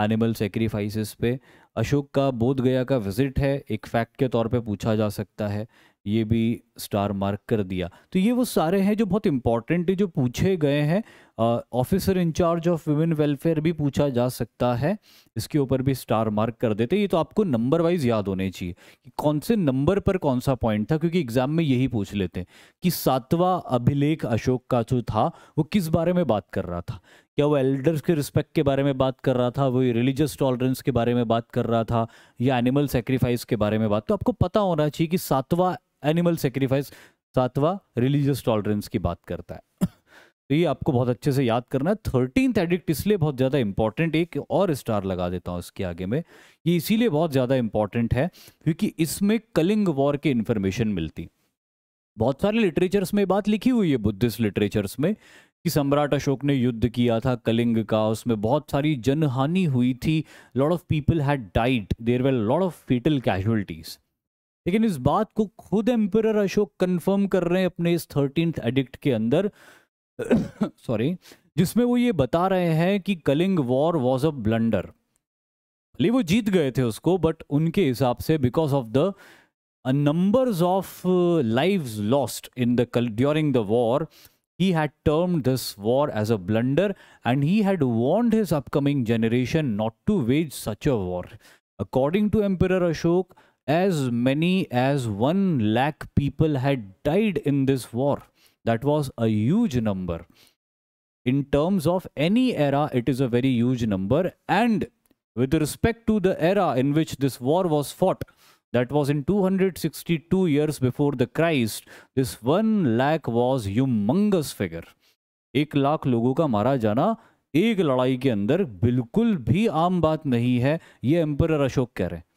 एनिमल सेक्रीफाइसेस पे अशोक का बोध गया का विजिट है एक फैक्ट के तौर पे पूछा जा सकता है ये भी स्टार मार्क कर दिया तो ये वो सारे हैं जो बहुत इम्पॉर्टेंट जो पूछे गए हैं officer in charge of women welfare भी पूछा जा सकता है इसके ऊपर भी स्टार मार्क कर देते ये तो आपको नंबर वाइज याद होने चाहिए कि कौन से नंबर पर कौन सा पॉइंट था क्योंकि एग्जाम में यही पूछ लेते हैं कि सातवां अभिलेख अशोक का जो था वो किस बारे में बात कर रहा था क्या वो एल्डर्स के रिस्पेक्ट के बारे में बात कर रहा था वो रिलीजियस टॉलरेंस के बारे में बात कर रहा था या एनिमल सेक्रीफाइस के बारे में बात तो आपको पता होना चाहिए कि सातवां एनिमल सेक्रीफाइस सातवां रिलीजियस टॉलरेंस की बात करता है तो ये आपको बहुत अच्छे से याद करना है थर्टीन एडिक्ट इसलिए बहुत ज़्यादा इंपॉर्टेंट एक और स्टार लगा देता हूँ इसके आगे में ये इसीलिए बहुत ज़्यादा इंपॉर्टेंट है क्योंकि इसमें कलिंग वॉर की इन्फॉर्मेशन मिलती बहुत सारे लिटरेचर्स में बात लिखी हुई है बुद्धिस्ट लिटरेचर्स में कि सम्राट अशोक ने युद्ध किया था कलिंग का उसमें बहुत सारी जनहानि हुई थी lot of people had died there well lot of fatal casualties लेकिन इस बात को खुद एम्पर अशोक कंफर्म कर रहे हैं अपने इस थर्टीन एडिक्ट के अंदर सॉरी जिसमें वो ये बता रहे हैं कि Kalinga war was a blunder भले वो जीत गए थे उसको बट उनके हिसाब से because of the number of live lost in the during the war he had term this war as a blunder and he had warned his upcoming generation not to wage such a war according to emperor Ashoka as many as one lakh people had died in this war that was a huge number in terms of any era it is a very huge number and with respect to the era in which this war was fought that was in 262 years before the christ this 1 lakh was humongous figure एक lakh logo ka mara jana ek ladai ke andar bilkul bhi aam baat nahi hai ye emperor ashok keh rahe हैं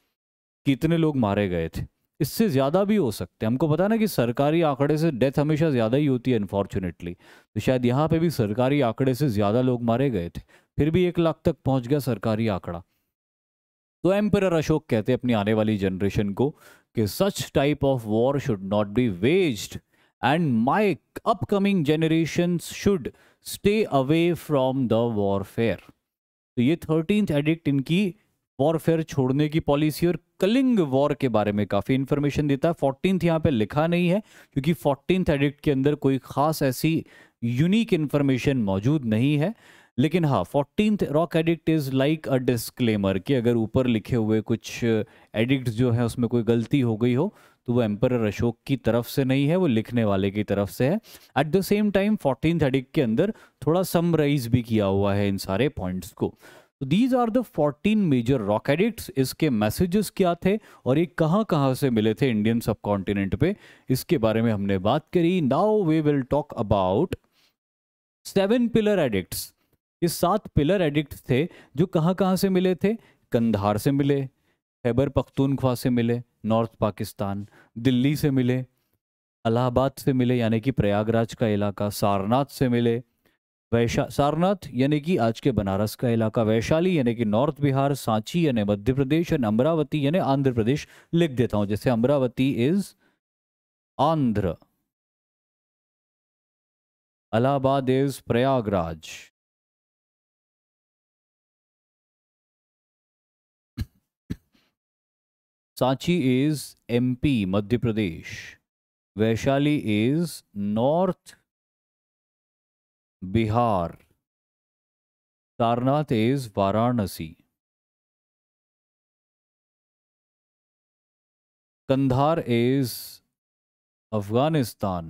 कितने लोग मारे गए थे इससे ज़्यादा भी हो सकते हैं हमको पता ना कि सरकारी आंकड़े से डेथ हमेशा ज़्यादा ही होती है अनफॉर्चुनेटली तो शायद यहाँ पे भी सरकारी आंकड़े से ज़्यादा लोग मारे गए थे फिर भी एक लाख तक पहुँच गया सरकारी आंकड़ा तो एम्पर अशोक कहते हैं अपनी आने वाली जनरेशन को कि such type of war should not be waged and my upcoming generation should stay away from the warfare तो ये थर्टीन एडिक्ट इनकी वॉरफेयर छोड़ने की पॉलिसी और कलिंग वॉर के बारे में काफ़ी इन्फॉर्मेशन देता है फोर्टीन यहाँ पे लिखा नहीं है क्योंकि फोर्टीन एडिक्ट के अंदर कोई ख़ास ऐसी यूनिक इन्फॉर्मेशन मौजूद नहीं है लेकिन हाँ fourteen rock edict is like a disclaimer कि अगर ऊपर लिखे हुए कुछ एडिक्ट जो है उसमें कोई गलती हो गई हो तो वो एम्पर अशोक की तरफ से नहीं है वो लिखने वाले की तरफ से है at the same time fourteen edict के अंदर थोड़ा समराइज भी किया हुआ है इन सारे पॉइंट्स को तो these are the 14 major rock edicts इसके मैसेजेस क्या थे और ये कहाँ कहाँ से मिले थे इंडियन सब कॉन्टिनेंट पे इसके बारे में हमने बात करी now we will talk about seven pillar edicts ये सात पिलर एडिक्ट थे जो कहाँ कहाँ से मिले थे कंधार से मिले खैबर पख्तूनख्वा से मिले नॉर्थ पाकिस्तान दिल्ली से मिले अलाहाबाद से मिले यानी कि प्रयागराज का इलाका सारनाथ से मिले वैशा सारनाथ यानी कि आज के बनारस का इलाका वैशाली यानी कि नॉर्थ बिहार सांची यानी मध्य प्रदेश यानी अमरावती यानी आंध्र प्रदेश लिख देता हूं जैसे Amaravati is Andhra Allahabad is Prayagraj Sanchi is MP Madhya Pradesh Vaishali is north Bihar Sarnath is Varanasi Kandahar is Afghanistan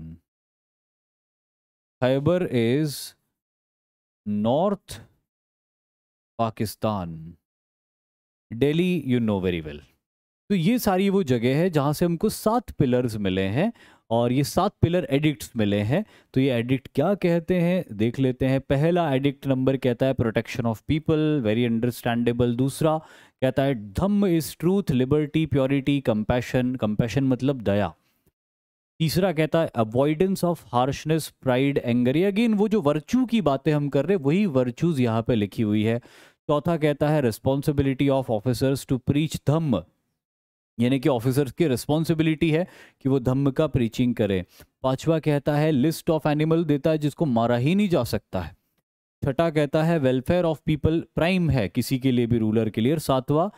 Khyber is north Pakistan Delhi you know very well तो ये सारी वो जगह है जहाँ से हमको सात पिलर्स मिले हैं और ये सात पिलर एडिक्ट्स मिले हैं तो ये एडिक्ट क्या कहते हैं देख लेते हैं पहला एडिक्ट नंबर कहता है protection of people very understandable दूसरा कहता है Dhamma is truth liberty purity compassion compassion मतलब दया तीसरा कहता है avoidance of harshness pride anger या अगेन वो जो वर्चू की बातें हम कर रहे वही वर्चूज यहाँ पे लिखी हुई है चौथा कहता है responsibility of officers to preach Dhamma यानी कि ऑफिसर्स की रिस्पॉन्सिबिलिटी है कि वो धम्म का प्रीचिंग करें पांचवा कहता है लिस्ट ऑफ एनिमल देता है जिसको मारा ही नहीं जा सकता है छठा कहता है वेलफेयर ऑफ पीपल प्राइम है किसी के लिए भी रूलर के लिए और सातवा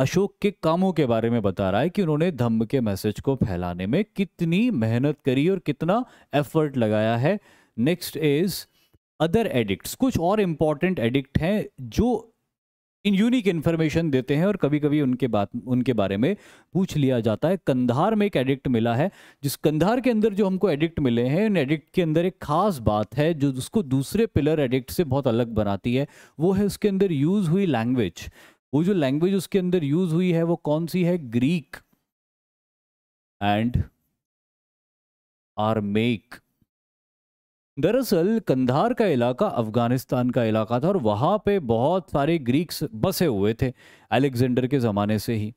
अशोक के कामों के बारे में बता रहा है कि उन्होंने धम्म के मैसेज को फैलाने में कितनी मेहनत करी और कितना एफर्ट लगाया है नेक्स्ट इज अदर एडिक्ट कुछ और इम्पॉर्टेंट एडिक्ट हैं जो इन यूनिक इन्फॉर्मेशन देते हैं और कभी कभी उनके बात उनके बारे में पूछ लिया जाता है कंधार में एक एडिक्ट मिला है जिस कंधार के अंदर जो हमको एडिक्ट मिले हैं उन एडिक्ट के अंदर एक खास बात है जो उसको दूसरे पिलर एडिक्ट से बहुत अलग बनाती है वो है उसके अंदर यूज़ हुई लैंग्वेज वो जो लैंग्वेज उसके अंदर यूज़ हुई है वो कौन सी है ग्रीक एंड आर मेक दरअसल कंधार का इलाका अफगानिस्तान का इलाका था और वहाँ पे बहुत सारे ग्रीक्स बसे हुए थे अलेक्जेंडर के ज़माने से ही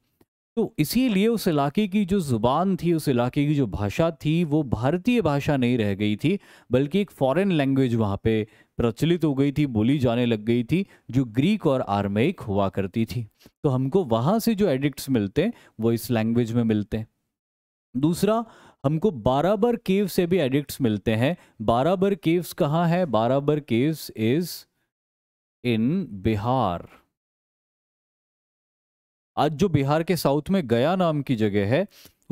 तो इसीलिए उस इलाके की जो ज़ुबान थी उस इलाके की जो भाषा थी वो भारतीय भाषा नहीं रह गई थी बल्कि एक फॉरेन लैंग्वेज वहाँ पे प्रचलित हो गई थी बोली जाने लग गई थी जो ग्रीक और आर्मेक हुआ करती थी तो हमको वहाँ से जो एडिक्ट मिलते हैं वो इस लैंग्वेज में मिलते दूसरा हमको बाराबर केव से भी एडिक्ट मिलते हैं बाराबर केव्स कहाँ है बाराबर केव्स इज इन बिहार आज जो बिहार के साउथ में गया नाम की जगह है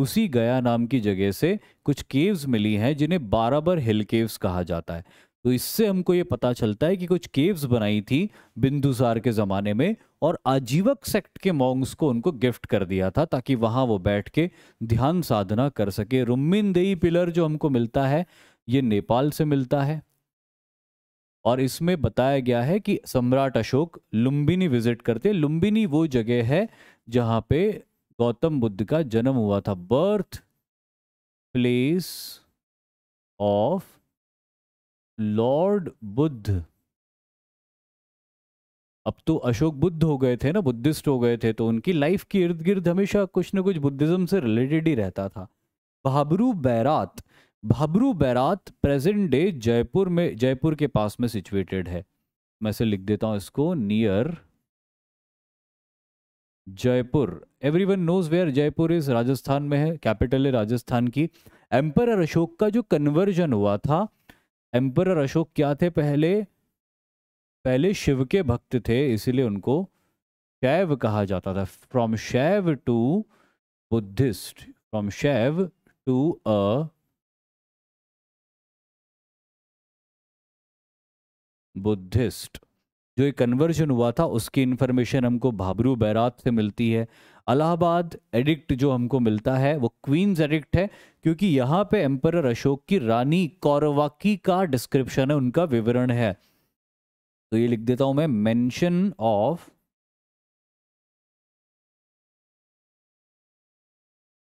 उसी गया नाम की जगह से कुछ केव्स मिली हैं जिन्हें बाराबर हिल केव्स कहा जाता है तो इससे हमको ये पता चलता है कि कुछ केव्स बनाई थी बिंदुसार के ज़माने में और आजीवक सेक्ट के मोंग्स को उनको गिफ्ट कर दिया था ताकि वहाँ वो बैठ के ध्यान साधना कर सके देई पिलर जो हमको मिलता है ये नेपाल से मिलता है और इसमें बताया गया है कि सम्राट अशोक लुम्बिनी विजिट करते लुम्बिनी वो जगह है जहाँ पे गौतम बुद्ध का जन्म हुआ था birth place of lord Buddha अब तो अशोक बुद्ध हो गए थे ना बुद्धिस्ट हो गए थे तो उनकी लाइफ के इर्द गिर्द हमेशा कुछ ना कुछ बुद्धिज्म से रिलेटेड ही रहता था भाबरू बैरात भाबरू बैरात प्रेजेंट डे जयपुर में जयपुर के पास में सिचुएटेड है मैं से लिख देता हूँ इसको near Jaipur everyone knows where Jaipur is Rajasthan में है कैपिटल है राजस्थान की एम्पर अशोक का जो कन्वर्जन हुआ था एम्पर अशोक क्या थे पहले पहले शिव के भक्त थे इसीलिए उनको शैव कहा जाता था from Shaiva to Buddhist from Shaiva to a Buddhist जो ये कन्वर्जन हुआ था उसकी इन्फॉर्मेशन हमको भाबरू बैरात से मिलती है अलाहाबाद एडिक्ट जो हमको मिलता है वो क्वींस एडिक्ट है क्योंकि यहाँ पे एम्पर अशोक की रानी कौरवाकी का डिस्क्रिप्शन है उनका विवरण है तो ये लिख देता हूं मैं मेंशन ऑफ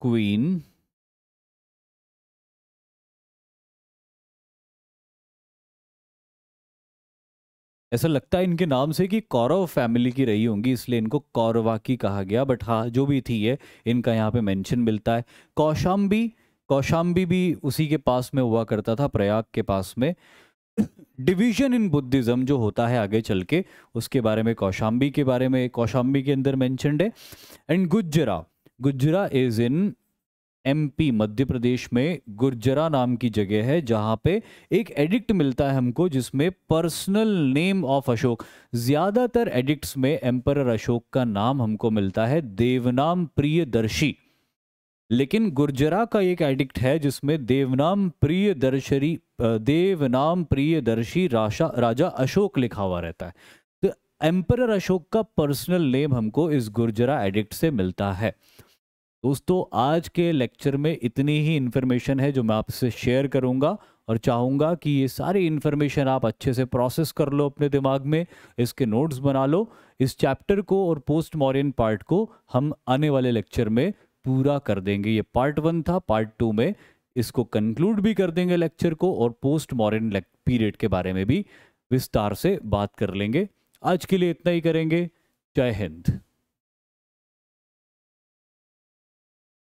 क्वीन ऐसा लगता है इनके नाम से कि कौरव फैमिली की रही होंगी इसलिए इनको कौरवा की कहा गया बट हाँ जो भी थी ये इनका यहाँ पे मेंशन मिलता है कौशाम्बी कौशाम्बी भी उसी के पास में हुआ करता था प्रयाग के पास में डिवीजन इन बुद्धिज़्म जो होता है आगे चल के उसके बारे में कौशाम्बी के बारे में कौशाम्बी के अंदर मैंशनड है एंड गुजरा गुजरा इज़ इन एमपी मध्य प्रदेश में गुर्जरा नाम की जगह है जहां पे एक एडिक्ट मिलता है हमको जिसमें पर्सनल नेम ऑफ अशोक ज़्यादातर एडिक्ट्स में एम्पर अशोक का नाम हमको मिलता है देवनाम प्रियदर्शी लेकिन गुर्जरा का एक एडिक्ट है जिसमें देवनाम प्रिय दर्शरी देवनाम प्रिय दर्शी राशा राजा अशोक लिखा हुआ रहता है तो एम्पर अशोक का पर्सनल नेम हमको इस गुर्जरा एडिक्ट से मिलता है दोस्तों आज के लेक्चर में इतनी ही इन्फॉर्मेशन है जो मैं आपसे शेयर करूंगा और चाहूंगा कि ये सारी इन्फॉर्मेशन आप अच्छे से प्रोसेस कर लो अपने दिमाग में इसके नोट्स बना लो इस चैप्टर को और पोस्ट मॉरियन पार्ट को हम आने वाले लेक्चर में पूरा कर देंगे ये पार्ट वन था पार्ट टू में इसको कंक्लूड भी कर देंगे लेक्चर को और पोस्ट मॉरियन पीरियड के बारे में भी विस्तार से बात कर लेंगे आज के लिए इतना ही करेंगे जय हिंद